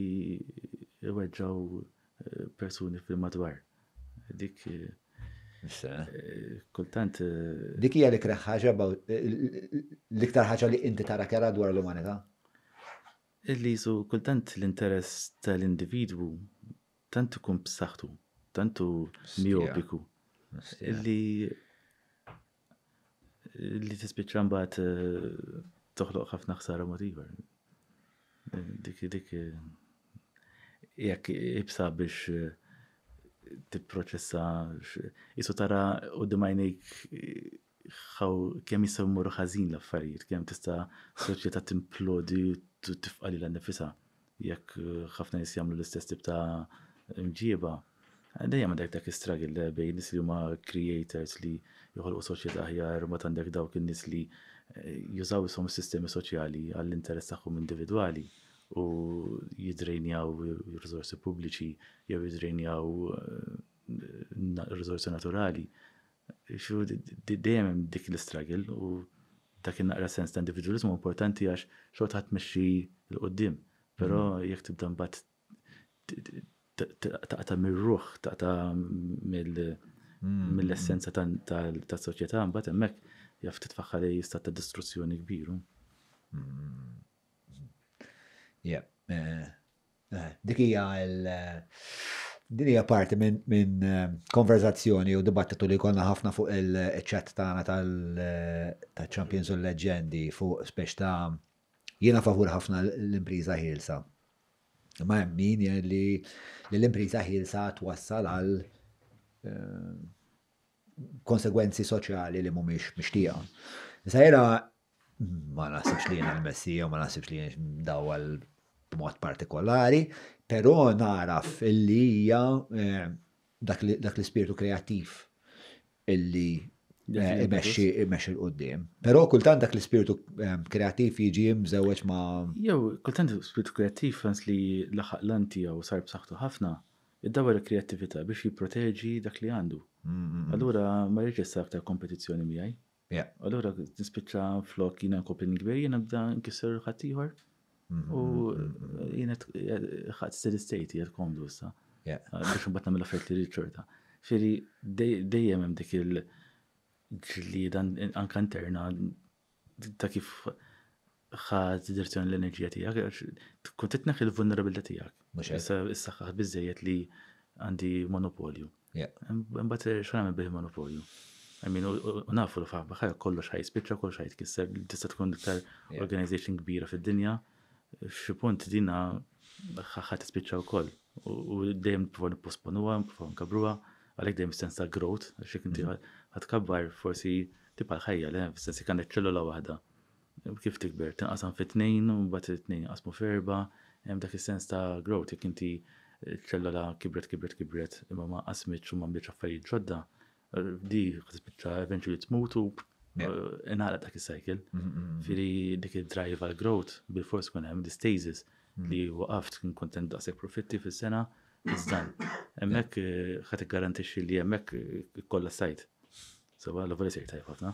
weġġaw eh, persuni fil-madwar. Dik eh, eh, kultant. Dik hija l-ikra ħaġa
l-iktar ħaġa li inti tara kera dwar l-umanità?
Illi su kultant l-interess tal-individwu tant kum b'saħħtu, tantu miopiku. Illi li tispiċċa mbagħad eh, toħloq ħafna ħsara motiva. Dik dik jekk ibsa biex eh, tipproċessa isu tara u d-majnik xaw kemm jisemmu ħażin l-affarijiet, kemm tista' soċjetà timplodi u tifqali l-nifisa. Jekk ħafna nies jagħmlu l-istess tip ta' mġieba, ma għandek dak l bejn nis li ma creators li juħol u soċieta ħjar, ma tandek dawk in-nies li eh, jużaw jisom sistemi soċjali għall-interess tagħhom individwali u jidrejnjaw rizorsi publiċi, jew jidrejnjaw eh, rizorsi naturali. Xu dejjem hemm dik l-istragil u dak in-naqra sens ta' individualizmu importanti għax xorta t mexxi l-qoddim. Pero mm-hmm. jek tibda mbagħad taqta mir-ruħ, taqta hmm. mill-essenza ta' soċjetà mbagħad hemmhekk jaf titfaħħar li jista' ta' distruzzjoni kbiru.
Hmm. Eh, eh, dik hija l eh, din hija parti minn konverzazzjoni u dibattitu li konna ħafna fuq il-ċat tagħna tal-Champions u Leġendi fuq speċi ta' jiena favur ħafna l-impriża ħilsa Ma min li l-impriża ħilsa twassal għal eh, konsegwenzi soċjali li mhumiex mixtieqa. Sajra ma nasibx li l-messija, ma nasibx li daw għal b'mod partikolari, però naraf illi hija eh, dak l-ispirtu kreattiv illi Eh, imexxi l-qoddim. Però
kultant dak l-ispiritu eh, kreativ jiġi mżewweġ ma' Jew kultant l spiritu kreativ fans li laħaq lanti jew sarb b'saħħtu ħafna, id-dawar kreativita biex jipproteġi dak li għandu. Allura ma jirġis aktar kompetizzjoni miegħi. Allura nispicċa flok jiena kopin gbir jiena bda nkisser ħatiħor. U jiena eh, ħat steady state jgħid komdu s-sa. Biex mbatna mill-affetti riċorta. rid dejjem hemm dik il- ġlida anka interna ta' kif ħad direzzjoni l-enerġija tijak, kont t-neħi vulnerabilità tijak. Issa ħad bizzejiet li għandi monopolju. Mbatt xan għamil biħi monopolju. Għamin, nafu l-faħ, kollox ħaj spiċa, kollox ħaj tkisser, tista tkun iktar organization kbira fil-dinja, xipunt dina ħaxħat spiċa u koll. U dejjem t-għon posponuwa, t-għon kabruwa, għalek dejjem sens growth, xek inti għatkabbar forsi tibqa l-ħajja le, f'sensi kanet ċellula waħda. Kif tikber, tinqasam fit tnejn u bat it-tnejn qasmu f'erba, hemm dak is-sens ta' growth jekk inti ċellula kibret kibret kibret imma ma qasmitx u ma bdiċ affarijiet ġodda, di ħasbitċa eventually tmutu eh, inħala dak is-cycle. Mm, mm, mm. Firi dik id-drive għal growth bil-fors kun hemm distasis li waqaft kien kontent daqshekk profitti fis-sena iżdan. Hemmhekk eh, ħadd garantixxi li hemmhekk eh, kollha sajt. Sawa, l-għavali sejr tajf ħafna.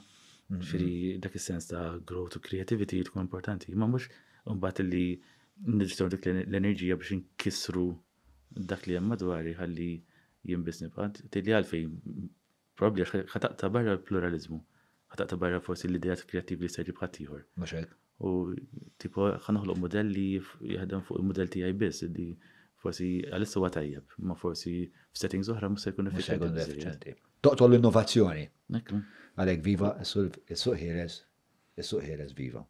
Mhm. Xiri dak il-sens ta' growth u creativity tkun importanti. Ma mux unbat li nġitor dik l-enerġija biex nkissru dak li jemma dwarri għalli jimbisni bħad. Tilli għalfej, probabli ta' barra pluralizmu. pluralizmu ta' barra forsi l-idejat kreativi li sejri bħattijħor. Muxek. U tipo ħanuħloq modelli jihdem e fuq il-modell tijaj biss, li forsi għalissa huwa għatajjab, ma forsi f-setting mhux musa jkun effiċjenti.
Toqtol l-innovazzjoni. Għalek viva is-suq ħieles, is viva.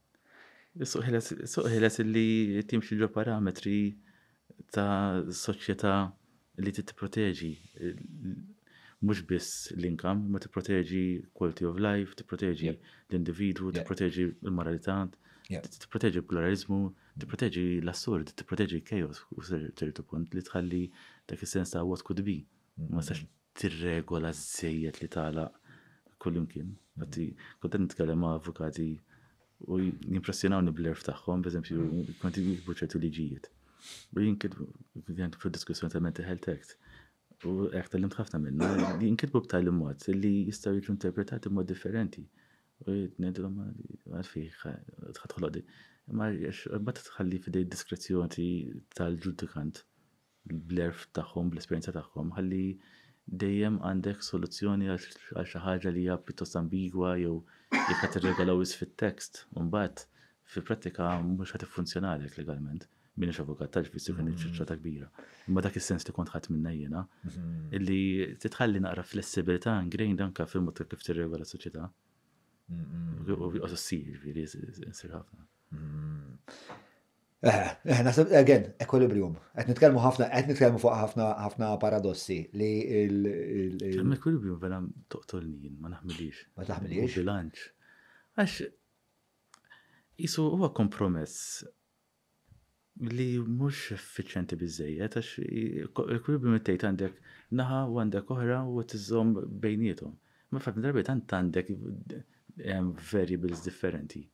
Is-suq ħieles li timxi ġo parametri ta' soċjetà li t-proteġi. Mux biss l-inkam, ma t-proteġi quality of life, t-proteġi l individu t-proteġi l-moralità, tipproteġi l-pluralizmu, t-proteġi l-assurd, t-proteġi l kajos u s-sertu punt li tħalli dak il sens ta' what could be. Mm. Ma sax t-regola z żejjed li tala kull imkien. Għati, kontent nitkellem ma' avukati u jimpressjonawni bl-erf tagħhom, eżempju, konti jikbu ċertu liġijiet. U jinkidbu, jgħant fil diskussjon ta' Mental Health Act. U għek tal-lim tħafna minna, jinkidbu b'tal mod li jistaw jiġu interpretati mod differenti. U jgħidnedlu għamma, għalfi, tħadħolodi. Ma ma tħalli fidej diskrezzjoni tal-ġudikant bl-erf tagħhom, bl-esperjenza tagħhom, ħalli dejjem għandek soluzzjoni għal xi ħaġa li hija pjuttost ambigwa jew jekk qed irregolaw fit-tekst, mbagħad fil-prattika mhux qed iffunzjonalek legalment minni xavokat taġ fissi kien ċirċata kbira. Ma dak is-sens li kont ħadd minna jiena, illi titħalli naqra flessibilità ingrain danka fil-mod kif tirregola s-soċjetà. U s-sir, s-sir ħafna. Mm.
Eh, eh nasib, again, equilibrium. Et nitkelmu ħafna, et nitkelmu fuq ħafna ħafna paradossi li il.
Għem equilibrium vera toqtolni, ma naħmilix. Ma taħmilix. Bilanċ. Għax, jisu huwa kompromess li mux effiċenti bizzejiet, għax equilibrium tejt għandek naħa u għandek oħra u tizzom bejnietom. Ma fatt darbi tant għandek eh, variables differenti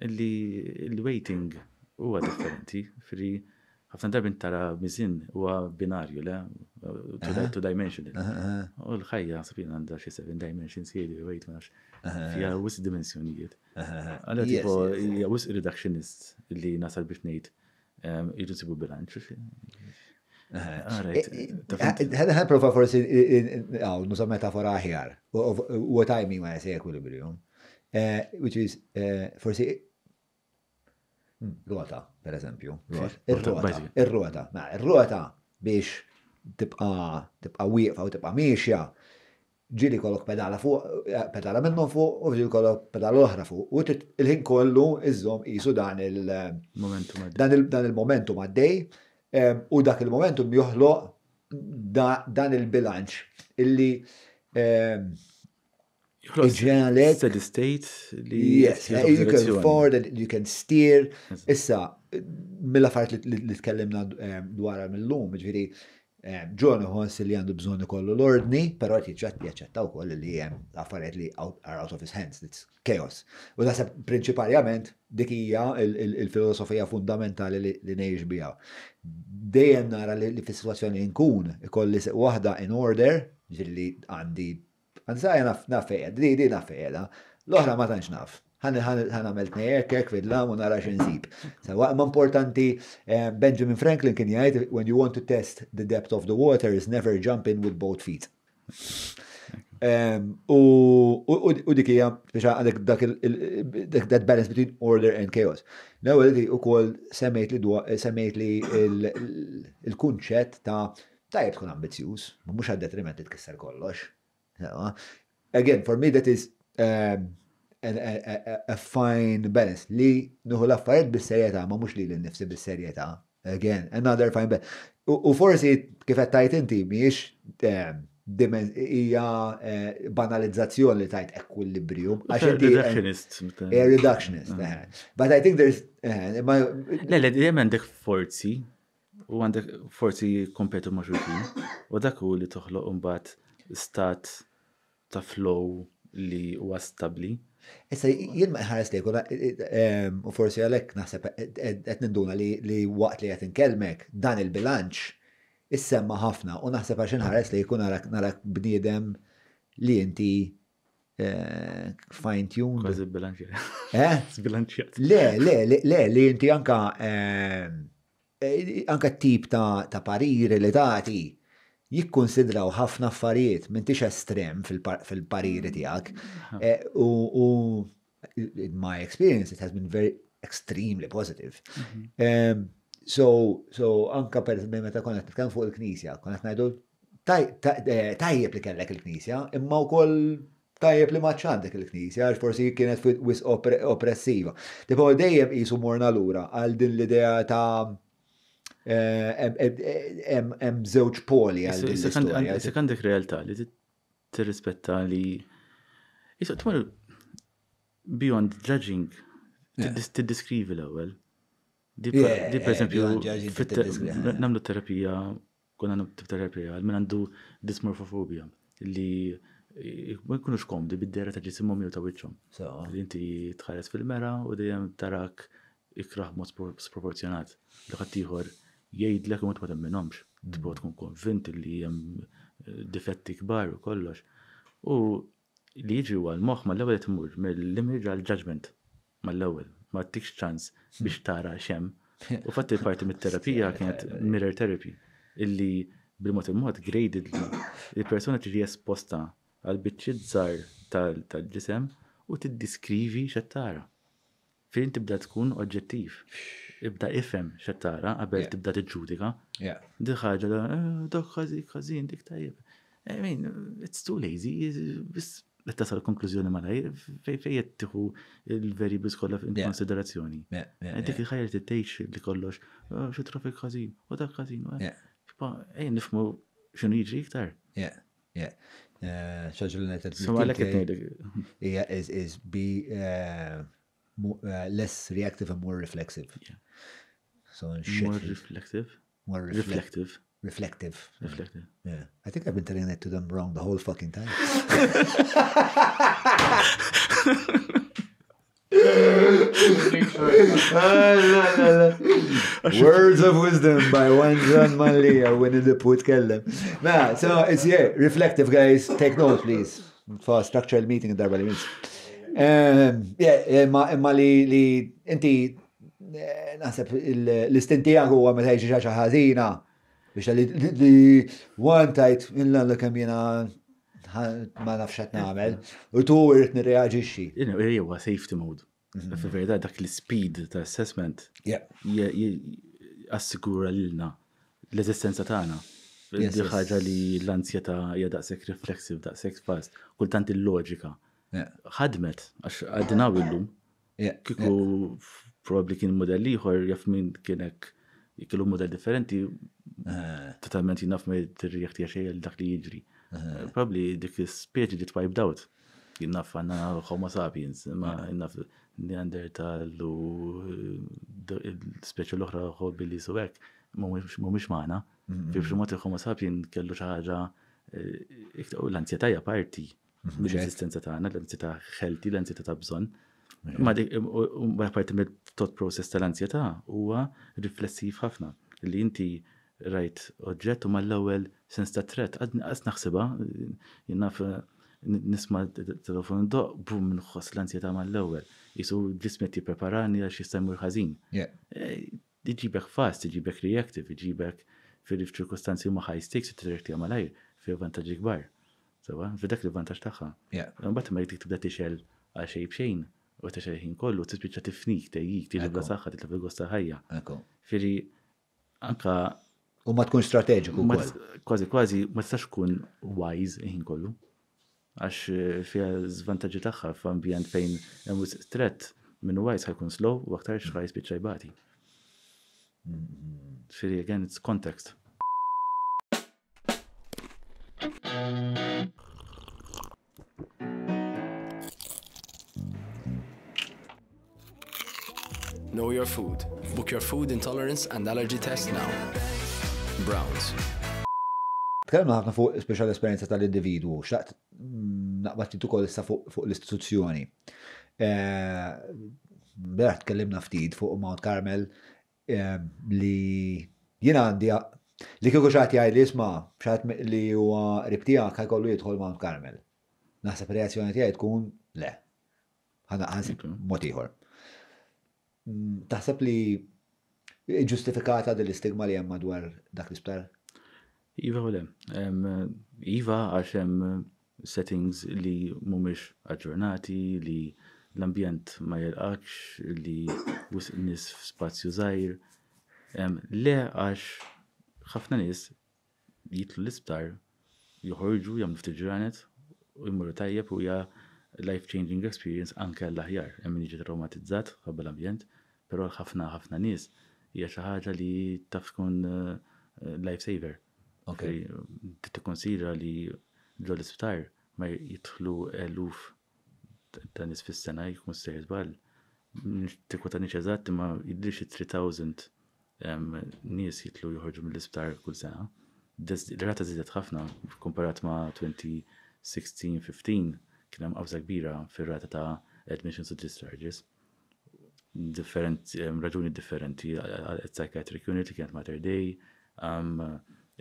li l-waiting huwa differenti, fri ħafna darbin tara mizin huwa binarju, le, two dimensional. U l-ħajja sabin għandha xi seven dimensions jgħidu wait ma fija wis dimensjonijiet. Għalha tipo hija wis reductionist li nasal biex ngħid irdu sibu bilanċ. Għadha
ħan prova forsi, għaw, nusa metafora ħjar, u għatajmi ma jgħasija ekwilibrium. Uh, which is uh, forsi hmm, ruota, per eżempju. Ir-ruota, ir-ruota, ir-ruota biex tibqa tibqa wieqfa u tibqa miexja ġili kolok pedala fuq, eh, pedala minnhom fuq u ġili kolok pedala l-oħra fuq. U il-ħin kollu iżom isu dan il-momentum dan il-momentum għaddej u dak il-momentum joħloq dan il-bilanċ illi iġġenalet. Steady state. Yes, you can forward, you can steer. Issa, mill-affarijiet li tkellimna ehm, dwar mill-lum, ġviri, ehm, John Hons li għandu bżonn ikollu l-ordni, però jtiċċat jaċċettaw koll li hemm affarijiet li are out of his hands, it's chaos. U naħseb prinċipalment dik hija il-filosofija fundamentali li ngħix biha. Dejjem nara li fis-sitwazzjoni nkun ikolli waħda in order, ġilli għandi Għanżaj naf nafed, dridi di nafeda, l-oħra ma tanx naf. Għan għamil t-nejer, kek vidlam u nara xinżib. Għamma importanti, eh, Benjamin Franklin kien jgħid, when you want to test the depth of the water is never jump in with both feet. U dik hija biex għandek dak that balance between order and chaos. L-ewwel dik ukoll semmejt li eh, semmejt li l-kunċett ta' tajjeb tkun ambizzjuż, mhux għad detriment titkisser kollox. Again, for me that is um, a, a, a, a fine balance li nuhu laffariet affarijiet bis-serjetà ma mux li l-nifsi bis serjeta Again, another fine balance. U forsi kifet tajt inti mhijiex um, hija eh, banalizzazzjon li tajt ekwilibrium. Eh, reductionist. A, eh, Reductionist. But I think there's.
Le, le, jem għandek forzi, u għandek forzi kompetu maġurti u dak u li toħloq un bat stat ta' flow li huwa stabbli.
Issa jien ma ħares li kuna, u forsi għalek naħseb qed ninduna li waqt li qed inkellmek dan il-bilanċ issemma ħafna u naħseb għax inħares li jkun narak bniedem li inti eh, fine tuned. Kważi bilanċjat. Eh? Le, le, le, li inti anka eh, anka tip ta' parir li ti' jikkonsidraw ħafna affarijiet m'intix estrem fil-pariri mm. tiegħek. Eh, u my experience it has been very extremely positive. Mhm. So, so anka per meta konet nitkellem fuq il-Knisja, konet ngħidu eh, tajjeb li kellek il-Knisja, imma wkoll tajjeb li maċċandek il-Knisja, għax forsi kienet wis oppressiva. Tipo dejjem qisu morna lura għal din l-idea ta' hemm eh, żewġ poli għal din l-istorja. Isek
għandek realtà li tirrispetta li Isok tmur beyond judging tiddiskrivi eh. l-ewwel. Di per esempio, namlu terapija konna namlu terapija għal min għandu dismorfofobija li ma jkunux komdi bid-dera ta' ġisimhom jew ta' wiċċhom. Inti tħares fil-mera u dejjem tarak ikraħ mod sproporzjonat li ħadd ieħor jgħidlek u ma tbad minnhomx. Mm. Tibgħu tkun konvint li hemm eh, difetti kbar u kollox. U li jiġi għal moħħ mal-ewwel tmur mill-imħiġ għal judgment mal-ewwel ma tikx ċans biex mm. tara xem. U fatti parti mit-terapija kienet eh, mirror therapy illi bil-mod il-mod graded li il-persona tiġi esposta għal biċċiet żgħar tal-ġisem u tiddiskrivi x'qed Fejn tibda tkun oġġettiv ibda ifem xattara għabel qabel tibda tiġġudika. Di ħaġa eh, dak ħażin ħażin dik tajjeb. I mean, it's too lazy, biss qed tasal konklużjoni malaj fej fej qed tieħu l-variables kollha in konsiderazzjoni. Dik il-ħajja tittejx li kollox oh, xi trafik ħażin u dak ħażin. Eh. Ejn nifmu x'inhu jiġri iktar.
Xaġġu l-netet. Summa l-ek is be uh, more, uh, less reactive and more reflexive. Yeah. So shit, more reflective.
More refle reflective.
Reflective. Reflective. Yeah. yeah. I think I've been telling that to them wrong the whole fucking time. Words of wisdom by one John Manley. I went in the put kill them. Nah, so it's yeah, reflective guys. Take note, please. For a structural meeting in Darbalimins. Imma eh, eh, eh, li inti naħseb l-istintija huwa meta jiġi xi ħażina biex li one tajt illa li kemm jiena ma nafx qed nagħmel
u tu irid nirreaġixxi. Huwa safety mode. Fil-verità dak l-speed ta' assessment assigura lilna l-eżistenza tagħna. Ħaġa li l-ansjeta hija daqshekk reflexiv daqshekk fast, kultant il-loġika ħadmet, għax għadna lum Kiku probabli kien modell ieħor jaff minn kienek kellu modell differenti, eh, totalment jinaf me t-rijak xejn dak li jiġri. Eh. Probabli dik speċi t wiped out. Jinaf għanna Homo sapiens, ma jinaf Neandertal u eh, speċi l-oħra hobbi li suwek, mumiex maħna. Fi bximot il-Homo sapiens kellu xaħġa, l-ansjetajja parti Mux l-esistenza ta' għana, l-entità xelti, l-entità ta' bżon. Mela. Ma dik, ma parti mill tot process tal-ansjetà huwa riflessiv ħafna. Li inti rajt oġġett u ma l ewwel sens ta' tret, għad naqas naħsibha, jinnaf nisma telefon do, bum nħos l-ansjetà mal-ewwel. Isu ġismet jipreparani għax jistajmur jmur e, Iġibek fast, iġibek reaktiv, iġibek fil ċirkustanzi ma s stakes, t fil-vantagġi gbar. Sewa, f'dak l-vantaġġ tagħha. Mbagħad ma jrid tibda tixel għal xejn b'xejn u t-iċel ħin kollu t-iċbicċa tispiċċa tifnik tejjik tiġibla saħħa titlef il-gost ta' ħajja. Firri anka U ma tkun strategiku. Kważi kważi ma t tistax tkun wise ħin kollu. Għax eh, fiha żvantaġġi tagħha f'ambjent fejn s-tret minn wise ħajkun slow u għaktar xħaj spiċċa jbati. Mm-hmm. Firri again it's context. Thank you. Know your food. Book your food intolerance and allergy test now.
Browns. Tkellmu ħafna fuq special esperjenza tal-individwu, xaqt mm, naqbad titu kol issa fuq l-istituzzjoni. Eh, Bera tkellimna ftit fuq Mount Carmel eh, li jina għandi li kieku xaħti għaj li jisma xaħt li huwa ribtija kaj kollu jidħol Mount Carmel. Naħseb reazzjoni tiegħi tkun le. Għana ħansib motiħor. Mm, taħseb li ġustifikata dil-istigma li jemma dwar
dak l-isptar? Iva u Iva għax settings li mumiex aġġornati, li l-ambjent ma jelqax, li wisq nis f-spazju zaħir. Le għax ħafna nis jitlu l-isptar, joħorġu jagħmlu ftit ġranet u jmurru tajjeb u ja' life-changing experience anke l-aħjar, emmin iġi traumatizzat ħabba l-ambjent, pero ħafna ħafna nies hija xi ħaġa li taf tkun eh, lifesaver. Okay. Tikkonsidra li ġol l-isptar ma jidħlu eluf ta' nies fis-sena jkun sejjer żball. Tikwota nix eżatt imma jidhirx 3000 nies jitlu joħorġu mill-isptar kull sena. L-rata żiedet ħafna komparat ma' 2016-15 kien hemm qawsa kbira fir-rata ta' admissions u discharges. Different, raġuni differenti, psychiatric unit li kienet Mater Day,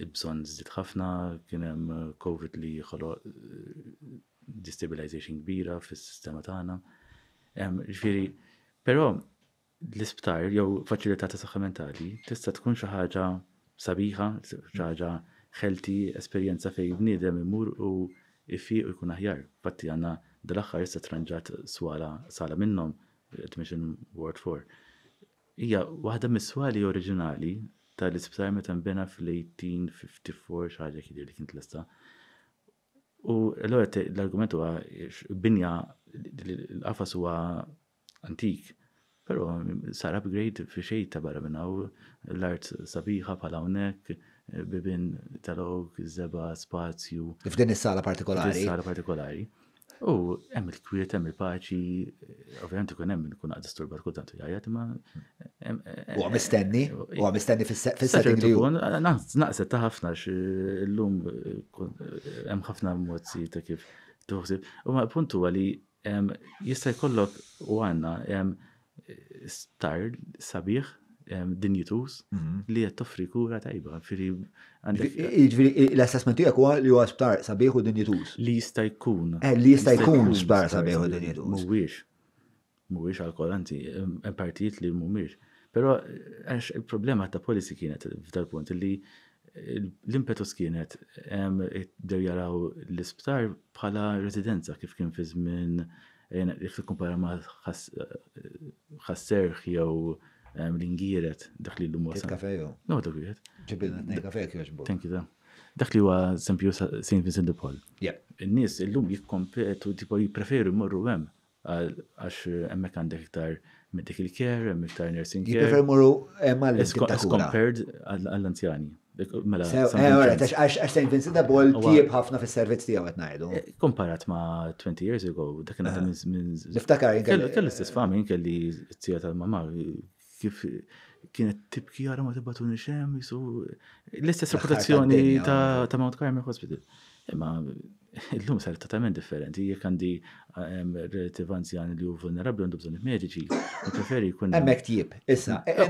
il-bżon żdiet ħafna, kien hemm COVID li ħoloq destabilization kbira fis-sistema tagħna. Ġifieri, però l-isptar jew faċilità ta' saħħa mentali tista' tkun xi ħaġa sabiħa, xi ħaġa ħelti, esperjenza fejn bniedem imur u ifi u jkun aħjar. Fatti għanna dal-axħar jista tranġat swala sala minnom, Admission Word 4. Ija, waħda mis-swali oriġinali tal-isptar meta bena fl-1854 xaġa kidir li kint l esta U l-għor l-argument huwa binja l-qafas huwa antik, pero sar upgrade fi xejn ta' barra minna u l-art sabiħa bħala hawnhekk bibin tal-og, zeba, spazju. F'din is-sala partikolari. F'din is-sala partikolari. U hemm il-kwiet, hemm il-paċi, ovvjament ikun hemm ikun għad disturba kultant jgħajat ma. U għam istenni, u mistenni fis-setting li Naqset ta' ħafna x l-lum hemm ħafna mozzi ta' kif tuħsib. U ma puntu għali jista' jkollok u għanna għandna star sabiħ Um, dinjitus mhm. li qed toffri kura tajba. Ġifieri l-assessment tiegħek huwa li huwa sptar
sabiħ u dinjitus.
Li jista' jkun. Eh, li jista' jkun sptar sabiħ u dinjitus. Mhuwiex. Mhuwiex kolanti hemm partijiet li mhumiex. Però eh, għax il-problema ta' policy kienet f'dal punt li l-impetus kienet jaraw l-isptar bħala residenza kif kien fi żmien eh, jek tkumpara ma' ħasserħ jew l-ingiret dak l-lum wasa. Kafejo. No, dak li għed. Ġibilna t-nej kafej kjoġbu. Thank you, Dak li għu sempju St. Vincent de Paul. N-nis l-lum jikkompetu, tipo jipreferu morru għem għax emmek għandek iktar medical care, emmek iktar nursing care. Jipreferu morru emma l-intiet As compared għall-anzjani. Mela. Eh,
għax St. Vincent de Paul tjib ħafna fil-servizz
tijaw għet najdu. Eh, komparat ma 20 years ago, dak kena minn. Niftakar, kelli. Kelli stess famin, kelli t-tijat għal-mamma, kif kienet tibki għara ma tibbatu nixem, jisu l-istess reputazzjoni ta' Mount Carmel Hospital. Imma l-lum sar totalment differenti, jek għandi ehm, relativ anzjani li u vulnerabli għandu bżon il-medici, Preferi jkun. Emmek tjib, issa. E- e-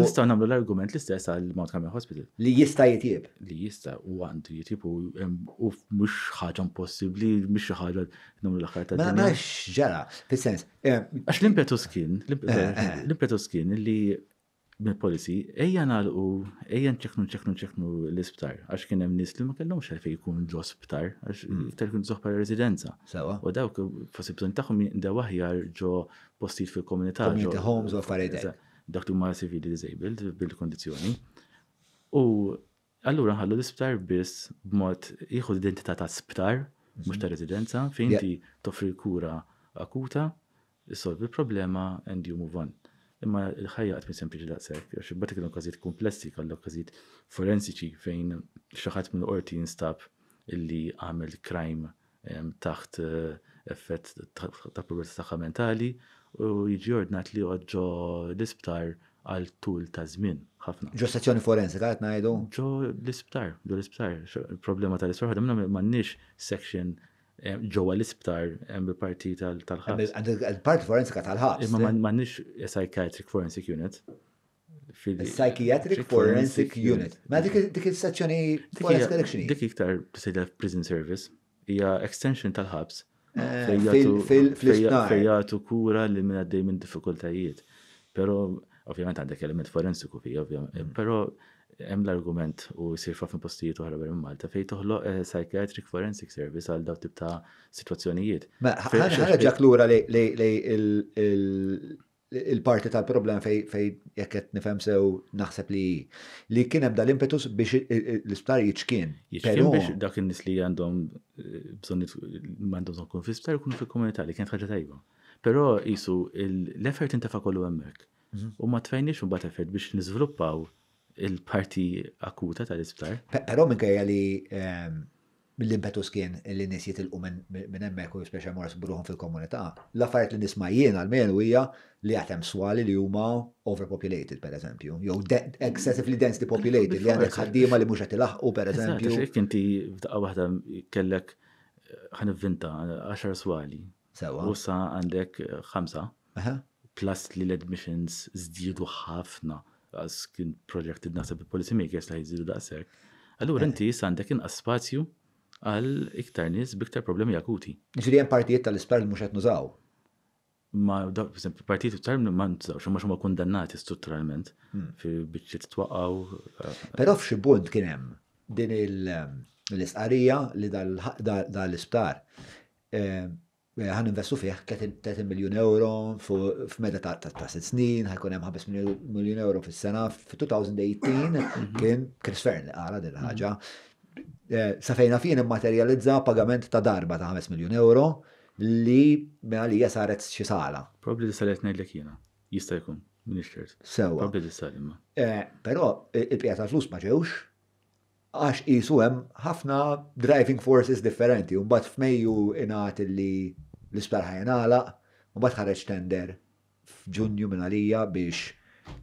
nistaw namlu l-argument l-istess għal Mount Carmel Hospital. Li jista jitjib. Li jista u għandu jitjib u mux ehm, ħagġa impossibli, mux ħagġa namlu l-axar ta' Ma' ġara, fil-sens. Ehm, Għax l-impetus kien, eh, eh. l-impetus kien li mill-policy, ejja nalqu, ejja nċeknu nċeknu nċeknu l-isptar, għax kien hemm nies li ma kellhomx għalfej jkun ġo sptar, għax mm. iktar kun zoħ bħala residenza. Sewa. U dawk forsi bżonn tagħhom daw aħjar ġo postijiet fil-komunità. Community homes u affarijiet. Dak li huma civili disabled bil-kondizzjoni. U allura ħallu l-isptar biss b'mod jieħu l-identità ta' sptar, mhux mhm. ta' residenza, fejn ti toffri kura akuta, issolvi il-problema and you move on. Imma l-ħajja għatmi sempliċi daqsek, għax batik l-okkazit komplessi, kollok okkazit forensiċi fejn xaħat minn qorti jinstab illi għamil crime ehm, taħt eh, effett ta' progress saħħa mentali u jiġi ordnat li ġo l-isptar għal tul ta' żmien ħafna. Ġo sezzjoni forensika qed ngħidu? Ġo l-isptar, ġo l-isptar. Problema tal-isptar ħadem m'għandniex section ġewwa l-isptar bil-parti tal-ħadd.
Il-parti forensika tal-ħadd. Imma
m'għandniex eh? psychiatric forensic unit. Psychiatric Forensic Unit.
Ma dik il-sezzjoni forensika dik
Dik iktar tisidha prison service hija extension tal-ħabs. Eh, Fejjatu kura li minn għaddej minn diffikultajiet. Pero ovvjament għandek element forensiku fija, Pero, hemm l-argument u jsir ħafna postijiet oħra minn Malta fejn toħloq eh, psychiatric forensic service għal daw tip ta' sitwazzjonijiet. Ħareġak lura li
il-parti tal-problem fej jekk qed nifhem sew naħseb li li kien hemm dal-impetus biex l-isptar jiċkien.
Jiċkien biex dak in-nies li għandhom eh, bżonn m'għandhom kun fl-isptar ikunu fil-komunità li kienet ħaġa tajba. Però isu l-effert intafa kollu hemmhekk. Mhm. U ma tfajniex un bat effert biex niżviluppaw il-parti akuta tal-isptar. Però minn kajja li ehm, mill-impetus kien li nis
jitilqu minn hemmhekk u jispeċa mors bruħum fil-komunità, l-affarijiet li nisma' jien u hija li għatem swali li huma overpopulated per eżempju, jew excessively densely populated li għandek ħaddiema li mhux qed ilaħqu per eżempju.
Jekk inti f'daqqa waħda kellek eh, ħanivvinta 10 swali. Sewa. U sa għandek 5. Eh, Plus li l-admissions zdidu ħafna għas kien proġekt id-nasab il-policy makers li jizzidu daqsek. Allura eh. inti għandek inqas spazju għal iktar nis biktar problemi akuti. Ġiri għan partijiet tal isper li muxet nużaw. Ma, da, partijiet tal ma nużaw, ma xumma kondannati strutturalment, hmm. fi bieċi t-twaqaw. Eh,
Pero f'xi bunt kienem din ehm, l-isqarija li dal-isptar. Ehm, Eh, ħan investu fih 30 miljon euro f'meda ta' ta' sitt snin, ħajkun hemm 5 miljon euro fis-sena. F'2018 mhm. kien Chris Fern li din ħaġa. Mhm. Eh, Safejna fien immaterializza pagament ta' darba ta' 5 miljon euro li mela li saret xi sala.
Probabli li saret ngħidlek jiena. Jista' jkun, minix ċert. Sewa. Probabli li sal imma.
Eh, però il-pjata flus ma ġewx, għax jisu hemm ħafna driving forces differenti, un bat f'Mejju inat li l-isptar ħajnala, un bat ħareġ tender f'Ġunju minn għalija biex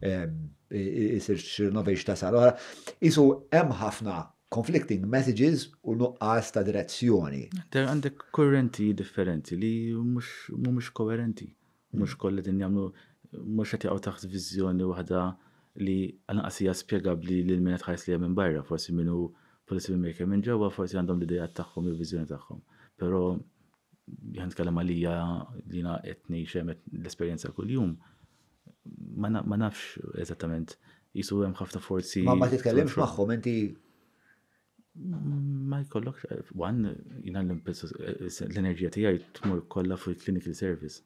jisir ehm, xirnovex ta' sal Jisu Isu hemm ħafna conflicting messages u nuqqas ta' direzzjoni.
Għandek korrenti differenti li mhumiex koherenti, mhux kollet din jagħmlu mhux qed jaqgħu taħt viżjoni waħda li għal-naqsija spiegabli li l-minet ħajs li minn barra, forsi minnu policy maker minn ġewwa, forsi għandhom l-ideja tagħhom, il-vizjoni tagħhom. Però jgħan tkellem għalija li na etni xem l-esperienza kull-jum, ma nafx eżattament. Jisu hemm ħafna forsi Ma ma titkellimx magħhom inti ma jkollok, għan jina l-enerġija tijaj tmur kolla fuq il clinical service.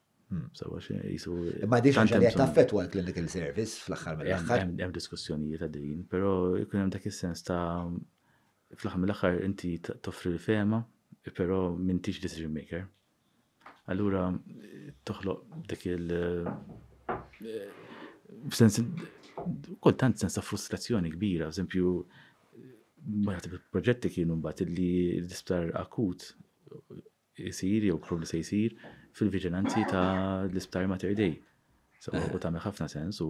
Sawa xe, jisu. Ma diċ għaxan jgħat taffet għal clinical service fl-axħar mill-axħar. Għem diskussjonijiet din, pero jkun hemm dak is-sens ta' fl-axħar mill-axħar inti toffri l-fema, pero minn tix decision maker. Allura toħloq dak il- B'sens, eh, kultant sens ta' frustrazzjoni kbira, eżempju, ma proġetti kienu mbagħad li l-isptar akut jisir jew problem se jisir, fil-vigilanzi ta' l-isptar Mater Dei. So, u ta' ħafna sens u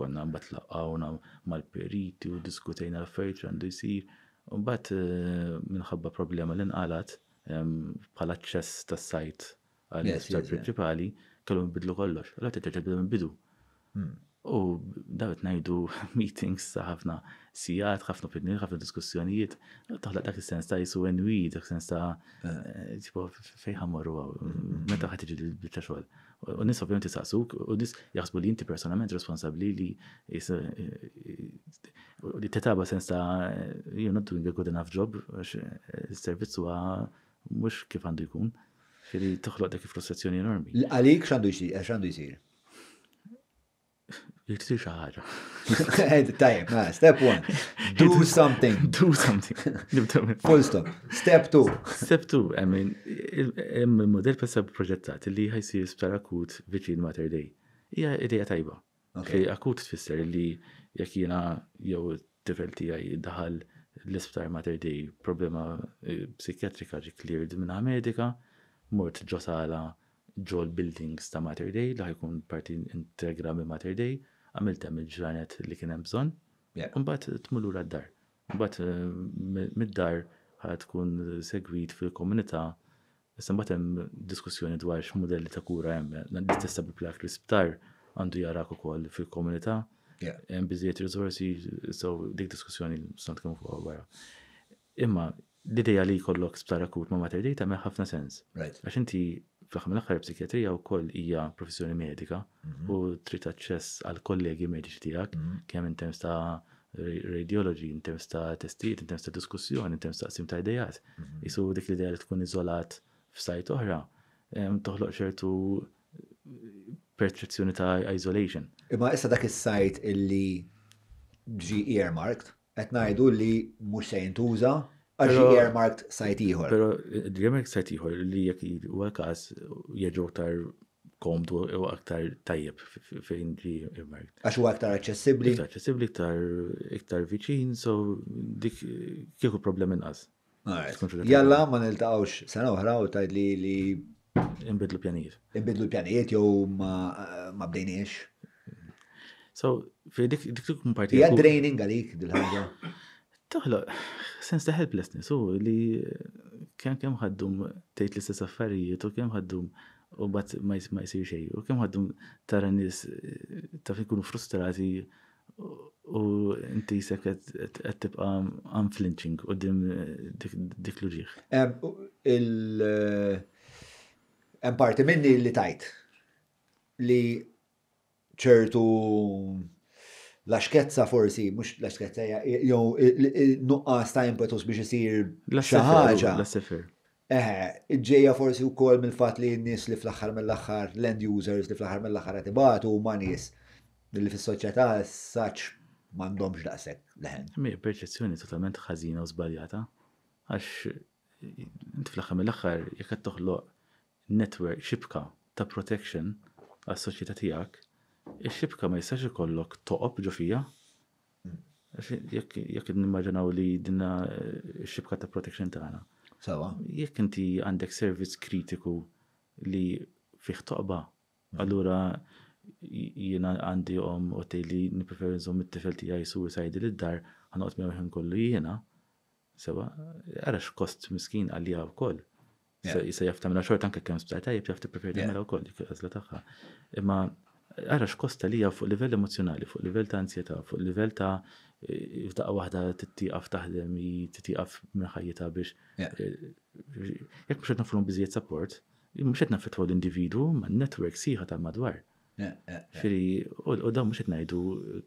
konna mbatt laqqawna mal-periti u diskutejna l-affarijiet għandu jisir. mbat eh, minħabba problema li nqalat bħala ċess tas-sajt għall-isptar prinċipali kellhom bidlu kollox. Allora terġa' bidu minn bidu. Hmm. U dawet najdu meetings ta' ħafna sijat, ħafna opinjoni, ħafna diskussjonijiet, taħla dak il-sens ta' jisu enwi, dak il-sens ta' eh. tipo fejħam morru għaw, meta ħatiġi bil-ta' xoħal. U nis ovvijament jisaqsuk, u nis jaħsbu li jinti personament responsabli li jisu, li t-taba sens ta' you're not doing a good enough job, il-servizzu għa mux kif għandu jkun, t toħloq dak il-frustrazzjoni enormi. Għalik xandu jisir, xandu jisir
jitsir xaħġa. Eh, Tajem, mela, step one. Do
something. Do something. Full stop. Step two. Step two, I mean, il-model pessa proġettat li ħajsir jisptar akut viċin Mater Day. Ija ideja tajba. Fej akut tfisser li jek jena jew tifel tijaj daħal l-isptar Mater Day problema eh, psikjatrika ġi cleared minna medika, mort ġosala ġol buildings ta' Mater Day, li ħajkun parti integra minn Mater Day, għamilt hemm il-ġranet li kien hemm bżonn. Mbagħad tmullu d-dar. Mbagħad eh, mid-dar ħad tkun segwit fil komunita Issa mbagħad hemm diskussjoni dwar x x'modelli ta' kura hemm. Tista' bil-plak l-isptar għandu jarak ukoll fil komunita Jem bizziet rizorsi, so dik diskussjoni s stant kemm fuq barra. Imma l ideja li jkollok sptar akut ma' mater data ma' ħafna sens. Għax inti fl mill-aħħar psikiatrija wkoll hija professjoni medika mhm. u trid aċċess għal kollegi mediċi tiegħek mhm. kemm terms ta' radiology, terms ta' testijiet, terms ta' diskussjoni, terms ta' sim ta' idejat. Mhm. Isu dik l-idea li tkun iżolat f'sajt oħra, toħloq ċertu eh, perċezzjoni ta' isolation. Imma issa dak is-sajt illi ġi earmarked, qed
ngħidu li mhux se jintuża Għaxi earmarked sajt iħor.
Pero sajt iħor li jek u għakas jieġu komdu u aktar tajjeb fejn ġi earmarked.
Għax u aktar accessibli? Aktar
accessibli, aktar iktar viċin, so dik kieku problem inqas. Jalla ma niltaqawx sena uħra
u tajt li li. Imbidlu pjanijiet. Imbidlu pjanijiet jow ma bdejniex.
So, fi dik dik dik partija. Ja draining
għalik dil-ħagġa.
Toħlo, sens ta' helplessness u li kem kem ħaddum tejt li s affarijiet u kem ħaddum u bat ma jisir xej, u kem ħaddum tara nis eh, taf ikunu frustrati u inti jisek qed tibqa' unflinching dim eh, dik l-uġieħ.
Hemm eh, parti minni li tajt li ċertu la xkezza forsi, mux la xkezza, jow, nuqqas ta' impetus biex jisir xaħġa. La sefer. Eħe, eh, ġeja forsi u kol mill-fat li n-nis li fl-axħar mill-axħar, land users li fl-axħar mill-axħar għatibatu u ma' nis li fil-soċieta saċ mandomx daqsek leħen. Mi,
perċezzjoni totalment ħazina u zbaljata, għax inti fl-axħar mill-axħar jek toħloq network, xibka ta' protection għas-soċieta tijak, Ix-xibka ma jistax ikollok toqob ġo fija. Jekk nimmaġinaw li dinna eh, x-xibka ta' protection tagħna. Sawa. Jekk inti għandek service kritiku li fih toqba, mm-hmm. allura jiena għandi om u li nipreferi nżomm it-tifel tiegħi suicide lid-dar ħanoqgħod minn ħin kollu jiena. Sewa, għara kost miskin għalija wkoll. Jisa jafta minna xort anke kemm sptajta jibta jafta preferi tagħmel wkoll dik għażla tagħha. Imma Għara x'kosta lija fuq livell emozjonali, fuq livell ta' ansjeta, fuq livell ta' eh, f'daqqa waħda tiqaf taħdem, t-tiqaf minnħajjeta biex. Eh, Jek mux għetna fuq biżiet support, mux għetna fitħu l-individu, ma' network siħat ta' madwar. Firi, u da' mux għetna jdu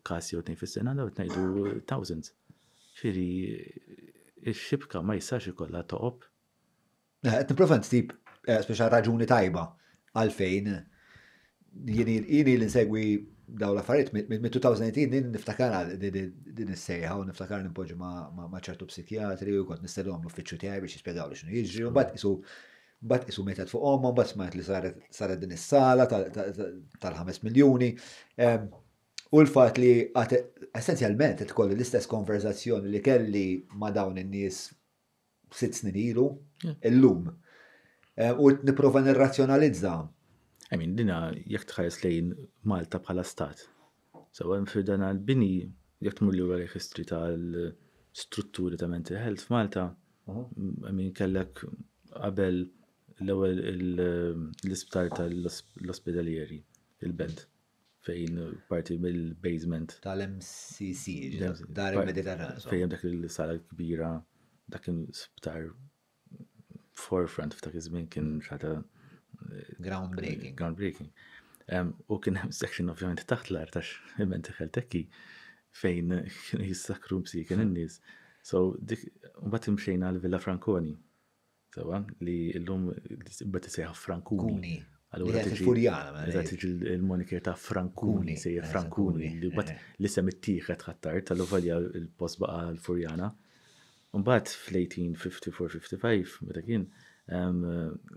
kasi u t fis-sena, da' għetna jdu thousands. Firi, il-xibka eh, ma' jistax ikolla toqob.
Għetna profan tip, speċa raġuni tajba, għalfejn jini li nsegwi daw l-affarijiet mit-2018 niftakara din is-sejħa u niftakara nimpoġġu ma' ċertu psikjatri u kont nistellhom l-uffiċċju tijaj biex jispjegaw li x'inhu jiġri u bat isu bat isu metet fuq omhom, bat smajt li saret din is-sala tal-5 miljuni. Ehm, u l-fatt li essenzjalment qed kolli l-istess konverzazzjoni li kelli ma' dawn in-nies sitt snin ilu illum. Ehm, u nipprova
nirrazzjonalizza I mean, dina jek tħares lejn Malta bħala stat. So, għem firdan għal-bini, jek tmur li għal registri tal-strutturi ta' mental health f'Malta, mhm. I mean, kellek qabel l-ewel l-isptar tal-ospedalieri, il bend fejn parti mill-basement. Tal-MCC, dar il-Mediterran. Fejn dak il-sala kbira, dak il-sptar forefront f'dak iż-żmien kien xata Groundbreaking. Groundbreaking. U kien hemm section ovvjament taħt l-art għax il-menti ħeltekki fejn jissakru kien in-nies. So dik mbagħad imxejna l Villa Franconi. Sawa li llum bad isejħa Frankuni. Allura furjana Eżatt tiġi l-moniker ta' Frankuni, sejja eh, Frankuni, li bat eh. l-isem it-tieħed ħattar tal-uvalja l-post l-Furjana. Mbagħad fl-1854-55 meta kien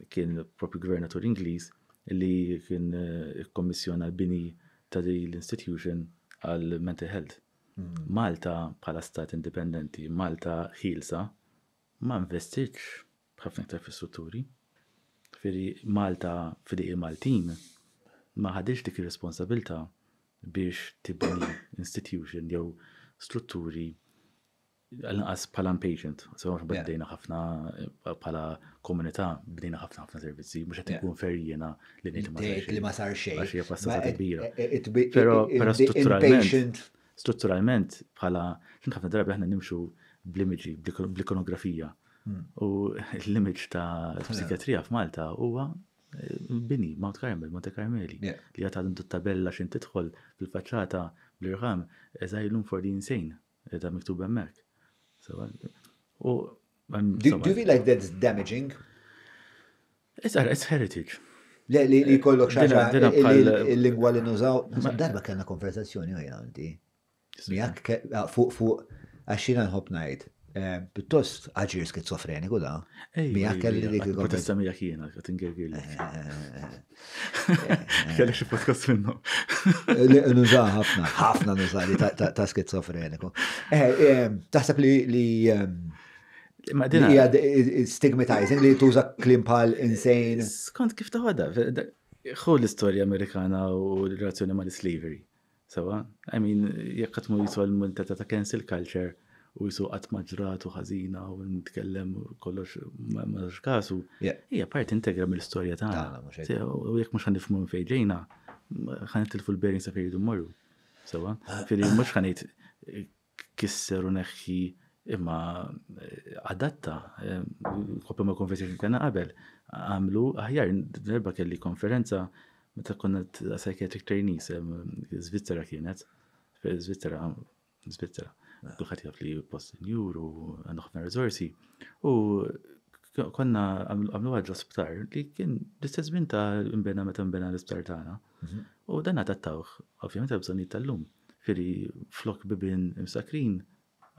kien propri gvernatur Ingliż li kien eh, kommissjona l-bini ta' l-institution għal mental health. Mm. Malta bħala stat indipendenti, Malta ħilsa, ma investiċ b'ħafna ktar fi strutturi Firi Malta fidi Maltin ma ħadix dik ir-responsabilta biex tibni institution jew strutturi għal naqas pala patient, so bdejna ħafna pala komunita, bdejna ħafna ħafna servizzi, mux għet nkun ferjena li nejt ma Li ma xej. Għax hija passata kbira. Pero, strutturalment, strutturalment pala, xin ħafna drabi ħna nimxu bl-imaging, bl-ikonografija. Hmm. U l-image ta' psikiatrija f'Malta huwa eh, bini, Mount Carmel, Monte Carmeli, li għatad tabella xin titħol fil-facċata bl-irħam, eżajlum for the insane, eh, ta' miktub emmek. Uh, do, do you feel like
that's damaging? It's, it's heritage. Le, Li li kollok xaġa il-lingwa li nużaw. Darba kellna konversazzjoni u għanti. Miak ah, fuq fuq għaxina nħob najt. Eh, Pittost għagġir skizofreniku da. Mija kelli dik il Protesta mija kiena, għat ingirgil. Eh, eh, kelli
xie podcast minnu.
Nuża ħafna, ħafna nuża li ta' skizofreniku. Taħseb li li stigmatizing li tuża klimpal
pal insane. Skont kif taħda, xo l-istoria amerikana u l-relazzjoni ma' l-slavery. Sawa? I mean, jekkat mu l mun ta' ta' cancel culture u jisu għatmaġratu ħazina u nitkellem kollox maġ kasu. Ija part integra mill-istoria ta' U jek mux għanifmu fejġejna, għan il l-berin sa' fejġu morru. Sewa, ah. fili mux għanit kisser u neħi imma eh, adatta, eh, kopja ma' konversjoni kena qabel, għamlu aħjar, nerba kelli konferenza, meta konnet psychiatric trainees, Zvizzera kienet, Zvizzera, Zvizzera kulħadd jaf li post senjur u għandu rizorsi. U konna għamlu għad l-osptar li kien l-istess bin ta' imbena meta imbena l-isptar tagħna. Mhm. U dan għatattawħ, ovvjament bżonni tal-lum. Firri flok bibin imsakrin,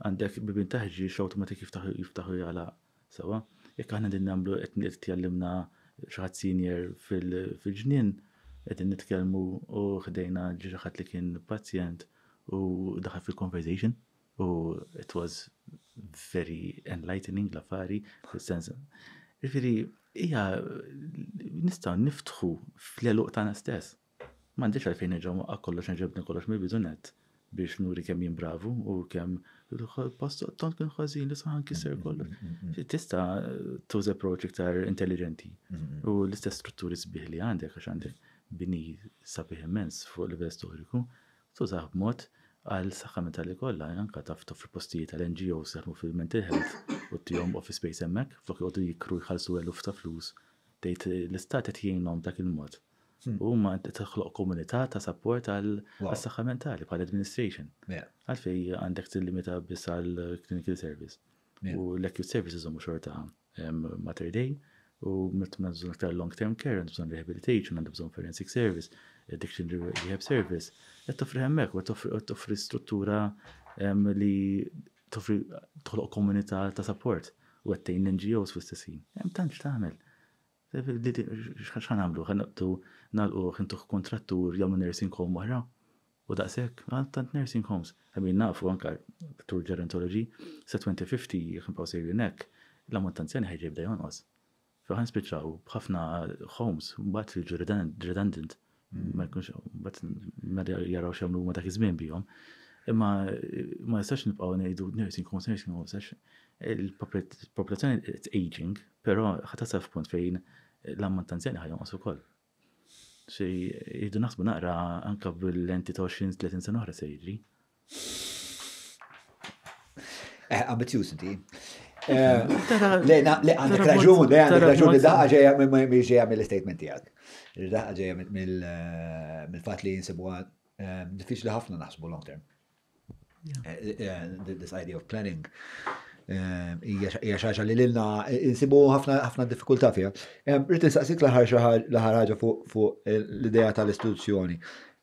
għandek bibin taħġi x-automatik jiftaħu jgħala sawa. Jekk għanna din namlu qed nitkellimna xaħat senior fil-ġnien, qed nitkellmu u ħdejna ġi xaħat li kien pazjent u daħal fil-conversation. U it was very enlightening la fari, fil-sens. Rifiri, ija, nistaw niftħu fl-eluq tana stess. Mandiċ għalfejn nġaw ah, ma' kollox nġabni kollox mi bidunet biex nuri kem jimbravu u kem pastu tant kun xazin li saħan kisser kollox. Mm-hmm, mm-hmm, mm-hmm. Tista tuż approach iktar intelligenti u l-istess strutturi sbiħ li għandek għax għandek bini sabiħ immens fuq livell storiku, tużaħ b mod għal saħħa mentali kollha anka taf postijiet tal NGOs jaħdmu fil-mental health u tihom office space hemmhekk flok jgħodu jikru jħalsu eluf ta' flus dejt l-istat qed jgħinhom dak il-mod. Hmm. U ma tħloq komunità ta' support għal saħħa mentali bħal administration. Għalfej għandek limita biss għal clinical service. U l-acute services għom xorta mater day u mitmażżun aktar long term care għandu bżonn rehabilitation, għandu bżonn forensic service, addiction rehab service qed toffri hemmhekk u toffri struttura li toffri toħloq komunità ta' support u qed tgħin NGOs fl-istessin. Hemm tant tagħmel. X'ħan nagħmlu? Ħan naqtu nagħlqu ħintuħ kontrattur jagħmlu nursing home wara. U daqshekk tant nursing homes. Ħamin nafu għanka tur gerontologi, sa 2050 ħin pawsej hekk l-ammont tanzjani ħajġib da jonqos. Fħan spiċċaw b'ħafna homes, mbagħad fil-redundant ma jkunx, bat jaraw xamlu ma ta' kizmin bijom. Imma ma jistax nibqaw nejdu nursing homes, nursing homes, il-popolazzjoni it's aging, pero ħatasa f'punt fejn l-amman tanzjani ħajjon għasu koll. Xej, jidu naħsbu naqra anka bil-lenti ta' 20-30 sena oħra se jidri. Għabet eh, jusnti. Eh, le, għandek raġun, le, għandek raġun li daħħa
ġeja mill-statement tijak. Daħħa ġeja eh, mill-fat li jinsibu eh, diffiċli ħafna naħsbu long term. This idea of planning hija xaġa li lilna insibu ħafna diffikultà fiha. Rrid nistaqsik l-aħħar ħaġa fuq l-idea tal-istituzzjoni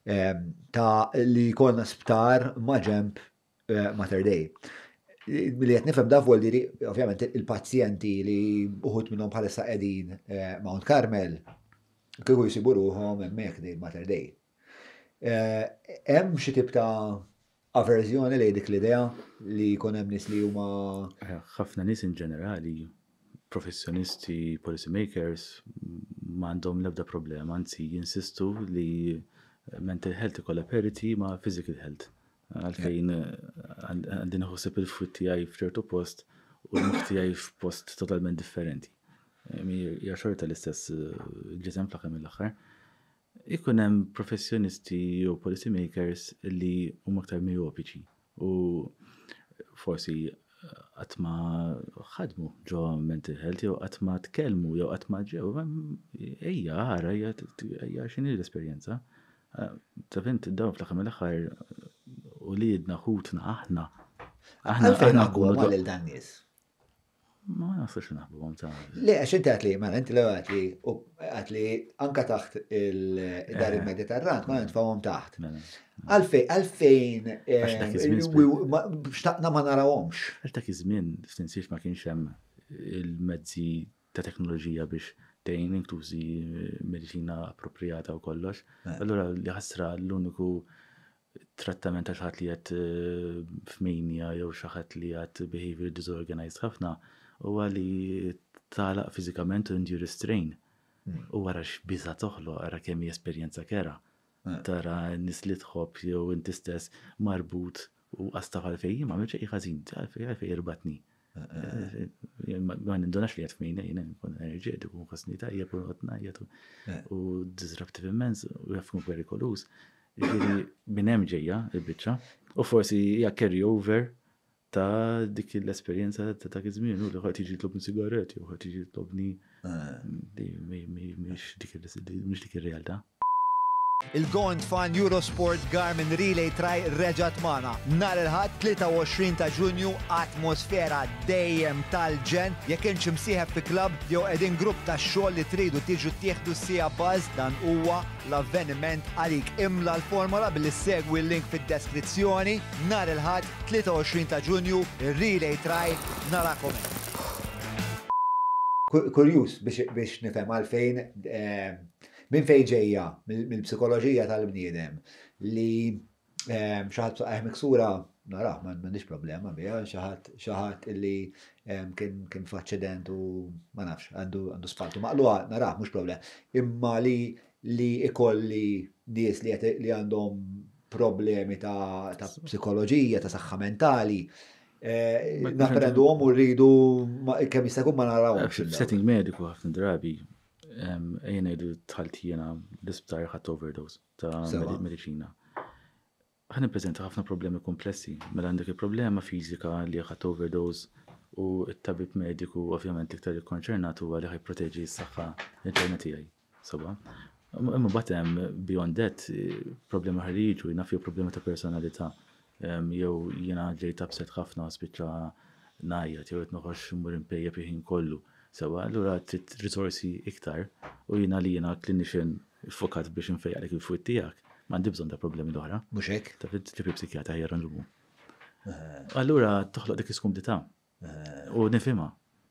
ta' li jkollna sptar ma' ġemp Mater Day. Billi qed nifhem daf diri, ovvjament il-pazjenti li uħud minnhom bħalissa qegħdin eh, Mount Carmel kieku jsibu ruhom hemmhekk di Mater Dei. Eh, hemm xi tibta averżjoni lejn dik l-idea li konem hemm nies li
huma. Eh, ħafna nies in ġenerali, professjonisti, policy makers, m'għandhom l-ebda problema, anzi jinsistu li mental health ikolla parity ma' physical health għalfejn għandina għusib il-frutti għaj fċertu post u l-mufti għaj f'post totalment differenti. Ja l-istess ġizem fl l axar Ikun hemm professjonisti u policy makers li huma aktar miopiċi u forsi għatma eh, ħadmu ġo mental health jew għatma tkellmu jew għatma ġew ejja ħara ejja xini l-esperjenza. Eh, Tafint dawn fl axar u li jidna ħutna aħna. Aħna fejna għu għal il-dan nis. Ma nasax naħbu għom ta' Le, għax inti għatli, ma inti
li għatli, u għatli anka taħt il-dar eh. il-Mediterran, ma nint fawom taħt. Mela. Għalfej, għalfejn, eh, xtaqna ma narawomx.
Għaltak izmin, f'tinsiex ma kienx hemm il-mezzi ta' teknoloġija biex tejn inkluzi medicina appropriata u kollox. Eh. Allora li ħasra l-uniku trattament ta' xaħat li għat eh, f'mania jew xaħat li għat behavior disorganized ħafna u għali talaq fizikament u ndju restrain. U għara xbiza toħlo, għara kemmi esperienza kera. Hmm. Tara nis li tħob jew inti stess marbut u għastaf għalfej, ma meċa iħazin, għalfej għalfej irbatni. Eh, eh, ma nindonax li għatfmina, jena nkun enerġetiku, nkun kosnita, jgħakun għotna, jgħatu u disruptive immens u jgħafkun perikolus. Ġiri jiġifieri minn ġeja il-bicċa. U forsi hija carry over ta' dik l-esperienza ta' ta' kizmin, żmien u li ħadd jiġi tlobni sigaret, u ħadd jiġi tlobni eh. mhix dik mhix dik ir-realtà.
Il-Gond Fan Eurosport Garmin Relay Tri reġat mana. Nar il-ħad 23 ta' ġunju atmosfera dejjem tal-ġen jekk inċim imsieħeb fi klub, jew edin grupp ta' xogħol li tridu tiġu tieħdu sija baż dan huwa l-avveniment għalik imla l-formola billi segwi l-link fid-deskrizzjoni. Nar il-ħad 23 ta' ġunju Relay Tri narakom. Kurjus biex nifhem għalfejn eh, Minn fejġeja, mill-psikoloġija tal-bniedem, li eh, xaħat b'saqqa miksura, nara, m'għandix problema bija, xaħat xaħat li eh, kien f'aċċident u ma nafx, għandu spaltu maqluħa, nara, mhux problema. Imma li li ikolli nies li għandhom problemi ta' psikoloġija, ta' saħħa mentali, eh, Naħprendu għom u rridu kem jistakun ma narawx. Setting
mediku għafna drabi, jena id tħaltijena l-isptar ħat overdose ta' medicina. ħan prezenta ħafna problemi komplessi. Mela għandek il-problema fizika li ħat overdose u t-tabib mediku ovvjament iktar il-konċernatu għal li proteġi s-saħħa interna tiegħi. Soba. Imma batem beyond that eh, problema ħarriġu jina fiju problema ta' personalità. Jew jiena ġejta upset ħafna spiċċa najja, jew qed noħroġ mur impejja piħin kollu sewa, allura trid risorsi iktar u jina li jina clinician fokat biex nfejqalek il-fuq tiegħek. M'għandi bżonn ta' problemi l-oħra. Mhux hekk? Ta' tipi psikjata ħajja nrumu. Eh. Allura toħloq dik iskumdità eh. u nifhimha.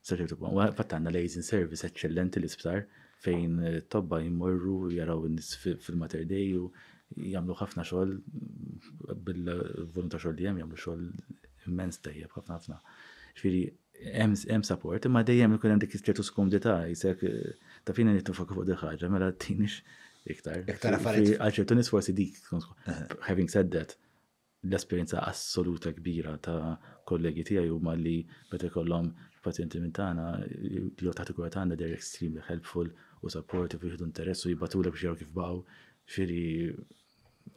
Sertifika. Fattanna Lazing Service eccellenti l-isptar fejn eh, tobba jimmorru jaraw n-nis fil-Mater u jamlu ħafna xogħol bil voluntar xogħol li hemm jagħmlu xogħol immens tajjeb ħafna ħafna. Ġifieri hemm support, imma dejjem ikun hemm dik is ċertu skomdità, jisek eh, ta' fina nittu fuq fuq dik ħaġa, mela tinix iktar. Iktar affarijiet. Għal ċertu nies forsi dik. Having said that, l esperjenza assoluta kbira ta' kollegi tiegħi huma li meta kollhom pazjenti minn tagħna jew taħt ikura tagħna they're extremely helpful u supportive jieħdu interess u jibatulek biex jaraw kif baw xiri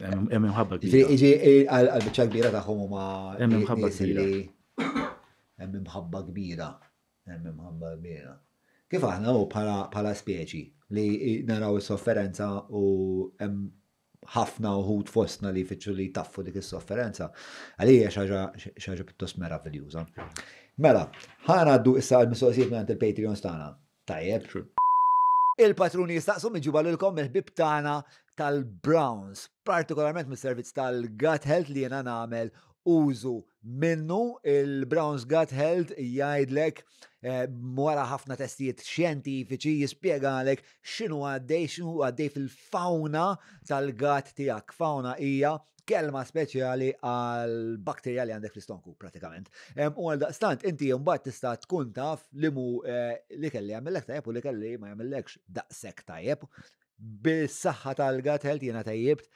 hemm imħabba kbira. Iġi għal-biċċa
kbira tagħhom huma. Hemm imħabba
kbira
hemm imħabba kbira, hemm imħabba kbira. Kif aħna u bħala speċi li naraw is-sofferenza u hemm ħafna uħud fostna li fitxu li taffu dik is-sofferenza, għalija xaġa pittos meravigliuża. Mela, ħana għaddu issa għal-mistoqsijiet minn il-Patreon stana. Tajjeb. Il-patruni jistaqsu miġuba l-kom il-bib tagħna tal-Browns, partikolarment mis-servizz tal-Gut Health li jena namel użu minnu il-Brown's Gut Health jgħidlek eh, wara ħafna testijiet xjentifiċi jispjegalek x'inhu għaddej xinu għaddej fil-fauna tal-gat tiegħek. Fauna hija kelma speċjali għal bakterja li għandek fl-istonku pratikament. U għal daqstant, inti jumbat tista' tkun taf li mu eh, li kelli għamillek tajjeb u li kelli ma jagħmellekx daqshekk tajjeb bis-saħħa tal-gatel jiena tajjibt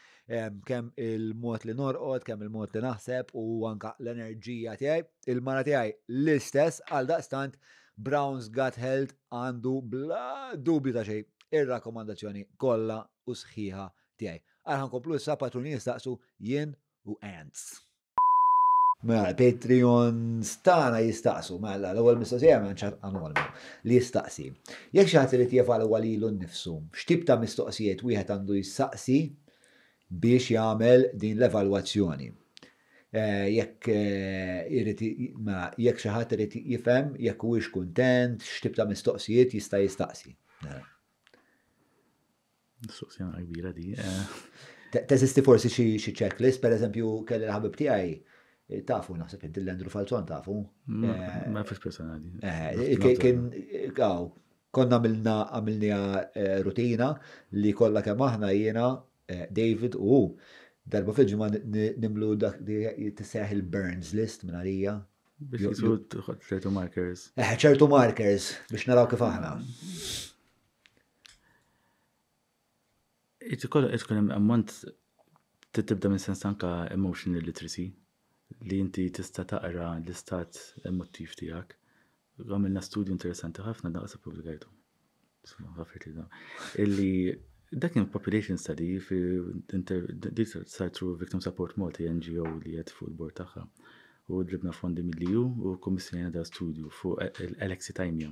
kemm il-mod li norqod, kemm il-mod li naħseb u anka l-enerġija tiegħi, il-mara tiegħi l-istess għal daqstant Brown's Gut Health għandu bla dubju ta' xejn ir-rakkomandazzjoni kollha u sħiħa tiegħi. Għalħan komplu issa patruni jistaqsu jien u ants. Mela, Patreon stana jistaqsu, mela, l-ewwel mistoqsija ma nċar anonimo li jistaqsi. Jekk xi ħadd irid jevalwa lilu nnifsu, x'tib ta' mistoqsijiet wieħed għandu jistaqsi biex jagħmel din l-evalwazzjoni. Eh, jekk eh, irid ma mela, jekk xi ħadd irid jifhem jekk huwiex kuntent, x'tib ta' mistoqsijiet jista' jistaqsi. Mela. Mistoqsija
mela kbira di.
Eh. Teżisti forsi xi checklist, per eżempju, kelli l-ħabib tiegħi tafu naħseb l dillandru Falzon tafu. Ma
fis personali. Kien
għaw, konna għamilna għamilna rutina li kolla kemm aħna jiena David u darba fil ġimma nimlu dak li jtisseħ il-Burns list minn għalija. Biex jisru ċertu markers. Eh, ċertu markers biex naraw kif aħna.
Ikollu itkun hemm ammont tibda minn sens anka emotional literacy li inti tista taqra l-istat emottiv tijak. Għamilna studju interessanti ħafna daqsa publikajtu. li da. Illi dak kien population study fi dik sartru Victim Support multi NGO li għed fuq il-bord tagħha. U dribna fondi mill liju u komissjoni da studju fuq l-Alexithymia.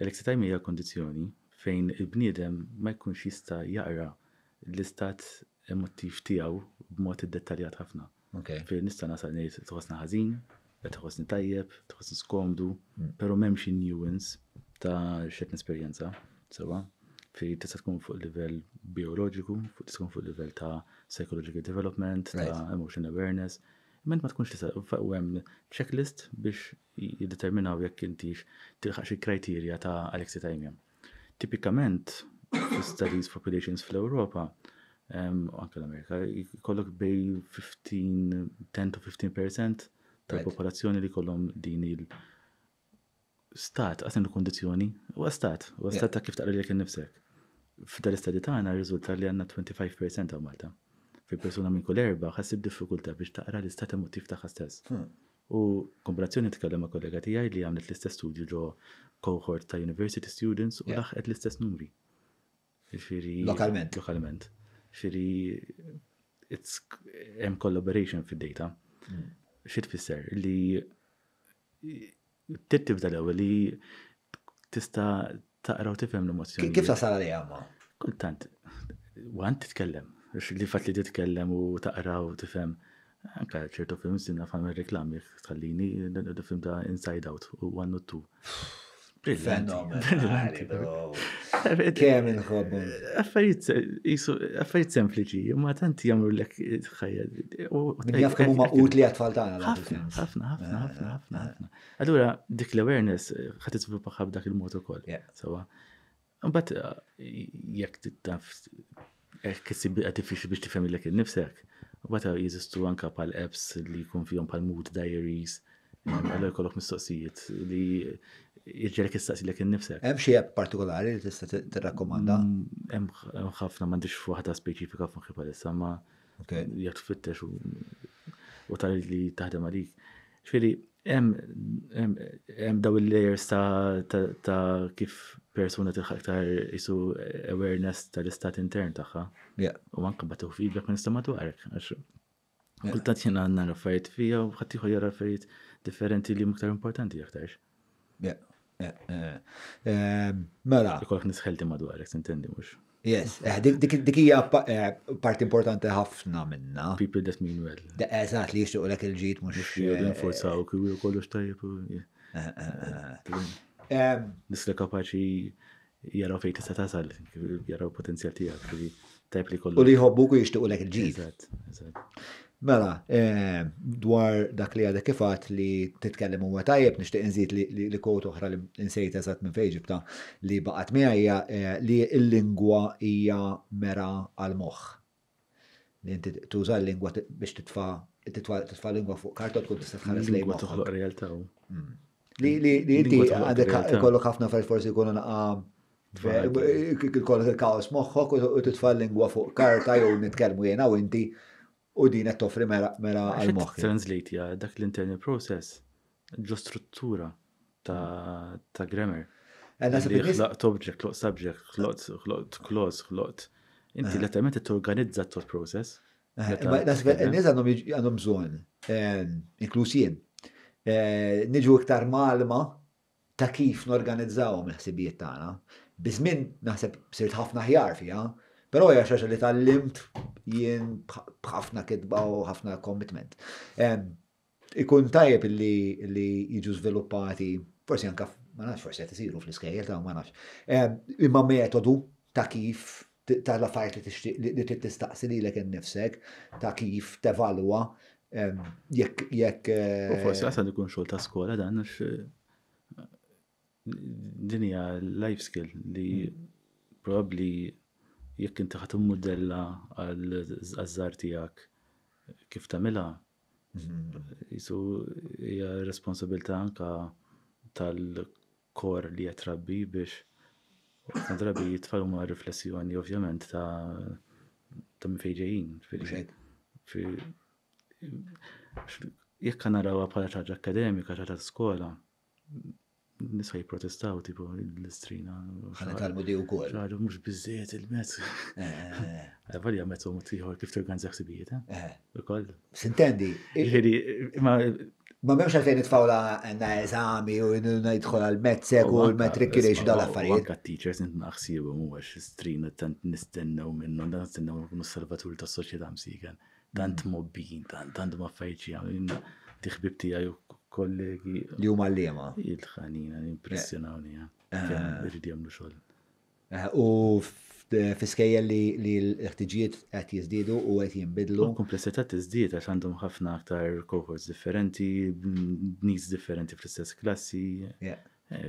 Alexithymia hija kondizjoni fejn il-bniedem ma jkunx jista jaqra l-istat emottiv tiegħu b'mod iddettaljat ħafna. Fir nista nasal nejt, tħossna ħażin, tħosni tajjeb, tħosni skomdu, mm. pero m'hemmx in-nuance ta' xed esperienza, sewa. Fir tista' tkun fuq livell biologiku, fuq tista' tkun fuq livell ta' psychological development, ta' emotion awareness. Ment ma tkunx tista' u hemm checklist biex jiddeterminaw jekk intix tilħaq xi kriterja ta' alexithymia. Tipikament, studies for populations fl europa anke l-Amerika, jkollok bej 10 to 15% tal-popolazzjoni li kollhom din il- stat l kondizjoni, u stat, u stat ta' kif taqra li nifsek. F'dar istadi ta' għana rizulta li għanna 25% għaw Malta. Fi persona minn kull erba ħassib diffikulta biex taqra l-istat emotiv ta' stess. Hmm. U kombinazzjoni tkellem ma' kollega tijaj li għamlet l-istess studju ġo cohort ta' university students u laħqet l-istess numri. Lokalment. Lokalment xiri it's em collaboration fi data Xit hmm. Xi tfisser li tittib tal li tista' taqra u tifem l emozjoni Kif ta' tasal li għamma? Kultant, għan titkellem, li fat li titkellem u taqra u tifem. Anka ċertu film sinna fan reklami tħallini film ta' Inside Out u One u Two. Fenomen. Kem inħobbu. Affarijiet sempliċi, ma tanti jamru l-ek ħajja. Min jaf kemm huma utli għatfall tagħna. Ħafna, ħafna, ħafna, ħafna. Allura dik l-awareness eh, ħadd tiżviluppa dak il-mod ukoll. Sewa. Mbagħad eh, jekk tittaf eh, kissib għatifix biex tifhem l-ek innifsek, mbagħad jeżistu anke pal apps li jkun fihom pal mood diaries, għallu jkollok mistoqsijiet li jirġelek istaqsi l nifsek. Hemm xi app partikolari li tista' tirrakkomanda? Mm, hemm ħafna m'għandix waħda speċifika f'moħħi bħalissa, ma jgħid tfittex u tal li taħdem għalik. Ġifieri hemm daw il-layers ta' kif persuna tilħaq aktar isu awareness tal-istat intern tagħha. U anke bagħtu feedback minn istama dwarek. Kultant jena għanna raffariet fija u ħattijħu jara raffariet differenti li muktar importanti jaktarx. Yeah. Eh, eh, mela. Kolk nisħelti madwarek, s-intendi mux. Yes,
eh, dikija part importanti ħafna minna.
People that mean well. Eżat li jixtuq lek il-ġit mux. Forzaw, kwi u kollox tajib. Nisla kapaċi jaraw fejt tista' tasal, jaraw potenzjal tiegħek. Tajb li kollu. U li jħobbu il-ġit. Eżat, eżat.
Mela, eh, dwar dak li għadek kifat li titkellem huwa tajjeb, nixtieq nżid li kowt oħra li nsejt eżatt minn fejn ġibta li baqgħet miha hija eh, li l-lingwa hija mera għal moħħ. Li inti tuża l-lingwa biex titfa titfa lingwa fuq karta tkun tista' tħares lejn. Lingwa toħloq realtà. Mm. Li inti għadek kollok ħafna fer forsi jkunu naqa' kollok il-kaos moħħok u titfa lingwa fuq karta jew nitkellmu jiena u inti u din qed toffri mela, mela għal moħħ.
Translate ja dak l-internal process, ġo struttura ta' grammar. Li xlaqt object, xlaqt subject, xlaqt clause, xlaqt. Inti letterment t-organizza t-process. Eh, Nies
għandhom bżonn, eh, inklusjien. Eh, niġu iktar malma ta' kif norganizzawhom il ħsibijiet tagħna. Bizmin naħseb sirt ħafna ħjar fiha. Pero hija xaxa li tal-limt jien bħafna kidba u ħafna commitment. Ikun tajjeb li jiġu sviluppati, forsi anka, ma nafx, forsi qed isiru fl-iskejjel ta' ma nafx. Imma metodu ta' kif ta' la fajt li tistaqsi li l nifsek, ta' kif tevalwa, jekk jekk. Forsi eh, għasan
ikun xogħol ta' skola dan eh, dinja life skill li mm. probably jekk inti ħat modella għal-żar tijak kif tamela, jisu mhm. hija responsabilta anka tal-kor li jatrabbi biex Drabi jitfall ma riflessjoni ovvjament ta' ta' mfejġejin. Jekk narawa bħala ħaġa akademika, ħaġa skola, nisa jiprotestaw tipo l-istrina. Għana talbu di u kol. Xaħdu mux bizziet il-mezz. Eh, eh, eh. Għavarja mezz u mutiħor kif t-organizzax sibijiet. U koll. Sintendi. Ġeri, ma.
Ma memx għalfejn it-fawla għanna eżami u għanna nidħol għal-mezzek u oh, l-metrik kiriex oh, dal-affarijiet. Oh, Għanka
teachers nint naħsibu mu għax strina tant nistennew minnu, tant nistennew minnu salvatur ta' soċieta msikan. Tant mm. mobbin, tant ma fajċi għamil, tiħbib tijaj u kollegi. Li huma l-lema. Il-ħanina, impressionawni. Eh. Irrid jagħmlu xogħol. Eh, u
eh, fiskejja li l-ħtiġijiet qed jiżdiedu u qed jinbidlu.
Komplessità tiżdied għax għandhom ħafna aktar cohorts differenti, nies differenti fl-istess klassi.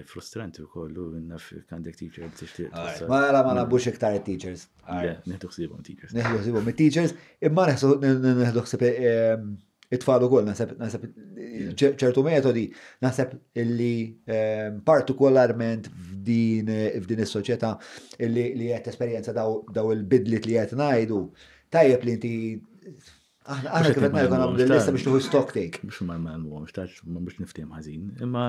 Frustranti u kollu, naf kandek teacher li tixtieq. Mala ma nabux iktar teachers. Neħdu xsibhom
teachers. Neħdu xsibhom teachers, imma neħdu xsib it-tfal ukoll naħseb ċertu metodi naħseb illi ehm, partikolarment f'din f'din is-soċjetà li qed esperjenza daw il-bidlit li qed ngħidu tajjeb li inti Aħna kif qed ngħidu nagħmlu lista biex tuħu
stock take. Biex ma nagħmluhomx tax biex niftehem ħażin, imma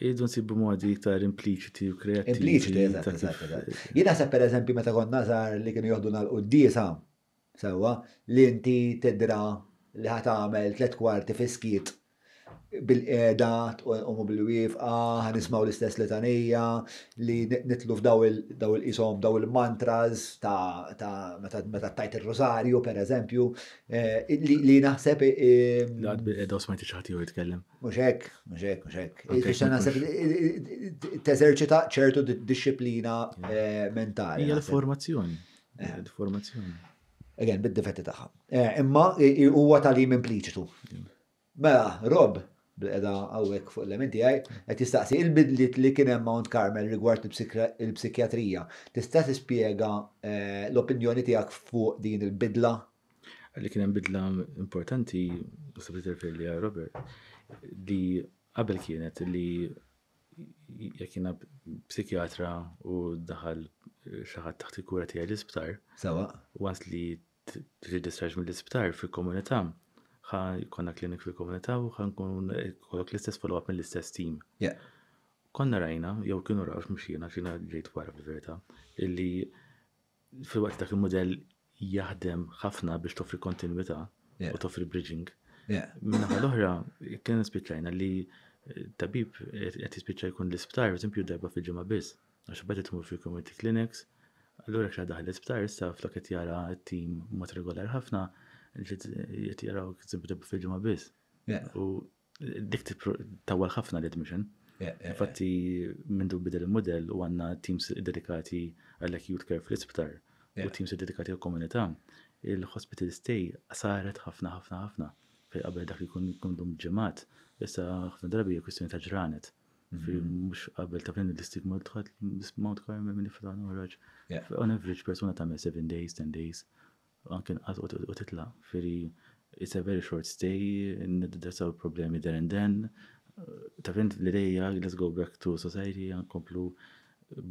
Idu nsibbu modi iktar impliċiti u kreativi. Impliċiti, eżatt, eżatt.
Jina sa' per eżempju meta konna sar li kienu joħduna l-qoddisa, sewa li inti tidra li ħat għamel tlet kwarti fiskit bil-qeda u bil-wifqa, nismaw l-istess litanija li nitlu f'daw il isom daw il-mantras ta' meta tajt il rosario per eżempju, eh, li naħseb. Għad ehm, bil-qeda u smajti xaħti u jitkellem. Muxek, muxek, muxek. Ixta naħseb eh, eh, teżerċita ċertu disciplina mentali. Hija l-formazzjoni. L-formazzjoni again, bid-difetti tagħha. Eh, imma huwa talim impliċitu. Mela, Rob, bil-qeda għawek fuq elementi għaj, għet jistaqsi il-bidlit li kien hemm Mount Carmel rigward il-psikjatrija. Tista' tispjega eh, l-opinjoni tiegħek fuq din il-bidla?
Li kien hemm bidla importanti, sabiet il li Robert, li qabel kienet li jekk jiena psikjatra u daħal xaħat taħt il-kura tijaj l-isptar. Sawa. Wans li trid distraġ mill-isptar fil-komunità, ħa konna klinik fil-komunità u ħa nkun kollok l-istess follow-up mill-istess team. Konna rajna, jew kienu raw xmxina, xina ġejt wara fil-verità, illi fi waqt dak il-modell jaħdem ħafna biex toffri kontinuità u toffri bridging. Minna l-oħra, kien spiċċajna li eh, tabib qed jispiċċa jkun l-isptar, eżempju darba fil-ġimgħa biss, għax bada tmur fil-community clinics, Allura xa daħl l-isptar, issa flok qed jara t-tim mod regolar ħafna, qed jaraw kizibdib fil-ġimgħa biss. U dik tawwal ħafna l-admission. Infatti minn bidel il-modell u għandna teams dedikati għall-acute care fl-isptar u teams dedikati għall-komunità, il-hospital stay saret ħafna ħafna ħafna fil qabel dak li kun kundum ġemat, issa ħafna drabi kwistjoni ta' ġranet. Mux mhm. qabel ta' fenni l-istigma tħat Mount Carmel minn ifran uħraġ. On average persona ta' 7 days, 10 days, għankin għat u titla. Firi, it's a very short stay, nid-dressaw problemi there and then. Ta' fenni l-ideja, let's go back to society, għankomplu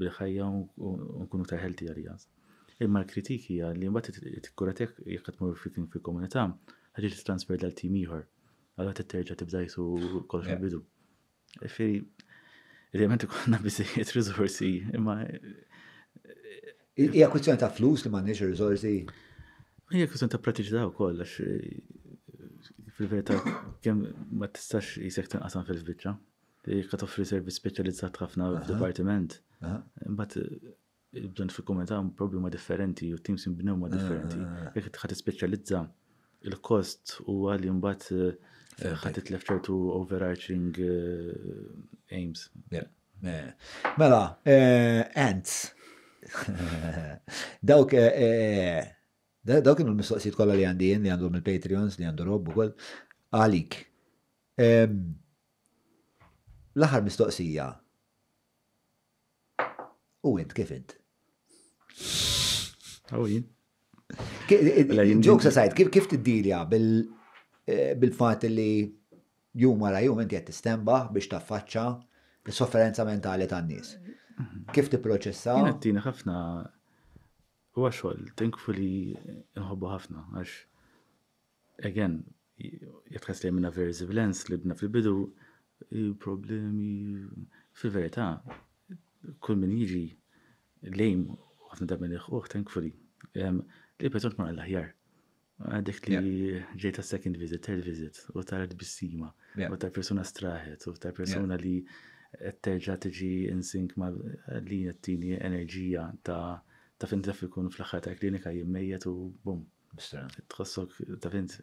bil-ħajja unkunu ta' healthy għalijas. Imma l-kritiki li mbagħad it-kuratek jekk tmur fil-komunità, ħaġi transfer l-tim ieħor. Għalha titterġa' tibda jisu kollox mill-bidu. Firi Element ikonna biżejjed rizorsi, imma.
Eh, hija kwistjoni ta' flus li m'għandniex rizorsi.
Ija kwistjoni ta' u koll, għax eh, fil verita kem ma tistax jisek tinqasam fil-biċċa. Jekk toffri servizz speċjalizzat ħafna f'dipartiment, imbagħad eh, il-bżon fil-komunità problema differenti u teams imbnew ma differenti. Ah, ah, ah. Jekk tħat speċjalizza il-kost u għalli mbagħad ħatit l ċertu overarching aims.
Mela, ants. Dawk, dawk kienu l-mistoqsijiet kolla li għandi li għandhom il-Patreons li għandu rob kol, għalik. l ħar mistoqsija. U int kif int? Għawin. Jokes aside, kif tiddilja bil- Eh, bil-fat li jum wara jum inti jattistemba biex taffaċċa l sofferenza mentali tan-nies. Kif ti proċessa?
Jina ħafna huwa xogħol thankfully inħobbu ħafna għax again jitħass li minna veri zivlens li bna fil-bidu problemi fil-verità kull min jiġi lejm ħafna da' li iħuħ, thankfully li persuna tmur għall ħjar Għadek li ġejt yeah. second visit, third visit, u tarat bissima, u tar persona straħet, u tar persona yeah. li terġa tiġi insink ma li jattini enerġija ta' ta' fint ta' fikun fl-axħar ta' klinika jimmejet u bum. Tħossok ta' fint,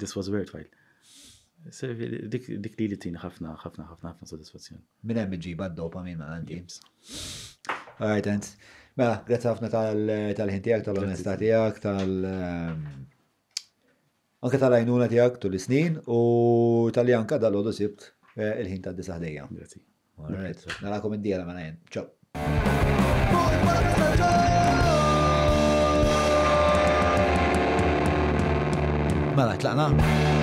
this was worthwhile. Dik li li tini ħafna, ħafna, ħafna, ħafna soddisfazzjon. Minna bġiba d-dopamin ma' għandi. All right,
Mela, grazzi ħafna tal-ħin tiegħek, tal-onestà
tiegħek, tal- ehm,
Anka tal ajnuna tiegħek tul is-snin u tal janka dal ħodu sibt eh, il-ħin tad-disa ħdejja. Grazzi. Narakom id-dijela ma' najen. Ciao. Mela, tlaqna.